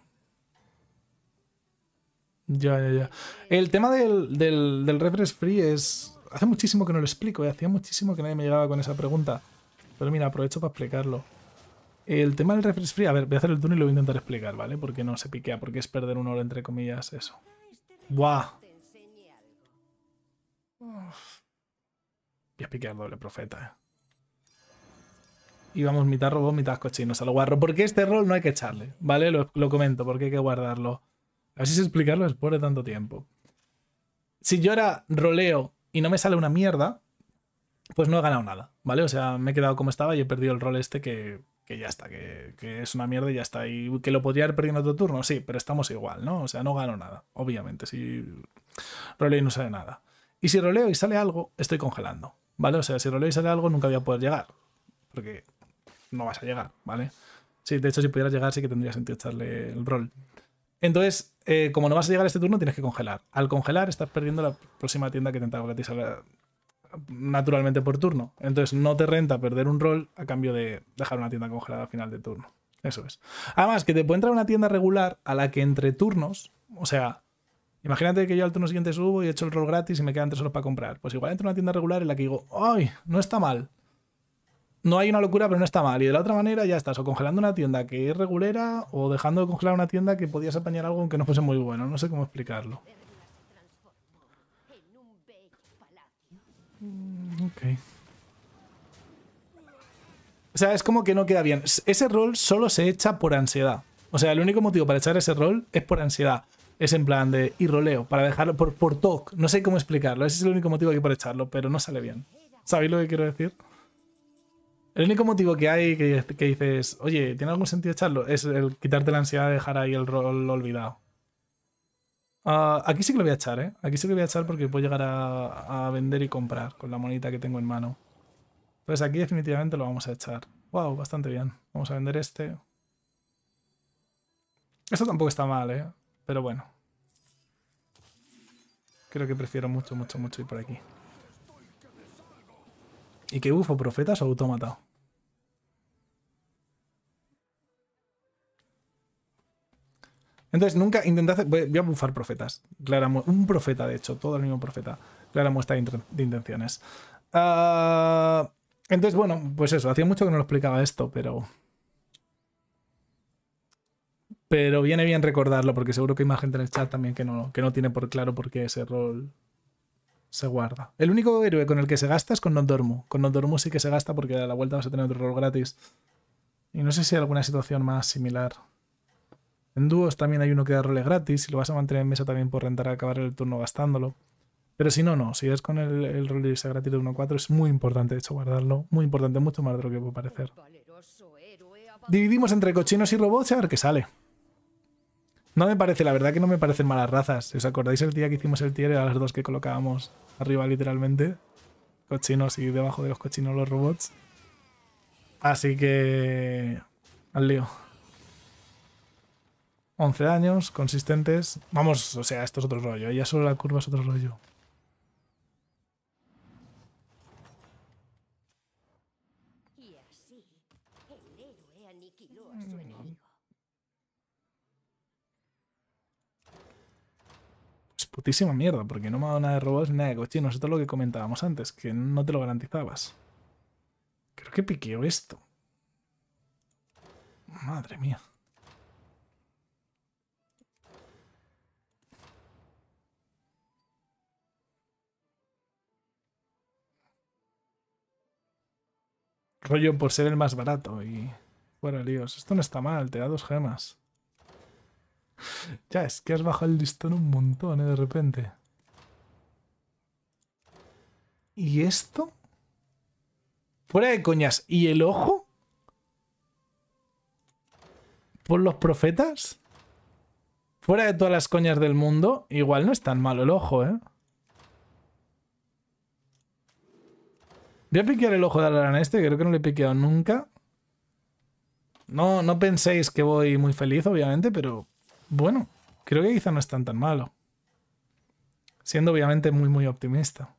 Ya, ya, ya. El tema del, del, refresh free es... Hace muchísimo que no lo explico eh, hacía muchísimo que nadie me llegaba con esa pregunta. Pero mira, aprovecho para explicarlo. El tema del refresh free, a ver, voy a hacer el turno y lo voy a intentar explicar, ¿vale? Porque no se piquea, porque es perder un oro, entre comillas, eso. ¡Buah! y a al doble profeta. Y vamos mitad robo mitad cochinos al guarro. Porque este rol no hay que echarle, ¿vale? Lo, comento porque hay que guardarlo. así se explicarlo después de tanto tiempo. Si yo ahora roleo y no me sale una mierda, pues no he ganado nada, ¿vale? O sea, me he quedado como estaba y he perdido el rol este que, ya está, que, que, es una mierda y ya está. Y que lo podría haber perdido en otro turno, sí, pero estamos igual, ¿no? O sea, no gano nada, obviamente, si roleo y no sale nada. Y si roleo y sale algo, estoy congelando. ¿Vale? O sea, si y sale algo, nunca voy a poder llegar. Porque no vas a llegar, ¿vale? Sí, de hecho, si pudieras llegar, sí que tendría sentido echarle el rol. Entonces, eh, como no vas a llegar a este turno, tienes que congelar. Al congelar, estás perdiendo la próxima tienda que te entrega gratis naturalmente por turno. Entonces, no te renta perder un rol a cambio de dejar una tienda congelada al final de turno. Eso es. Además, que te puede entrar una tienda regular a la que entre turnos, o sea, Imagínate que yo al turno siguiente subo y he hecho el rol gratis y me quedan tres horas para comprar. Pues igual entro en una tienda regular en la que digo, ¡ay! No está mal. No hay una locura, pero no está mal. Y de la otra manera ya estás o congelando una tienda que es regulera o dejando de congelar una tienda que podías apañar algo aunque no fuese muy bueno. No sé cómo explicarlo. Mm, ok. O sea, es como que no queda bien. Ese rol solo se echa por ansiedad. O sea, el único motivo para echar ese rol es por ansiedad es en plan de y roleo, para dejarlo por, por talk. No sé cómo explicarlo, ese es el único motivo que hay por echarlo, pero no sale bien. ¿Sabéis lo que quiero decir? El único motivo que hay que, dices, oye, ¿tiene algún sentido echarlo? Es el quitarte la ansiedad de dejar ahí el rol olvidado. Ah, aquí sí que lo voy a echar, ¿eh? Aquí sí que lo voy a echar porque puedo llegar a, a vender y comprar con la monita que tengo en mano. Entonces aquí definitivamente lo vamos a echar. Wow, bastante bien. Vamos a vender este. Esto tampoco está mal, ¿eh? Pero bueno. Creo que prefiero mucho, mucho, mucho ir por aquí. ¿Y qué bufo? ¿Profetas o autómata? Entonces, nunca intentad. Voy a bufar profetas. Clara, un profeta, de hecho, todo el mismo profeta. Clara muestra de intenciones. Ah, entonces, bueno, pues eso. Hacía mucho que no lo explicaba esto, pero pero viene bien recordarlo porque seguro que hay más gente en el chat también que no, que no tiene por claro por qué ese rol se guarda. El único héroe con el que se gasta es con Dormo. Con Dormo sí que se gasta porque a la vuelta vas a tener otro rol gratis. Y no sé si hay alguna situación más similar. En dúos también hay uno que da roles gratis y lo vas a mantener en mesa también por rentar a acabar el turno gastándolo. Pero si no, no. Si es con el, rol de gratis de 1-4 es muy importante, de hecho, guardarlo. Muy importante, mucho más de lo que puede parecer. Dividimos entre cochinos y robots a ver qué sale. No me parece, la verdad que no me parecen malas razas. Si os acordáis el día que hicimos el tier, a las dos que colocábamos arriba literalmente. Cochinos y debajo de los cochinos los robots. Así que... Al lío. 11 años, consistentes. Vamos, o sea, esto es otro rollo. ¿eh? Ya solo la curva es otro rollo. putísima mierda, porque no me ha dado nada de robots ni nada de cochinos. Esto es lo que comentábamos antes, que no te lo garantizabas. Creo que piqueo esto. Madre mía. Rollo por ser el más barato y... Fuera líos. Esto no está mal, te da dos gemas ya, es que has bajado el listón un montón, ¿eh? De repente. ¿Y esto? Fuera de coñas. ¿Y el ojo? ¿Por los profetas? Fuera de todas las coñas del mundo, igual no es tan malo el ojo, ¿eh? Voy a piquear el ojo de Alaran este, creo que no lo he piqueado nunca. No, no penséis que voy muy feliz, obviamente, pero bueno, creo que quizá no es tan tan malo. Siendo obviamente muy muy optimista.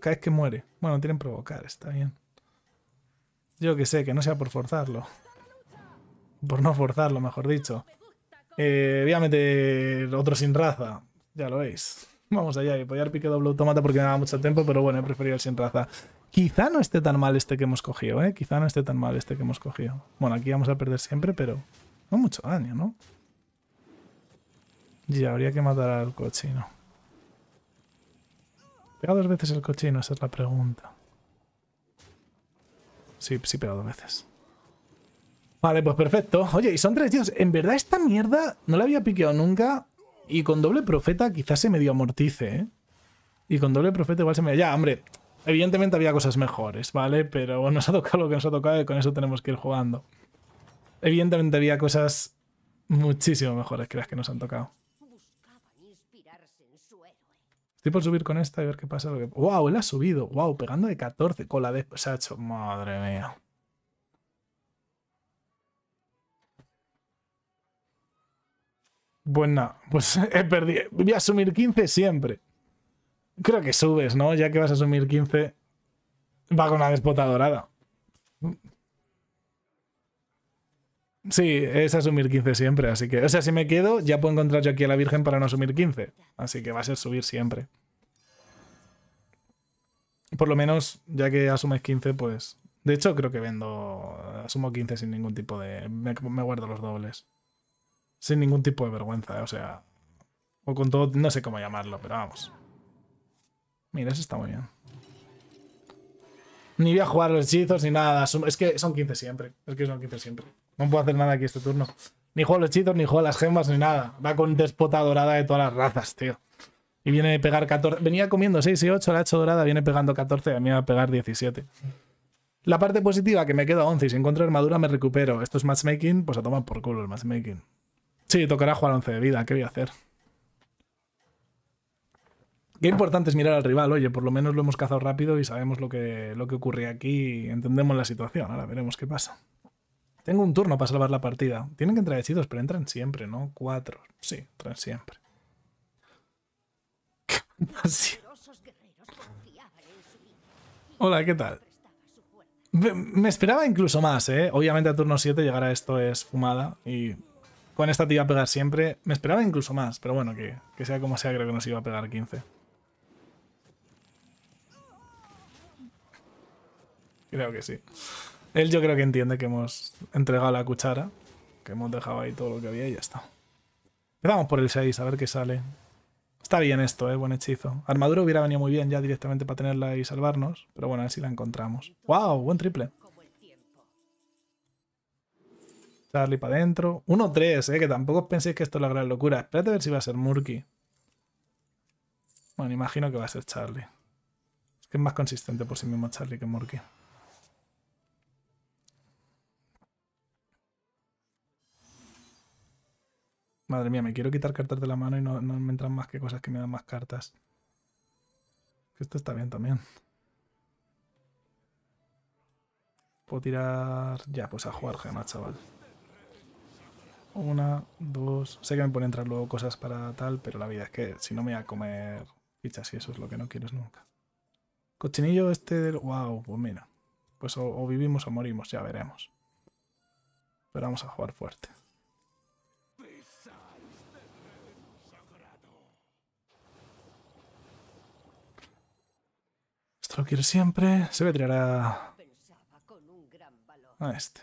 Cada vez que muere. Bueno, tienen provocar, está bien. Yo que sé, que no sea por forzarlo. Por no forzarlo, mejor dicho. Eh, voy a meter otro sin raza. Ya lo veis. Vamos allá, y podía haber pique doble automata porque me daba mucho tiempo, pero bueno, he preferido el sin raza. Quizá no esté tan mal este que hemos cogido, ¿eh? Quizá no esté tan mal este que hemos cogido. Bueno, aquí vamos a perder siempre, pero no mucho daño, ¿no? Y habría que matar al cochino. ¿Pega dos veces el cochino? Esa es la pregunta. Sí, sí pega dos veces. Vale, pues perfecto. Oye, y son tres tíos. En verdad esta mierda no la había piqueado nunca y con doble profeta quizás se medio amortice, ¿eh? Y con doble profeta igual se me... Ya, hombre, evidentemente había cosas mejores, ¿vale? Pero nos ha tocado lo que nos ha tocado y con eso tenemos que ir jugando. Evidentemente había cosas muchísimo mejores que las que nos han tocado. Estoy por subir con esta y ver qué pasa. ¡Wow! Él ha subido. ¡Wow! Pegando de 14 con la de... O hecho... Madre mía. Pues pues he perdido. Voy a asumir 15 siempre. Creo que subes, ¿no? Ya que vas a asumir 15, va con la despota dorada. Sí, es asumir 15 siempre, así que... O sea, si me quedo, ya puedo encontrar yo aquí a la Virgen para no asumir 15. Así que va a ser subir siempre. Por lo menos, ya que asumes 15, pues... De hecho, creo que vendo... Asumo 15 sin ningún tipo de... me guardo los dobles. Sin ningún tipo de vergüenza, ¿eh? o sea. O con todo. No sé cómo llamarlo, pero vamos. Mira, eso está muy bien. Ni voy a jugar los hechizos ni nada. Es que son 15 siempre. Es que son 15 siempre. No puedo hacer nada aquí este turno. Ni juego los hechizos, ni juego las gemas, ni nada. Va con despota dorada de todas las razas, tío. Y viene a pegar 14. Venía comiendo 6 y 8, la ha hecho dorada, viene pegando 14, a mí va a pegar 17. La parte positiva, que me queda 11 y si encuentro armadura me recupero. Esto es matchmaking, pues a tomar por culo el matchmaking. Sí, tocará jugar 11 de vida, ¿qué voy a hacer? Qué importante es mirar al rival, oye, por lo menos lo hemos cazado rápido y sabemos lo que, lo que ocurre aquí y entendemos la situación, ahora veremos qué pasa. Tengo un turno para salvar la partida. Tienen que entrar hechizos, pero entran siempre, ¿no? Cuatro. Sí, entran siempre. Hola, ¿qué tal? Me esperaba incluso más, ¿eh? Obviamente a turno 7 llegar a esto es fumada y con esta te iba a pegar siempre. Me esperaba incluso más, pero bueno, que, sea como sea, creo que nos iba a pegar 15. Creo que sí. Él yo creo que entiende que hemos entregado la cuchara, que hemos dejado ahí todo lo que había y ya está. Empezamos por el 6, a ver qué sale. Está bien esto, ¿eh? Buen hechizo. Armadura hubiera venido muy bien ya directamente para tenerla y salvarnos, pero bueno, a ver si la encontramos. ¡Wow! Buen triple. Charlie para adentro. 1-3, eh, que tampoco penséis que esto es la gran locura. Espérate a ver si va a ser Murky. Bueno, imagino que va a ser Charlie. Es que es más consistente por sí mismo Charlie que Murky. Madre mía, me quiero quitar cartas de la mano y no, no me entran más que cosas que me dan más cartas. Esto está bien también. Puedo tirar... Ya, pues a jugar gemas chaval. Una, dos. Sé que me pueden entrar luego cosas para tal, pero la vida es que si no me voy a comer fichas y eso es lo que no quieres nunca. Cochinillo este del. ¡Wow! Pues mira. Pues o, vivimos o morimos, ya veremos. Pero vamos a jugar fuerte. Esto lo quiero siempre. Se me tirará. A este.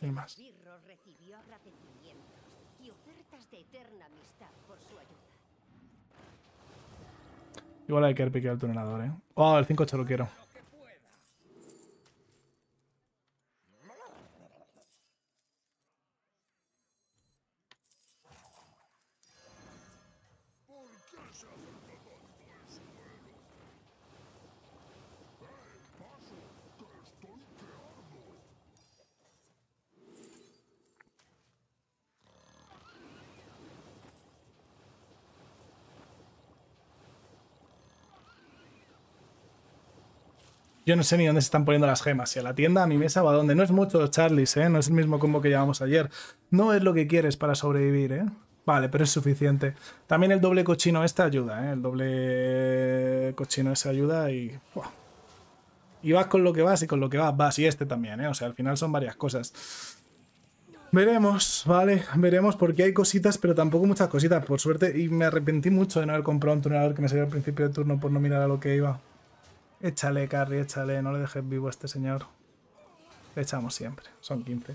Sin más. Birro recibió agradecimientos y ofertas de eterna amistad por su ayuda. Igual hay que piquear el tunelador, ¿eh? Oh, el 5-8 lo quiero. Yo no sé ni dónde se están poniendo las gemas. Si a la tienda, a mi mesa o a dónde. No es mucho, Charlie ¿eh? No es el mismo combo que llevamos ayer. No es lo que quieres para sobrevivir, ¿eh? Vale, pero es suficiente. También el doble cochino este ayuda, ¿eh? El doble cochino ese ayuda y... Y vas con lo que vas y con lo que vas, vas. Y este también, ¿eh? O sea, al final son varias cosas. Veremos, ¿vale? Veremos porque hay cositas, pero tampoco muchas cositas, por suerte. Y me arrepentí mucho de no haber comprado un tunelador que me salió al principio de turno por no mirar a lo que iba. Échale, Carrie, échale. No le dejes vivo a este señor. Le echamos siempre. Son 15.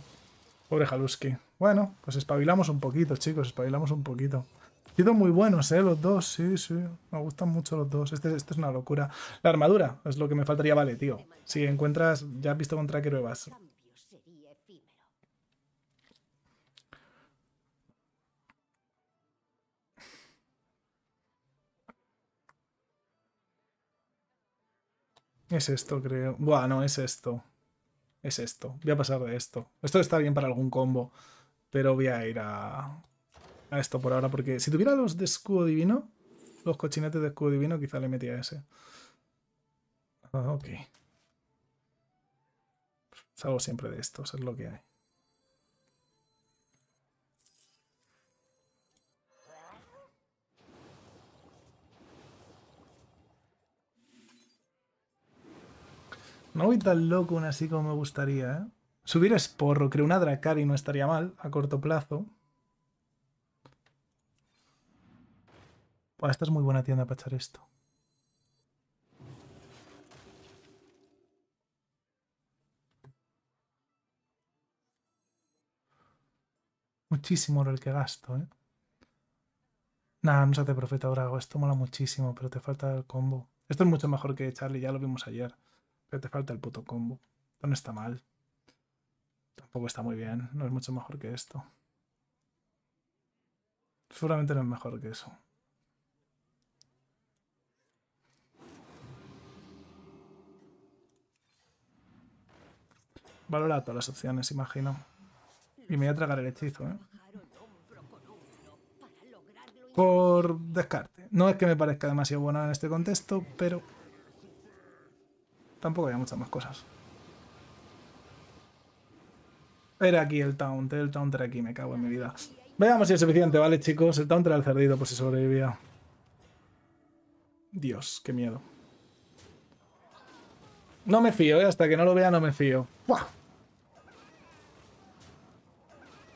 Pobre Haluski. Bueno, pues espabilamos un poquito, chicos. Espabilamos un poquito. quedó muy buenos, ¿eh? Los dos, sí, sí. Me gustan mucho los dos. Este, este, es una locura. La armadura es lo que me faltaría. Vale, tío. Si encuentras... Ya has visto contra qué Es esto, creo. Bueno, es esto. Es esto. Voy a pasar de esto. Esto está bien para algún combo, pero voy a ir a, a esto por ahora, porque si tuviera los de escudo divino, los cochinetes de escudo divino, quizá le metía ese. Ah, ok. Salgo siempre de estos, es lo que hay. No voy tan loco aún así como me gustaría, ¿eh? Subir es porro, creo una Dracari no estaría mal a corto plazo. esta es muy buena tienda para echar esto. Muchísimo oro el que gasto, ¿eh? no se hace profeta, Drago. Esto mola muchísimo, pero te falta el combo. Esto es mucho mejor que Charlie, ya lo vimos ayer te falta el puto combo. no está mal. Tampoco está muy bien. No es mucho mejor que esto. Seguramente no es mejor que eso. Valora todas las opciones, imagino. Y me voy a tragar el hechizo, ¿eh? Por descarte. No es que me parezca demasiado bueno en este contexto, pero Tampoco había muchas más cosas. Era aquí el Taunt, el Taunt era aquí, me cago en mi vida. Veamos si es suficiente, ¿vale, chicos? El Taunt era el cerdito, por si sobrevivía. Dios, qué miedo. No me fío, ¿eh? hasta que no lo vea no me fío.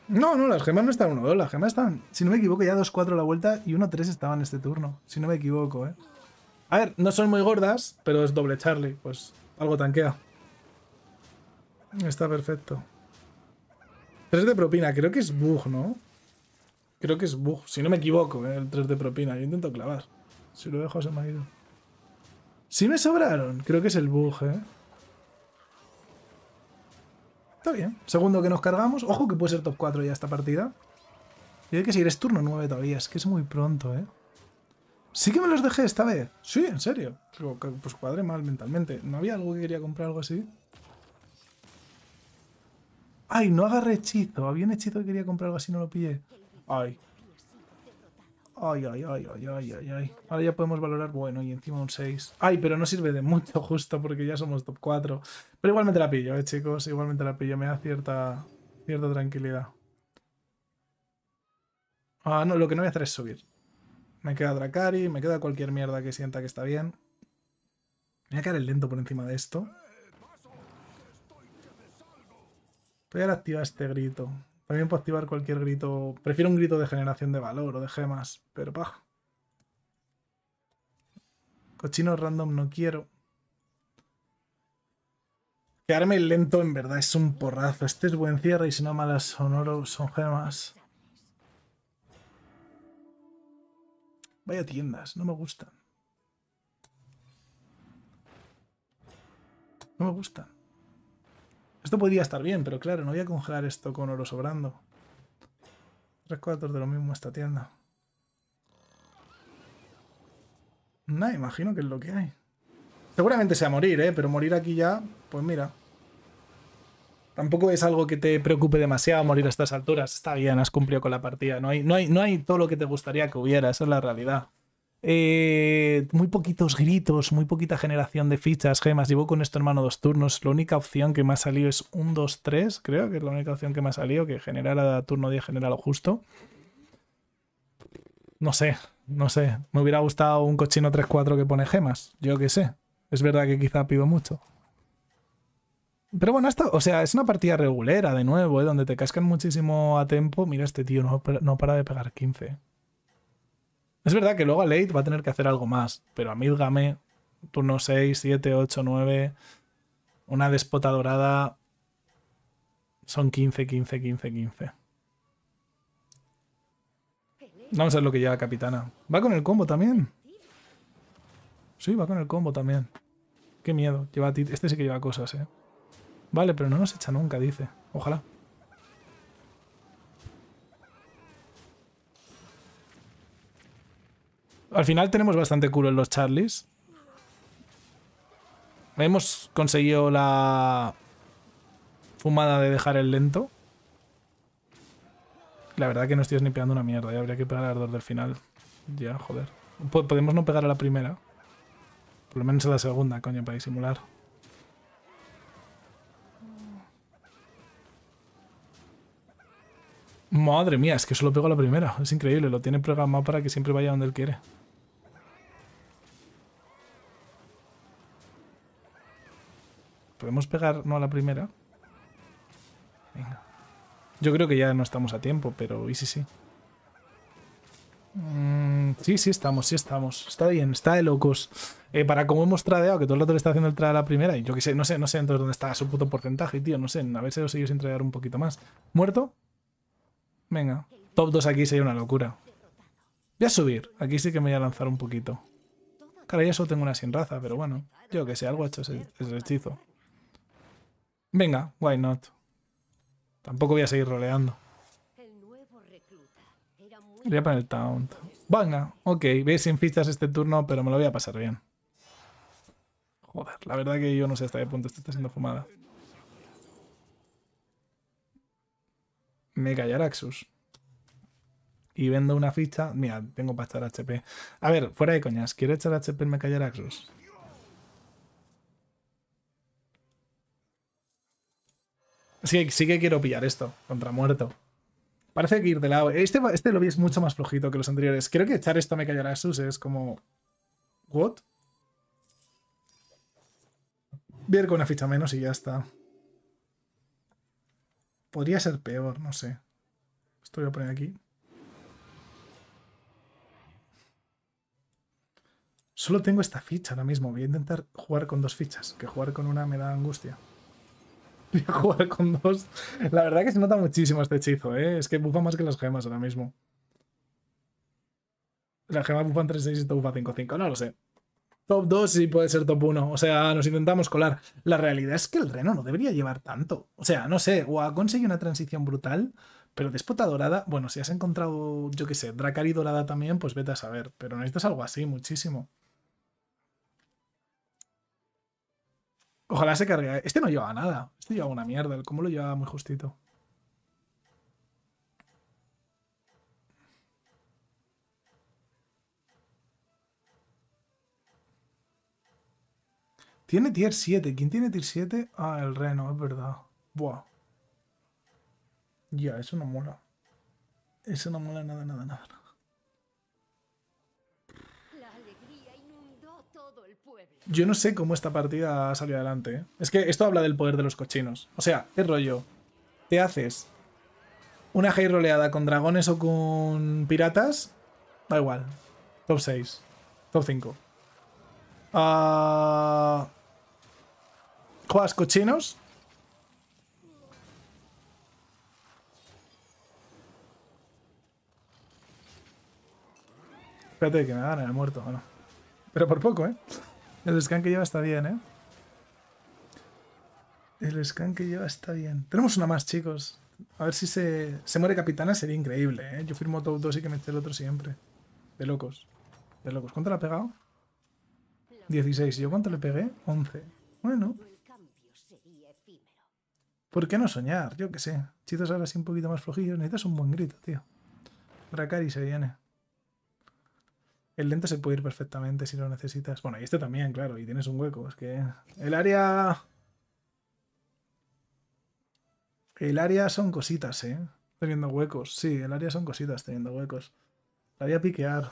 No, no, las gemas no están 1-2, las gemas están, si no me equivoco, ya 2-4 la vuelta y 1-3 estaban este turno, si no me equivoco, ¿eh? A ver, no son muy gordas, pero es doble Charlie, pues algo tanquea. Está perfecto. 3 de propina, creo que es bug, ¿no? Creo que es bug, si no me equivoco, ¿eh? el 3 de propina. Yo intento clavar. Si lo dejo se me ha ido. Si me sobraron, creo que es el bug, ¿eh? Está bien. Segundo que nos cargamos. Ojo que puede ser top 4 ya esta partida. Y hay que seguir, es turno 9 todavía, es que es muy pronto, ¿eh? Sí que me los dejé esta vez. Sí, en serio. Pues cuadré mal mentalmente. ¿No había algo que quería comprar algo así? Ay, no agarré hechizo. Había un hechizo que quería comprar algo así, no lo pillé. Ay. Ay, ay, ay, ay, ay, ay, Ahora ya podemos valorar, bueno, y encima un 6. Ay, pero no sirve de mucho justo porque ya somos top 4. Pero igualmente la pillo, eh, chicos. Igualmente la pillo. Me da cierta, cierta tranquilidad. Ah, no, lo que no voy a hacer es subir. Me queda Dracari, me queda cualquier mierda que sienta que está bien. Me voy a quedar el lento por encima de esto. Voy a activar este grito. También puedo activar cualquier grito. Prefiero un grito de generación de valor o de gemas, pero pa. Cochino random no quiero. Quedarme el lento en verdad es un porrazo. Este es buen cierre y si no malas sonoro son gemas. Vaya tiendas, no me gustan. No me gustan. Esto podría estar bien, pero claro, no voy a congelar esto con oro sobrando. Tres cuartos de lo mismo esta tienda. Nah, imagino que es lo que hay. Seguramente sea morir, ¿eh? Pero morir aquí ya, pues mira tampoco es algo que te preocupe demasiado morir a estas alturas. Está bien, has cumplido con la partida. No hay, no hay, no hay todo lo que te gustaría que hubiera, esa es la realidad. Eh, muy poquitos gritos, muy poquita generación de fichas, gemas. Llevo con esto, hermano, dos turnos. La única opción que me ha salido es un 2-3, creo que es la única opción que me ha salido, que generara turno 10, genera lo justo. No sé, no sé. Me hubiera gustado un cochino 3-4 que pone gemas. Yo qué sé. Es verdad que quizá pido mucho. Pero bueno, esto, o sea, es una partida regulera de nuevo, ¿eh? donde te cascan muchísimo a tempo. Mira, este tío no, no para de pegar 15. Es verdad que luego a late va a tener que hacer algo más, pero a Milgame, turno 6, 7, 8, 9, una despota dorada, son 15, 15, 15, 15. Vamos a ver lo que lleva Capitana. ¿Va con el combo también? Sí, va con el combo también. Qué miedo. Lleva este sí que lleva cosas, eh. Vale, pero no nos echa nunca, dice. Ojalá. Al final tenemos bastante culo en los Charlies. Hemos conseguido la fumada de dejar el lento. La verdad que no estoy snipeando una mierda. Ya habría que pegar a Ardor del final. Ya, joder. Podemos no pegar a la primera. Por lo menos a la segunda, coño, para disimular. Madre mía, es que solo pego a la primera. Es increíble, lo tiene programado para que siempre vaya donde él quiere. ¿Podemos pegar no a la primera? Venga. Yo creo que ya no estamos a tiempo, pero... Y sí, sí. Mm, sí, sí estamos, sí estamos. Está bien, está de locos. Eh, para como hemos tradeado, que todo el rato le está haciendo el trade a la primera, y yo qué sé, no sé, no sé entonces dónde está su puto porcentaje, tío, no sé, a ver si lo sigo sin tradear un poquito más. ¿Muerto? Venga, top 2 aquí sería una locura. Voy a subir, aquí sí que me voy a lanzar un poquito. Claro, ya solo tengo una sin raza, pero bueno, yo que sé, algo ha hecho ese, hechizo. Venga, why not. Tampoco voy a seguir roleando. Iría para el town. Venga, ok, voy sin fichas este turno, pero me lo voy a pasar bien. Joder, la verdad que yo no sé hasta qué punto esto está siendo fumada. me calla Y vendo una ficha. Mira, tengo para estar HP. A ver, fuera de coñas. ¿Quiero echar HP en a Araxus? Sí, sí que quiero pillar esto. Contra muerto. Parece que ir de lado. Este, este lobby es mucho más flojito que los anteriores. Creo que echar esto a callará es como... ¿What? ir con una ficha menos y ya está. Podría ser peor, no sé. Esto voy a poner aquí. Solo tengo esta ficha ahora mismo. Voy a intentar jugar con dos fichas, que jugar con una me da angustia. Voy jugar con dos. La verdad que se nota muchísimo este hechizo, ¿eh? Es que bufa más que las gemas ahora mismo. las gemas buffan 3-6 y esta bufa 5-5, no lo sé top 2 y puede ser top 1. O sea, nos intentamos colar. La realidad es que el Reno no debería llevar tanto. O sea, no sé, o ha una transición brutal, pero Despota Dorada, bueno, si has encontrado, yo qué sé, Dracari Dorada también, pues vete a saber. Pero necesitas algo así, muchísimo. Ojalá se cargue. Este no lleva nada. Este lleva una mierda. El cómo lo lleva muy justito. Tiene tier 7. ¿Quién tiene tier 7? Ah, el reno, es verdad. Buah. Ya, eso no mola. Eso no mola nada, nada, nada. Yo no sé cómo esta partida ha salido adelante. ¿eh? Es que esto habla del poder de los cochinos. O sea, ¿qué rollo. Te haces una high roleada con dragones o con piratas. Da igual. Top 6. Top 5. Ah... Juegas cochinos. Espérate que me gane el muerto, no? Pero por poco, ¿eh? El scan que lleva está bien, ¿eh? El scan que lleva está bien. Tenemos una más, chicos. A ver si se, se muere Capitana, sería increíble, ¿eh? Yo firmo top dos y que mete el otro siempre. De locos. De locos. ¿Cuánto le ha pegado? 16. ¿Y yo cuánto le pegué? 11. Bueno. ¿Por qué no soñar? Yo qué sé. Chicos ahora sí un poquito más flojillos. Necesitas un buen grito, tío. Rakari se viene. El lente se puede ir perfectamente si lo necesitas. Bueno, y este también, claro. Y tienes un hueco. Es que... El área... El área son cositas, ¿eh? Teniendo huecos. Sí, el área son cositas teniendo huecos. La voy a piquear.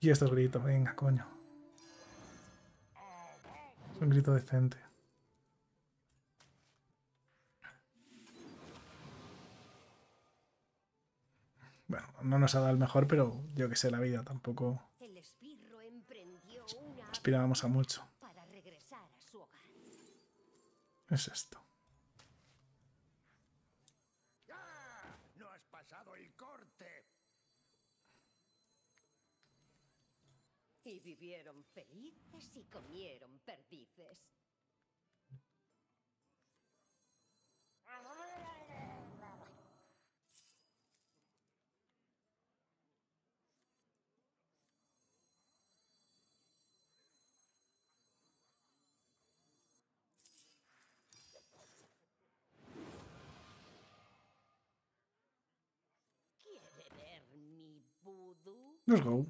Y esto es grito. Venga, coño. Un grito decente. Bueno, no nos ha dado el mejor, pero yo que sé, la vida tampoco. Aspirábamos a mucho. Es esto. y vivieron felices si pues comieron perdices. es go.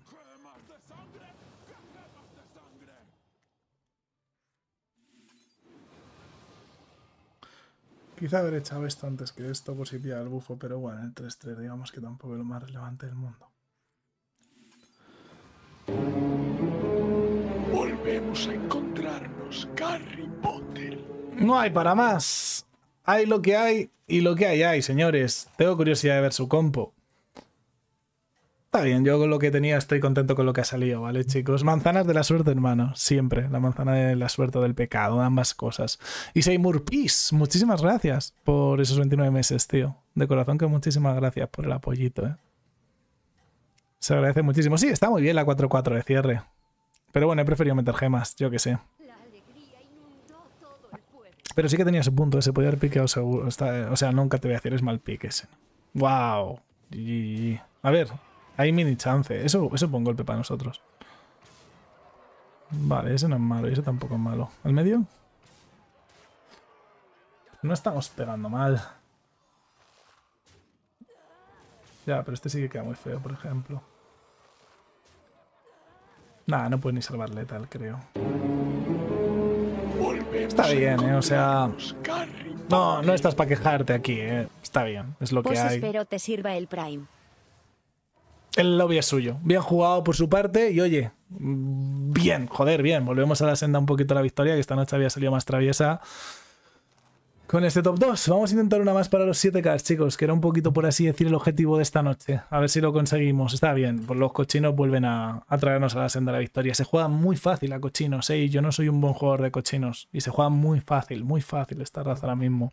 Quizá haber echado esto antes que esto por si el bufo, pero bueno, el 3-3 digamos que tampoco es lo más relevante del mundo. Volvemos a encontrarnos, Harry Potter. No hay para más. Hay lo que hay y lo que hay hay, señores. Tengo curiosidad de ver su compo. Está bien, yo con lo que tenía estoy contento con lo que ha salido, ¿vale, chicos? Manzanas de la suerte, hermano. Siempre. La manzana de la suerte o del pecado, ambas cosas. Y Seymour Peace, muchísimas gracias por esos 29 meses, tío. De corazón que muchísimas gracias por el apoyito, ¿eh? Se agradece muchísimo. Sí, está muy bien la 4-4 de cierre. Pero bueno, he preferido meter gemas, yo que sé. Pero sí que tenía su punto, se podía haber piqueado seguro. o sea, nunca te voy a hacer es mal pique ese. ¡Wow! Y... A ver, hay mini chance. Eso, eso un un golpe para nosotros. Vale, ese no es malo eso ese tampoco es malo. ¿Al medio? No estamos pegando mal. Ya, pero este sí que queda muy feo, por ejemplo. Nada, no puede ni salvarle tal, creo. Está bien, ¿eh? O sea... No, no estás para quejarte aquí, ¿eh? Está bien, es lo que pues hay. espero te sirva el Prime el lobby es suyo. Bien jugado por su parte y oye, bien, joder, bien. Volvemos a la senda un poquito a la victoria, que esta noche había salido más traviesa con este top 2. Vamos a intentar una más para los 7K, chicos, que era un poquito, por así decir, el objetivo de esta noche. A ver si lo conseguimos. Está bien, pues los cochinos vuelven a, traernos a la senda de la victoria. Se juega muy fácil a cochinos, ¿eh? yo no soy un buen jugador de cochinos. Y se juega muy fácil, muy fácil esta raza ahora mismo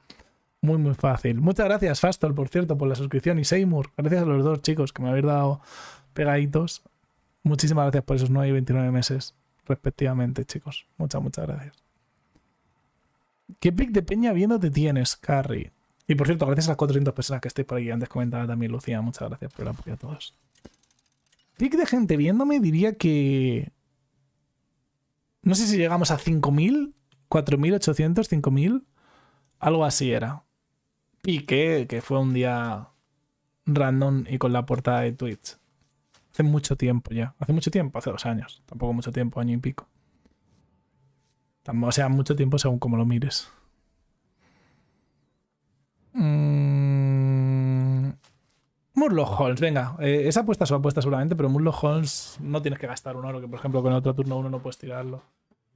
muy, muy fácil. Muchas gracias, Fastol, por cierto, por la suscripción y Seymour. Gracias a los dos chicos que me habéis dado pegaditos. Muchísimas gracias por esos 9 y 29 meses, respectivamente, chicos. Muchas, muchas gracias. ¿Qué pic de peña viendo te tienes, Carrie? Y por cierto, gracias a las 400 personas que estoy por aquí. Antes comentaba también Lucía. Muchas gracias por el apoyo a todos. ¿pic de gente viéndome diría que... No sé si llegamos a 5.000, 4.800, 5.000. Algo así era. Y que, que fue un día random y con la portada de Twitch. Hace mucho tiempo ya. Hace mucho tiempo, hace dos años. Tampoco mucho tiempo, año y pico. O sea, mucho tiempo según como lo mires. Mm... Murloc Holmes, venga. Eh, esa apuesta es apuesta seguramente, pero Murloc Holmes no tienes que gastar un oro, que por ejemplo con el otro turno uno no puedes tirarlo.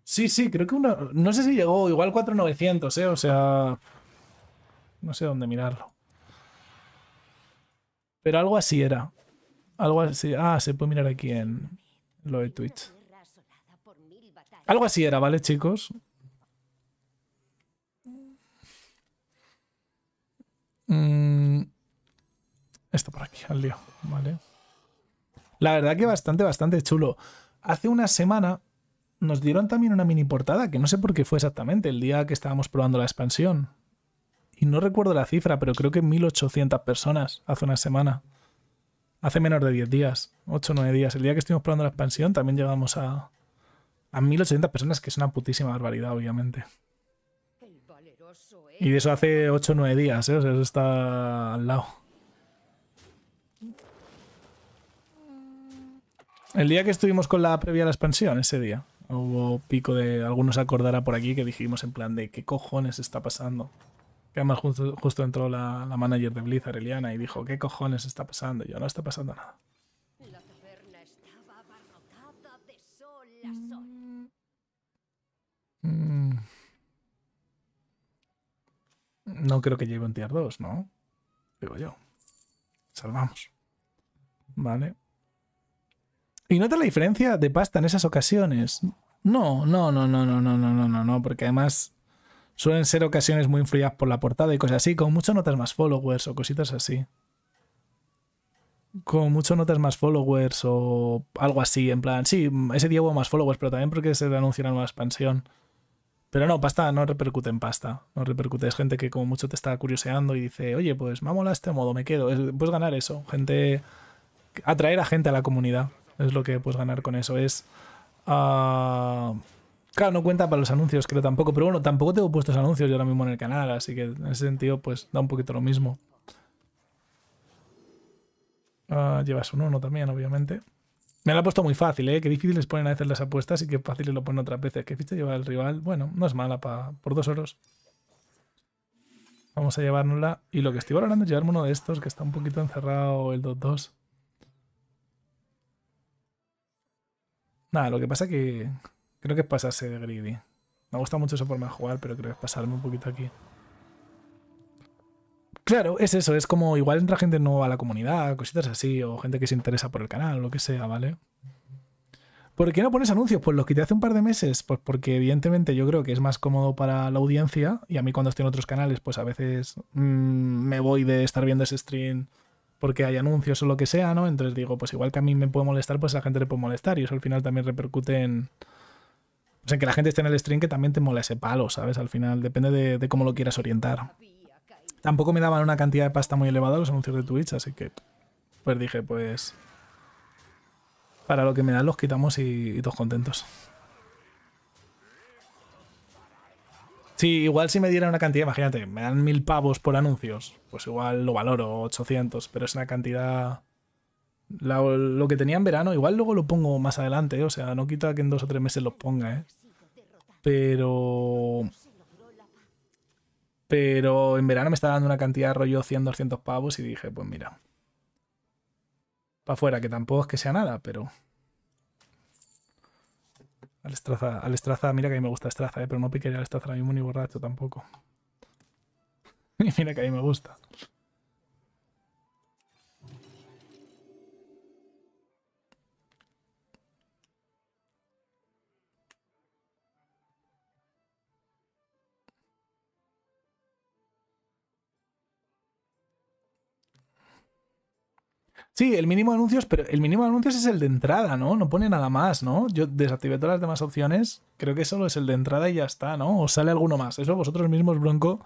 Sí, sí, creo que uno. No sé si llegó, igual 4900, ¿eh? O sea. No sé dónde mirarlo. Pero algo así era. Algo así. Ah, se puede mirar aquí en lo de Twitch. Algo así era, ¿vale, chicos? Mm, Esto por aquí, al lío, ¿vale? La verdad que bastante, bastante chulo. Hace una semana nos dieron también una mini portada, que no sé por qué fue exactamente, el día que estábamos probando la expansión y no recuerdo la cifra, pero creo que 1.800 personas hace una semana. Hace menos de 10 días, 8 o 9 días. El día que estuvimos probando la expansión también llegamos a, a 1.800 personas, que es una putísima barbaridad, obviamente. Y de eso hace 8 o 9 días, ¿eh? o sea, eso está al lado. El día que estuvimos con la previa a la expansión, ese día, hubo pico de... Algunos acordará por aquí que dijimos en plan de ¿qué cojones está pasando? Que además justo, entró la, manager de Blizzard, Eliana, y dijo, ¿qué cojones está pasando? yo, no está pasando nada. Mm. No creo que lleve un tier 2, ¿no? Digo yo. Salvamos. Vale. ¿Y nota la diferencia de pasta en esas ocasiones? No, no, no, no, no, no, no, no, no, no, porque además Suelen ser ocasiones muy influidas por la portada y cosas así, con mucho notas más followers o cositas así. Con mucho notas más followers o algo así, en plan, sí, ese día hubo más followers, pero también porque se anunció una nueva expansión. Pero no, pasta no repercute en pasta. No repercute. Es gente que como mucho te está curioseando y dice, oye, pues me a este modo, me quedo. puedes ganar eso. Gente. Atraer a gente a la comunidad. Es lo que puedes ganar con eso. Es. Ah, Claro, no cuenta para los anuncios, creo tampoco. Pero bueno, tampoco tengo puestos anuncios yo ahora mismo en el canal, así que en ese sentido, pues da un poquito lo mismo. Ah, llevas un 1 también, obviamente. Me la ha puesto muy fácil, ¿eh? Qué difíciles les ponen a veces las apuestas y qué fáciles lo ponen otras veces. ¿Qué ficha lleva el rival? Bueno, no es mala por dos oros. Vamos a llevárnosla. Y lo que estoy valorando es llevarme uno de estos, que está un poquito encerrado el 2-2. Nada, lo que pasa que Creo que es pasarse de greedy. Me gusta mucho esa forma de jugar, pero creo que es pasarme un poquito aquí. Claro, es eso, es como igual entra gente nueva a la comunidad, cositas así, o gente que se interesa por el canal, lo que sea, ¿vale? ¿Por qué no pones anuncios? Pues los quité hace un par de meses, pues porque evidentemente yo creo que es más cómodo para la audiencia, y a mí cuando estoy en otros canales, pues a veces mm, me voy de estar viendo ese stream porque hay anuncios o lo que sea, ¿no? Entonces digo, pues igual que a mí me puede molestar, pues a la gente le puede molestar, y eso al final también repercute en, o sea, que la gente esté en el stream que también te mola ese palo, ¿sabes? Al final, depende de, cómo lo quieras orientar. Tampoco me daban una cantidad de pasta muy elevada los anuncios de Twitch, así que pues dije, pues para lo que me dan los quitamos y, y todos contentos. Sí, igual si me dieran una cantidad, imagínate, me dan mil pavos por anuncios, pues igual lo valoro, 800, pero es una cantidad lo que tenía en verano, igual luego lo pongo más adelante, ¿eh? o sea, no quita que en dos o tres meses lo ponga, ¿eh? Pero... Pero en verano me estaba dando una cantidad de rollo 100, 200 pavos y dije, pues mira. Para afuera, que tampoco es que sea nada, pero... Al Estraza, al Estraza, mira que a mí me gusta Estraza, ¿eh? pero no piqué al Estraza mí mismo ni borracho tampoco. Y mira que a mí me gusta. Sí, el mínimo de anuncios, pero el mínimo anuncios es el de entrada, ¿no? No pone nada más, ¿no? Yo desactivé todas las demás opciones, creo que solo es el de entrada y ya está, ¿no? O sale alguno más. Eso vosotros mismos, Bronco,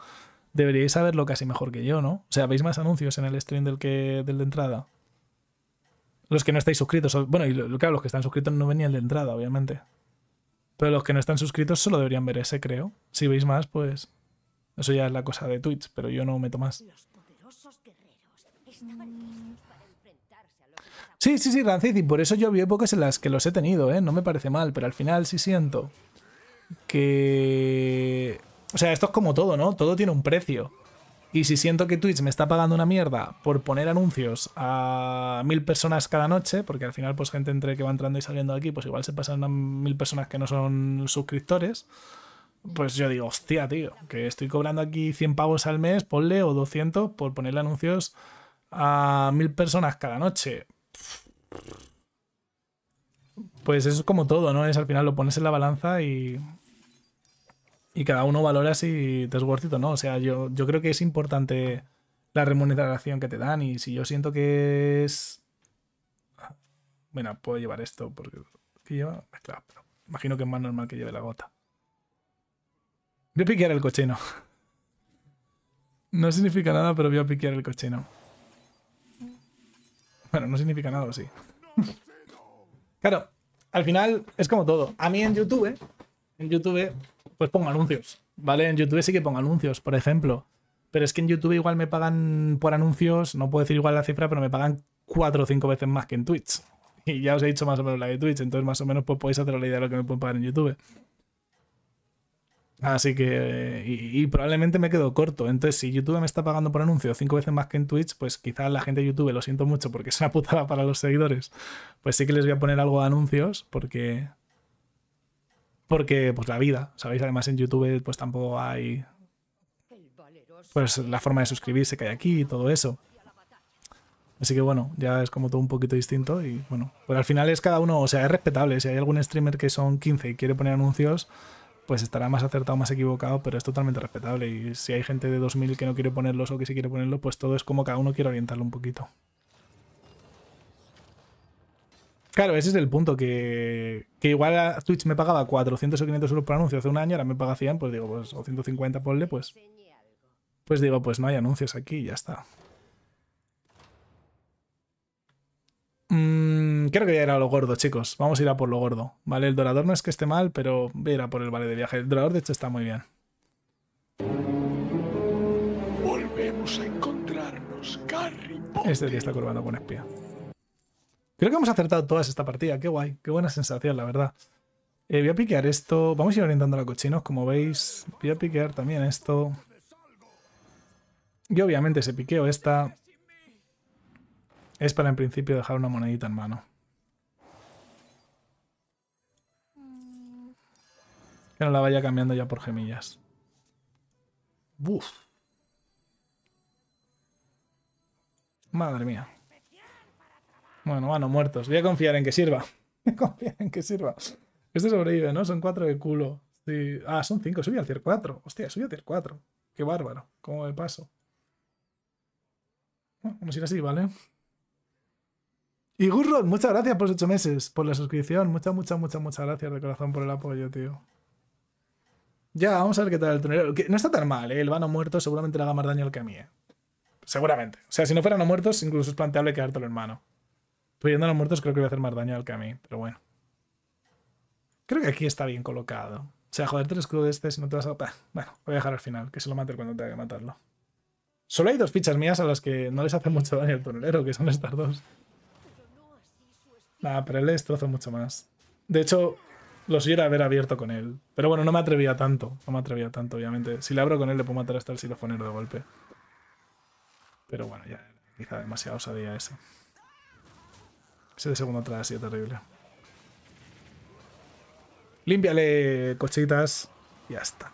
deberíais saberlo casi mejor que yo, ¿no? O sea, ¿veis más anuncios en el stream del que del de entrada? Los que no estáis suscritos, bueno, y claro, los que están suscritos no venían de entrada, obviamente. Pero los que no están suscritos solo deberían ver ese, creo. Si veis más, pues eso ya es la cosa de Twitch, pero yo no meto más. Los guerreros Sí, sí, sí, Rancid, y por eso yo vi épocas en las que los he tenido, ¿eh? No me parece mal, pero al final sí siento que... O sea, esto es como todo, ¿no? Todo tiene un precio. Y si siento que Twitch me está pagando una mierda por poner anuncios a mil personas cada noche, porque al final, pues gente entre que va entrando y saliendo de aquí, pues igual se pasan a mil personas que no son suscriptores, pues yo digo, hostia, tío, que estoy cobrando aquí 100 pavos al mes, ponle, o 200 por ponerle anuncios a mil personas cada noche. Pues eso es como todo, ¿no? Es al final lo pones en la balanza y. Y cada uno valora si te es worth o no. O sea, yo, yo creo que es importante la remuneración que te dan. Y si yo siento que es. Bueno, puedo llevar esto porque. imagino que es más normal que lleve la gota. Voy a piquear el cochino. No significa nada, pero voy a piquear el cochino. Bueno, no significa nada, o sí. claro, al final es como todo. A mí en YouTube, en YouTube, pues pongo anuncios, ¿vale? En YouTube sí que pongo anuncios, por ejemplo. Pero es que en YouTube igual me pagan por anuncios, no puedo decir igual la cifra, pero me pagan cuatro o cinco veces más que en Twitch. Y ya os he dicho más o menos la de Twitch, entonces más o menos pues podéis hacer la idea de lo que me pueden pagar en YouTube. Así que, y, probablemente me quedo corto. Entonces, si YouTube me está pagando por anuncios cinco veces más que en Twitch, pues quizás la gente de YouTube, lo siento mucho porque es una putada para los seguidores, pues sí que les voy a poner algo de anuncios porque... Porque, pues la vida, ¿sabéis? Además en YouTube pues tampoco hay... Pues la forma de suscribirse que hay aquí y todo eso. Así que bueno, ya es como todo un poquito distinto y bueno, pero al final es cada uno, o sea, es respetable. Si hay algún streamer que son 15 y quiere poner anuncios pues estará más acertado, más equivocado, pero es totalmente respetable. Y si hay gente de 2000 que no quiere ponerlos o que sí quiere ponerlo, pues todo es como cada uno quiere orientarlo un poquito. Claro, ese es el punto, que, que igual a Twitch me pagaba 400 o 500 euros por anuncio hace un año, ahora me paga pues digo, pues, o 150 ponle, pues... Pues digo, pues no hay anuncios aquí ya está. Mmm... creo que ya era a lo gordo, chicos. Vamos a ir a por lo gordo. ¿Vale? El dorador no es que esté mal, pero voy a ir a por el vale de viaje. El dorador, de hecho, está muy bien. Volvemos a encontrarnos, Este está curvando con espía. Creo que hemos acertado todas esta partida. Qué guay. Qué buena sensación, la verdad. Eh, voy a piquear esto. Vamos a ir orientando a cochinos, como veis. Voy a piquear también esto. Y obviamente se piqueo esta es para en principio dejar una monedita en mano. Mm. Que no la vaya cambiando ya por gemillas. Buf. Madre mía. Bueno, bueno, muertos. Voy a confiar en que sirva. Voy confiar en que sirva. Este sobrevive, ¿no? Son cuatro de culo. Ah, son cinco. Subí al tier 4. Hostia, subí al tier 4. Qué bárbaro. ¿Cómo me paso? vamos a ir así, ¿vale? Y Gurrod, muchas gracias por los ocho meses, por la suscripción. Muchas, muchas, muchas, muchas gracias de corazón por el apoyo, tío. Ya, vamos a ver qué tal el tunelero. Que no está tan mal, ¿eh? El vano muerto seguramente le haga más daño al que ¿eh? Seguramente. O sea, si no fueran no muertos, incluso es planteable quedártelo en mano. Pero yendo a los muertos creo que voy a hacer más daño al que pero bueno. Creo que aquí está bien colocado. O sea, joderte el escudo de este si no te vas a... Bueno, voy a dejar al final, que se lo mate cuando tenga que matarlo. Solo hay dos fichas mías a las que no les hace mucho daño el tunelero, que son estas dos. Nada, pero él le destrozo mucho más. De hecho, lo era haber abierto con él. Pero bueno, no me atrevía tanto. No me atrevía tanto, obviamente. Si le abro con él, le puedo matar hasta el silofonero de golpe. Pero bueno, ya. Quizá demasiado osadía esa. Ese de segundo atrás ha sido terrible. Límpiale, cochitas. Ya está.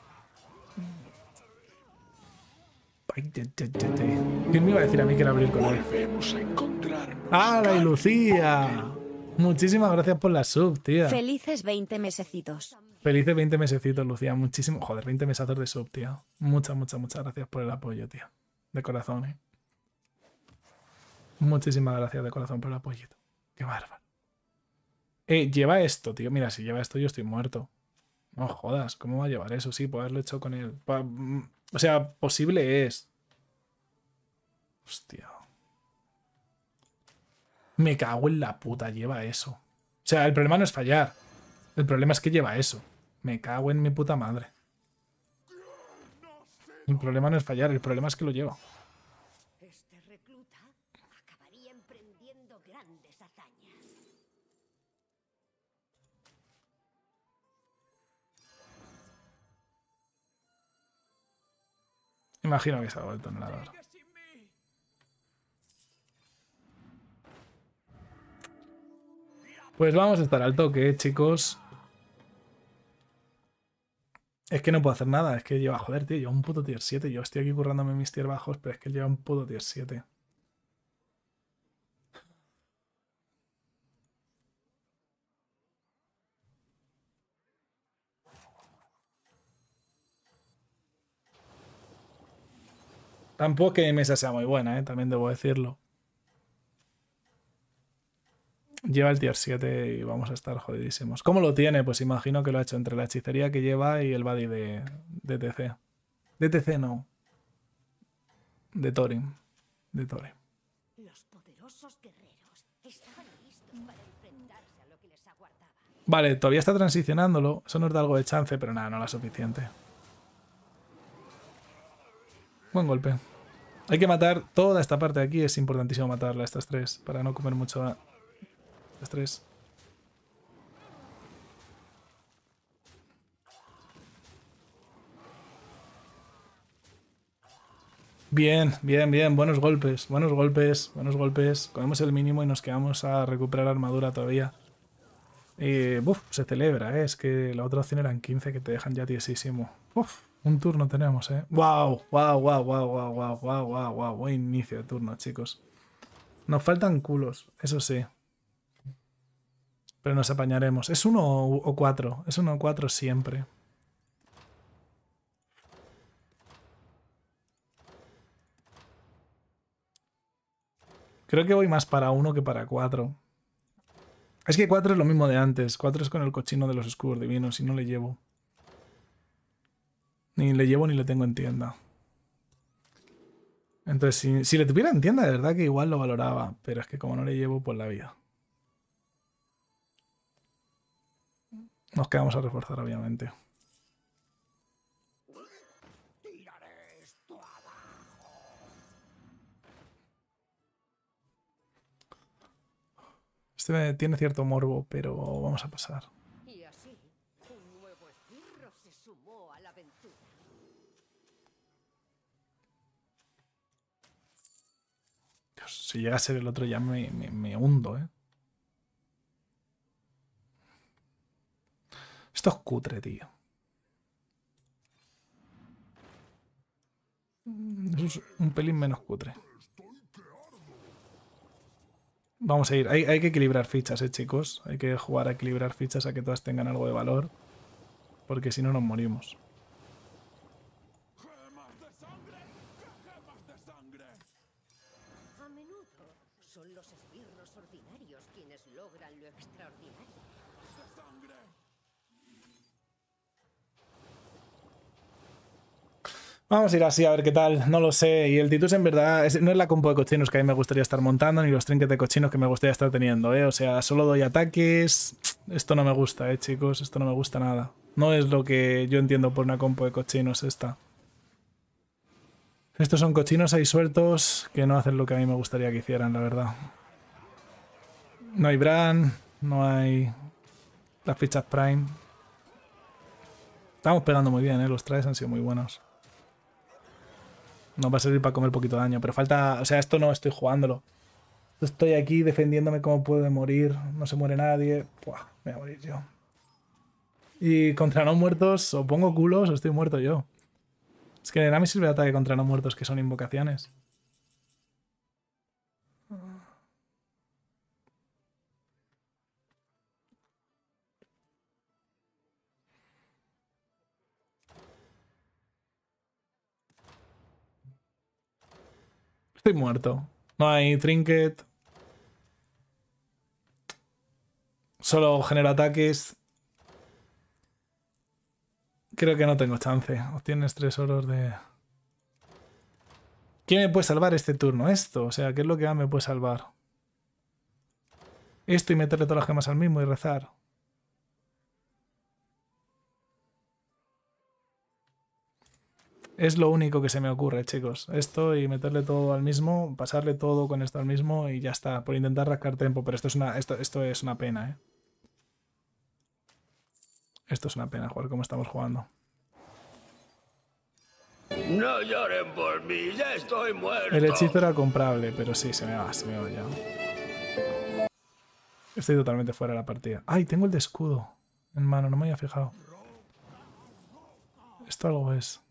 ¿Quién me iba a decir a mí que era abrir con él? ¡Ah, la Lucía! Muchísimas gracias por la sub, tía. Felices 20 mesecitos. Felices 20 mesecitos, Lucía. Muchísimo. Joder, 20 mesazos de sub, tía. Muchas, muchas, muchas gracias por el apoyo, tía. De corazón, eh. Muchísimas gracias de corazón por el apoyo. Qué bárbaro. Eh, lleva esto, tío. Mira, si lleva esto, yo estoy muerto. No jodas, ¿cómo va a llevar eso? Sí, poderlo haberlo hecho con él. Mm, o sea, posible es. Hostia. Me cago en la puta, lleva eso. O sea, el problema no es fallar. El problema es que lleva eso. Me cago en mi puta madre. El problema no es fallar, el problema es que lo lleva. Este grandes Imagino que se ha vuelto en el hora. Pues vamos a estar al toque, eh, chicos. Es que no puedo hacer nada, es que lleva, joder, tío, lleva un puto tier 7. Yo estoy aquí currándome mis tier bajos, pero es que lleva un puto tier 7. Tampoco que mi mesa sea muy buena, eh, también debo decirlo. lleva el tier 7 y vamos a estar jodidísimos. ¿Cómo lo tiene? Pues imagino que lo ha hecho entre la hechicería que lleva y el body de, DTc. TC. no. De Torin. De Torin. Vale, todavía está transicionándolo. Eso nos da algo de chance, pero nada, no la suficiente. Buen golpe. Hay que matar toda esta parte de aquí. Es importantísimo matarla, estas tres, para no comer mucho las tres. Bien, bien, bien. Buenos golpes, buenos golpes, buenos golpes. Comemos el mínimo y nos quedamos a recuperar armadura todavía. Y, se celebra, ¿eh? Es que la otra opción eran 15 que te dejan ya tiesísimo. Uf, un turno tenemos, ¿eh? ¡Wow! ¡Wow, wow, wow, wow, wow, wow, wow, wow! Buen inicio de turno, chicos. Nos faltan culos, eso sí. Pero nos apañaremos. Es uno o cuatro. Es uno o cuatro siempre. Creo que voy más para uno que para cuatro. Es que cuatro es lo mismo de antes. Cuatro es con el cochino de los escudos divinos y no le llevo. Ni le llevo ni le tengo en tienda. Entonces, si, si le tuviera en tienda, de verdad que igual lo valoraba. Pero es que como no le llevo, pues la vida. Nos quedamos a reforzar, obviamente. Este tiene cierto morbo, pero vamos a pasar. si llega a ser el otro ya me, me hundo, ¿eh? Esto es cutre, tío. es un pelín menos cutre. Vamos a ir. hay, que equilibrar fichas, eh, chicos. Hay que jugar a equilibrar fichas a que todas tengan algo de valor. Porque si no, nos morimos. Vamos a ir así a ver qué tal, no lo sé. Y el Titus en verdad no es la compo de cochinos que a mí me gustaría estar montando, ni los trinques de cochinos que me gustaría estar teniendo, ¿eh? O sea, solo doy ataques. Esto no me gusta, ¿eh, chicos? Esto no me gusta nada. No es lo que yo entiendo por una compo de cochinos esta. Estos son cochinos ahí sueltos que no hacen lo que a mí me gustaría que hicieran, la verdad. No hay Bran, no hay las fichas Prime. Estamos pegando muy bien, ¿eh? Los trajes han sido muy buenos. No va a servir para comer poquito daño. Pero falta. O sea, esto no estoy jugándolo. Estoy aquí defendiéndome como puedo de morir. No se muere nadie. me voy a morir yo. Y contra no muertos, o pongo culos o estoy muerto yo. Es que en sirve de ataque contra no muertos, que son invocaciones. Estoy muerto. No hay trinket. Solo genero ataques. Creo que no tengo chance. Obtienes tres oros de... ¿Quién me puede salvar este turno? Esto. O sea, ¿qué es lo que me puede salvar? Esto y meterle todas las gemas al mismo y rezar. Es lo único que se me ocurre, chicos. Esto y meterle todo al mismo, pasarle todo con esto al mismo y ya está. Por intentar rascar tiempo, pero esto es una, esto, esto es una pena, ¿eh? Esto es una pena jugar como estamos jugando. No lloren por mí, ya estoy muerto. El hechizo era comprable, pero sí, se me va, se me va ya. Estoy totalmente fuera de la partida. ¡Ay, tengo el de escudo! En mano, no me había fijado. Esto algo es.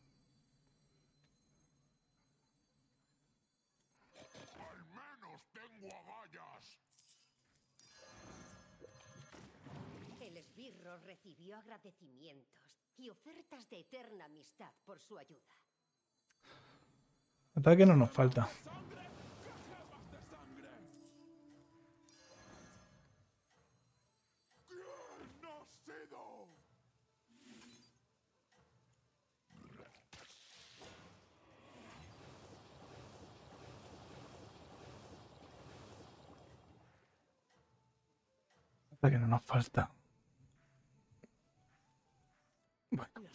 Birro recibió agradecimientos y ofertas de eterna amistad por su ayuda. Ataque no nos falta. que no nos falta.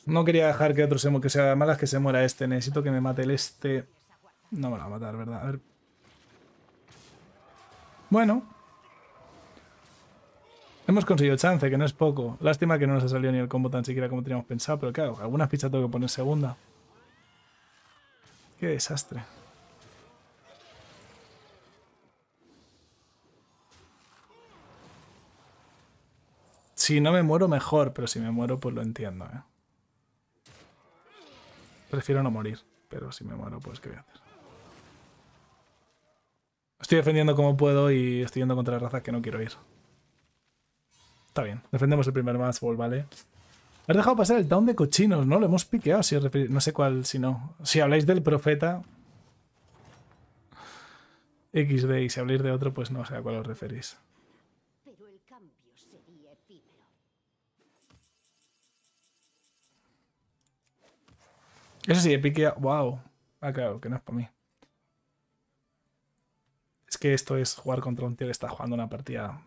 No quería dejar que otros se, que sea malas, que se muera este. Necesito que me mate el este. No me lo va a matar, ¿verdad? A ver. Bueno. Hemos conseguido chance, que no es poco. Lástima que no nos ha salido ni el combo tan siquiera como teníamos pensado, pero claro, algunas pichas tengo que poner segunda. Qué desastre. Si no me muero, mejor, pero si me muero, pues lo entiendo, ¿eh? Prefiero no morir, pero si me muero, pues ¿qué voy a hacer? Estoy defendiendo como puedo y estoy yendo contra la raza que no quiero ir. Está bien, defendemos el primer más ¿vale? Has dejado pasar el town de cochinos, ¿no? Lo hemos piqueado, si no sé cuál, si no. Si habláis del profeta... XD, y si habláis de otro, pues no sé a cuál os referís. Eso sí, Epic. ¡Wow! Ah, claro, que no es para mí. Es que esto es jugar contra un tío que está jugando una partida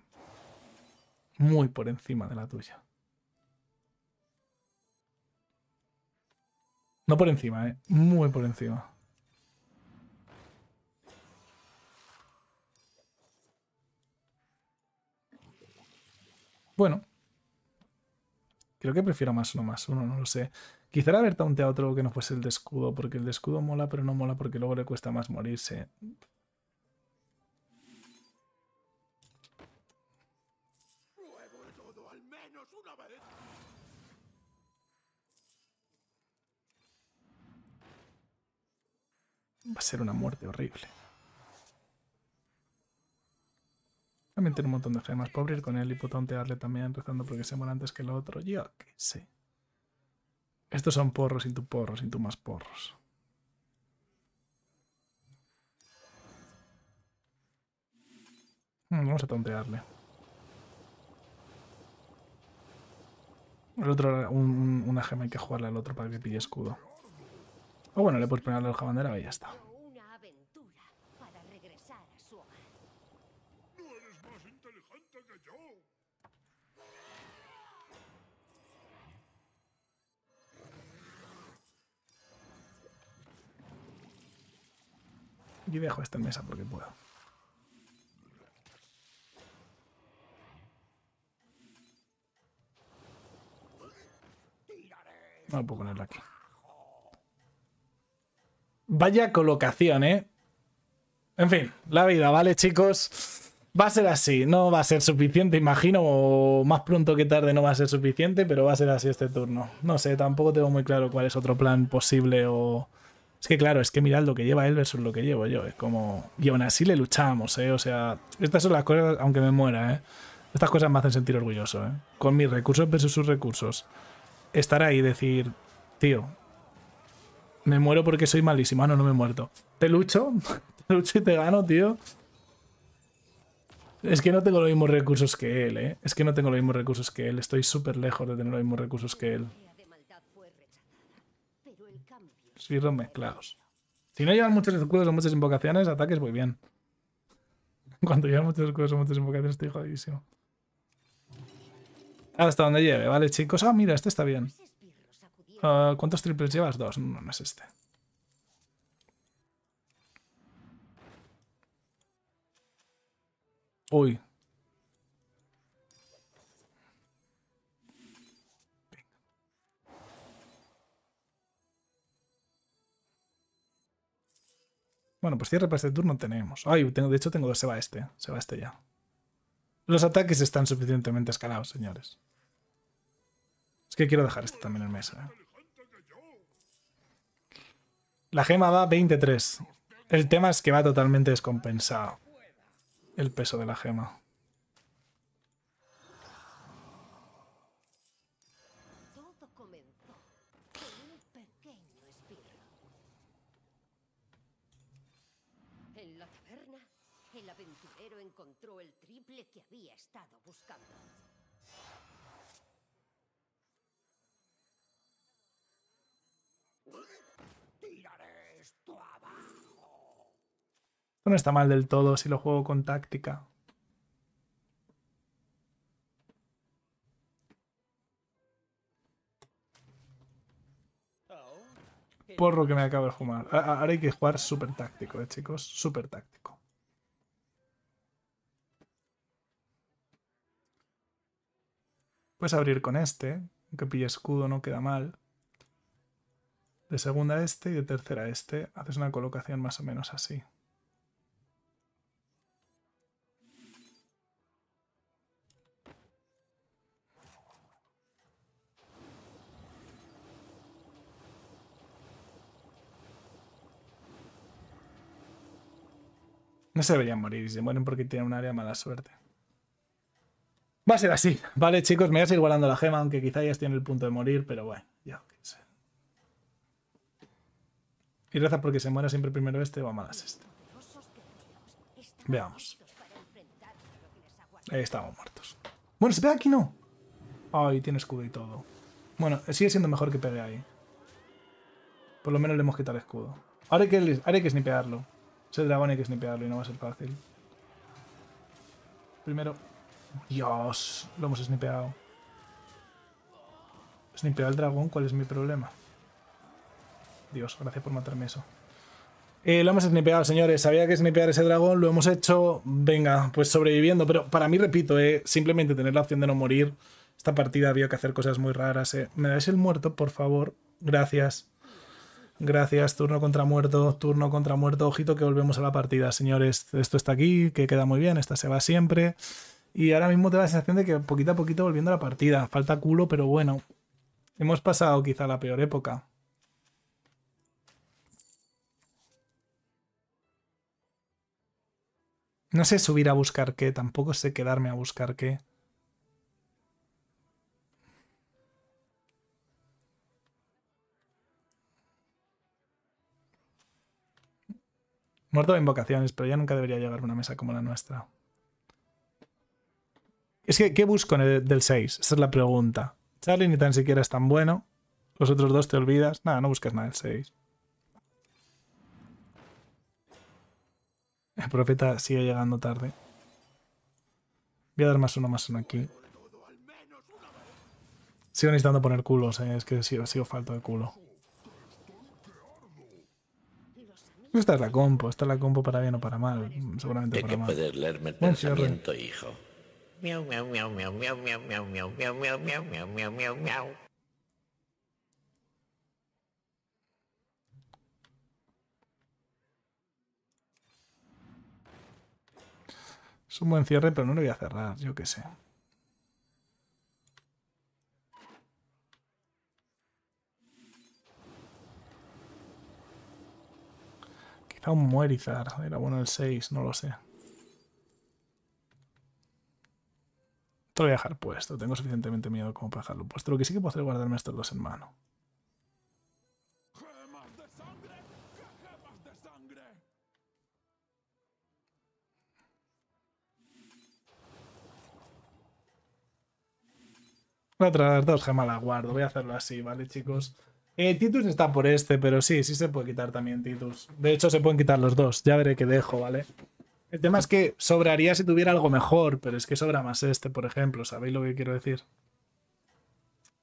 muy por encima de la tuya. No por encima, ¿eh? Muy por encima. Bueno. Creo que prefiero más uno más uno, no lo sé. Quizá haber taunteado otro que no fuese el de escudo, porque el de escudo mola, pero no mola porque luego le cuesta más morirse. Va a ser una muerte horrible. También tiene un montón de gemas. Puedo abrir con él y putontearle también, rezando porque se muera antes que el otro. Yo qué sé. Estos son porros y tu porros y tú más porros. Hmm, vamos a tontearle. El otro, una gema hay que jugarle al otro para que pille escudo. O bueno, le puedes poner la jabandera y ya está. Yo dejo esta mesa porque puedo. No puedo ponerla aquí. Vaya colocación, ¿eh? En fin, la vida, ¿vale, chicos? Va a ser así. No va a ser suficiente, imagino. O más pronto que tarde no va a ser suficiente, pero va a ser así este turno. No sé, tampoco tengo muy claro cuál es otro plan posible o... Es que claro, es que mirad lo que lleva él versus lo que llevo yo. Es como. Y aún así le luchamos, ¿eh? O sea, estas son las cosas, aunque me muera, ¿eh? Estas cosas me hacen sentir orgulloso, ¿eh? Con mis recursos versus sus recursos. Estar ahí y decir, tío, me muero porque soy malísimo. Ah, no, no me he muerto. Te lucho, te lucho y te gano, tío. Es que no tengo los mismos recursos que él, ¿eh? Es que no tengo los mismos recursos que él. Estoy súper lejos de tener los mismos recursos que él mezclados. Si no llevan muchos escudos o muchas invocaciones, ataques muy bien. Cuando llevan muchos escudos o muchas invocaciones, estoy jodidísimo. Hasta donde lleve, ¿vale, chicos? Ah, mira, este está bien. Ah, ¿Cuántos triples llevas? Dos. No, no es este. Uy, Bueno, pues cierre para este turno tenemos. Ay, tengo, de hecho tengo dos, se va este. Se va este ya. Los ataques están suficientemente escalados, señores. Es que quiero dejar este también en mesa. Eh. La gema va 23. El tema es que va totalmente descompensado. El peso de la gema. No está mal del todo si lo juego con táctica. Por lo que me acabo de fumar. Ahora hay que jugar súper táctico, eh, chicos. Súper táctico. Puedes abrir con este. que pille escudo no queda mal. De segunda este y de tercera este. Haces una colocación más o menos así. No se deberían morir y se mueren porque tienen un área mala suerte. Va a ser así, ¿vale, chicos? Me seguir guardando la gema, aunque quizá ya esté en el punto de morir, pero bueno, ya sé. Y reza porque se muera siempre primero este o a malas este. Veamos. Ahí estamos muertos. Bueno, se pega aquí, ¿no? Ay, tiene escudo y todo. Bueno, sigue siendo mejor que pegue ahí. Por lo menos le hemos quitado el escudo. Ahora que, ahora hay que snipearlo. Ese dragón hay que snipearlo y no va a ser fácil. Primero... Dios, lo hemos snipeado. Snipear el dragón, ¿cuál es mi problema? Dios, gracias por matarme eso. Eh, lo hemos snipeado, señores. Sabía que snipear ese dragón, lo hemos hecho. Venga, pues sobreviviendo. Pero para mí, repito, eh, simplemente tener la opción de no morir. Esta partida había que hacer cosas muy raras. Eh. ¿Me dais el muerto, por favor? Gracias. Gracias, turno contra muerto, turno contra muerto. Ojito que volvemos a la partida, señores. Esto está aquí, que queda muy bien, esta se va siempre. Y ahora mismo te da la sensación de que poquito a poquito volviendo a la partida. Falta culo, pero bueno. Hemos pasado quizá la peor época. No sé subir a buscar qué, tampoco sé quedarme a buscar qué. Muerto de invocaciones, pero ya nunca debería llegar una mesa como la nuestra. Es que, ¿qué busco en el, del 6? Esa es la pregunta. Charlie ni tan siquiera es tan bueno. Los otros dos te olvidas. Nada, no buscas nada del 6. El profeta sigue llegando tarde. Voy a dar más uno, más uno aquí. Sigo necesitando poner culos, eh. es que sigo, sigo falto de culo. Esta es la compo, esta es la compo para bien o para mal, seguramente para mal. puedes el pensamiento, hijo. Miau, miau, Es un buen cierre, pero no lo voy a cerrar, yo qué sé. Quizá un Muerizar era bueno el 6, no lo sé. Te lo voy a dejar puesto, tengo suficientemente miedo como para dejarlo puesto. Lo que sí que puedo hacer es guardarme estos dos en mano. traer dos gemas la guardo, voy a hacerlo así, ¿vale, chicos? Eh, Titus está por este, pero sí, sí se puede quitar también Titus. De hecho, se pueden quitar los dos. Ya veré qué dejo, ¿vale? El tema es que sobraría si tuviera algo mejor, pero es que sobra más este, por ejemplo. ¿Sabéis lo que quiero decir?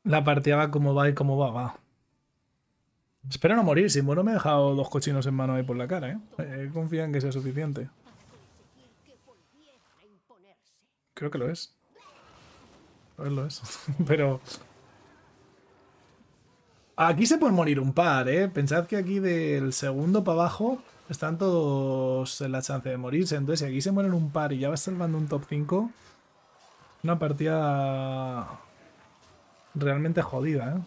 La partida va como va y como va, va. Espero no morir. Si muero me he dejado dos cochinos en mano ahí por la cara, ¿eh? eh confía en que sea suficiente. Creo que lo es. Pues lo es. pero... Aquí se pueden morir un par, ¿eh? Pensad que aquí del segundo para abajo están todos en la chance de morirse. Entonces, si aquí se mueren un par y ya vas salvando un top 5, una partida realmente jodida, ¿eh?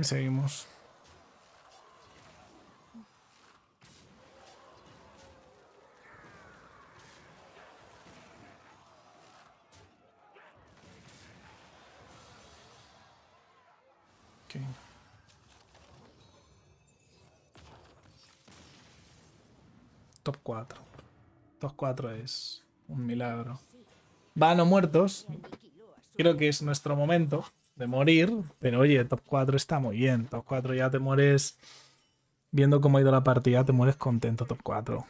Y seguimos. Top 4. Top 4 es un milagro. Vano muertos. Creo que es nuestro momento de morir. Pero oye, top 4 está muy bien. Top 4 ya te mueres viendo cómo ha ido la partida, te mueres contento, top 4.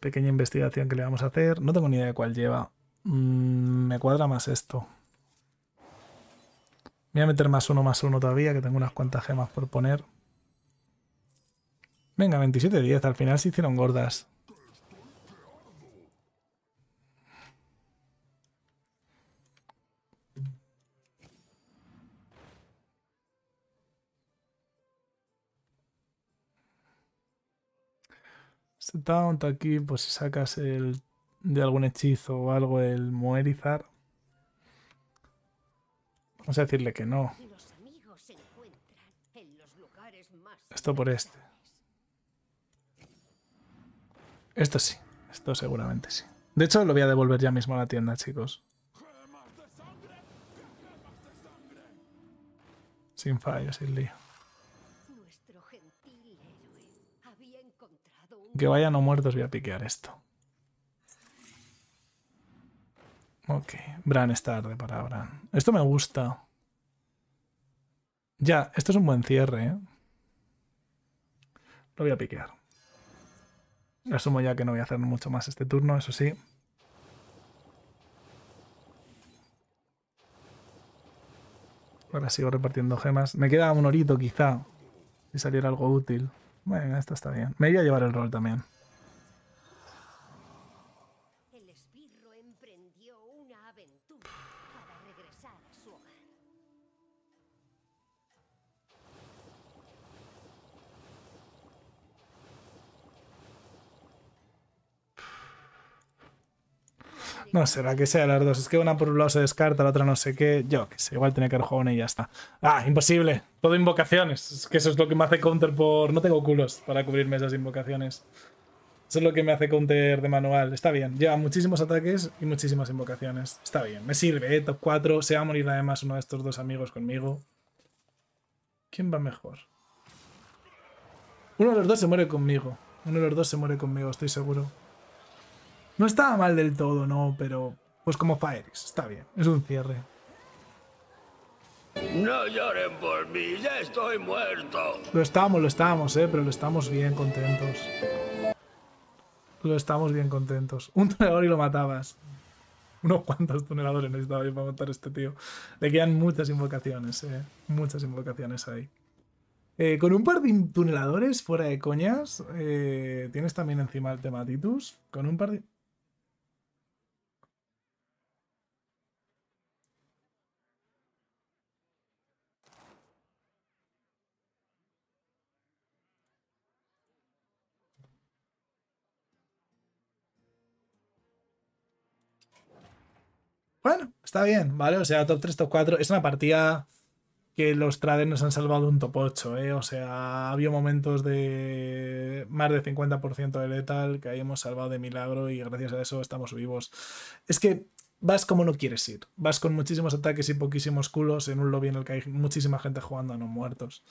Pequeña investigación que le vamos a hacer. No tengo ni idea de cuál lleva. Mm, me cuadra más esto voy a meter más uno, más uno todavía, que tengo unas cuantas gemas por poner. Venga, 27-10. Al final se hicieron gordas. Se taunt aquí, pues si sacas el, de algún hechizo o algo el Moerizar. Vamos a decirle que no. Esto por este. Esto sí. Esto seguramente sí. De hecho, lo voy a devolver ya mismo a la tienda, chicos. Sin fallo, sin lío. Que vayan o muertos voy a piquear esto. Ok, Bran es tarde para Bran. Esto me gusta. Ya, esto es un buen cierre. ¿eh? Lo voy a piquear. Asumo ya que no voy a hacer mucho más este turno, eso sí. Ahora sigo repartiendo gemas. Me queda un orito quizá. Si saliera algo útil. Bueno, esto está bien. Me voy a llevar el rol también. No sé, que sea las dos. Es que una por un lado se descarta, la otra no sé qué. Yo que sé, igual tiene que haber jugado y ya está. Ah, imposible. Todo invocaciones. Es que eso es lo que me hace counter por. No tengo culos para cubrirme esas invocaciones. Eso es lo que me hace counter de manual. Está bien. Lleva muchísimos ataques y muchísimas invocaciones. Está bien. Me sirve, eh, Top 4. Se va a morir además uno de estos dos amigos conmigo. ¿Quién va mejor? Uno de los dos se muere conmigo. Uno de los dos se muere conmigo, estoy seguro. No estaba mal del todo, no, pero pues como Faerix, está bien, es un cierre. No lloren por mí, ya estoy muerto. Lo estamos, lo estamos, eh, pero lo estamos bien contentos. Lo estamos bien contentos. Un tunelador y lo matabas. Unos cuantos tuneladores necesitaba yo para matar a este tío. Le quedan muchas invocaciones, eh. Muchas invocaciones ahí. Eh, con un par de tuneladores, fuera de coñas, eh, tienes también encima el Tematitus. Con un par de... bueno, está bien, ¿vale? O sea, top 3, top 4. Es una partida que los trades nos han salvado un top 8, ¿eh? O sea, había momentos de más de 50% de letal que ahí hemos salvado de milagro y gracias a eso estamos vivos. Es que vas como no quieres ir. Vas con muchísimos ataques y poquísimos culos en un lobby en el que hay muchísima gente jugando a no muertos.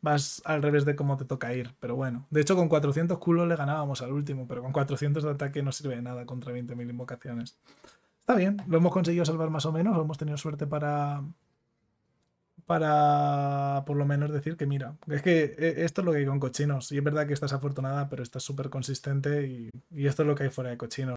Vas al revés de cómo te toca ir, pero bueno. De hecho, con 400 culos le ganábamos al último, pero con 400 de ataque no sirve de nada contra 20.000 invocaciones bien, lo hemos conseguido salvar más o menos, hemos tenido suerte para, para por lo menos decir que mira, es que e, esto es lo que hay con cochinos. Y es verdad que estás afortunada, pero estás súper consistente y, esto es lo que hay fuera de cochinos.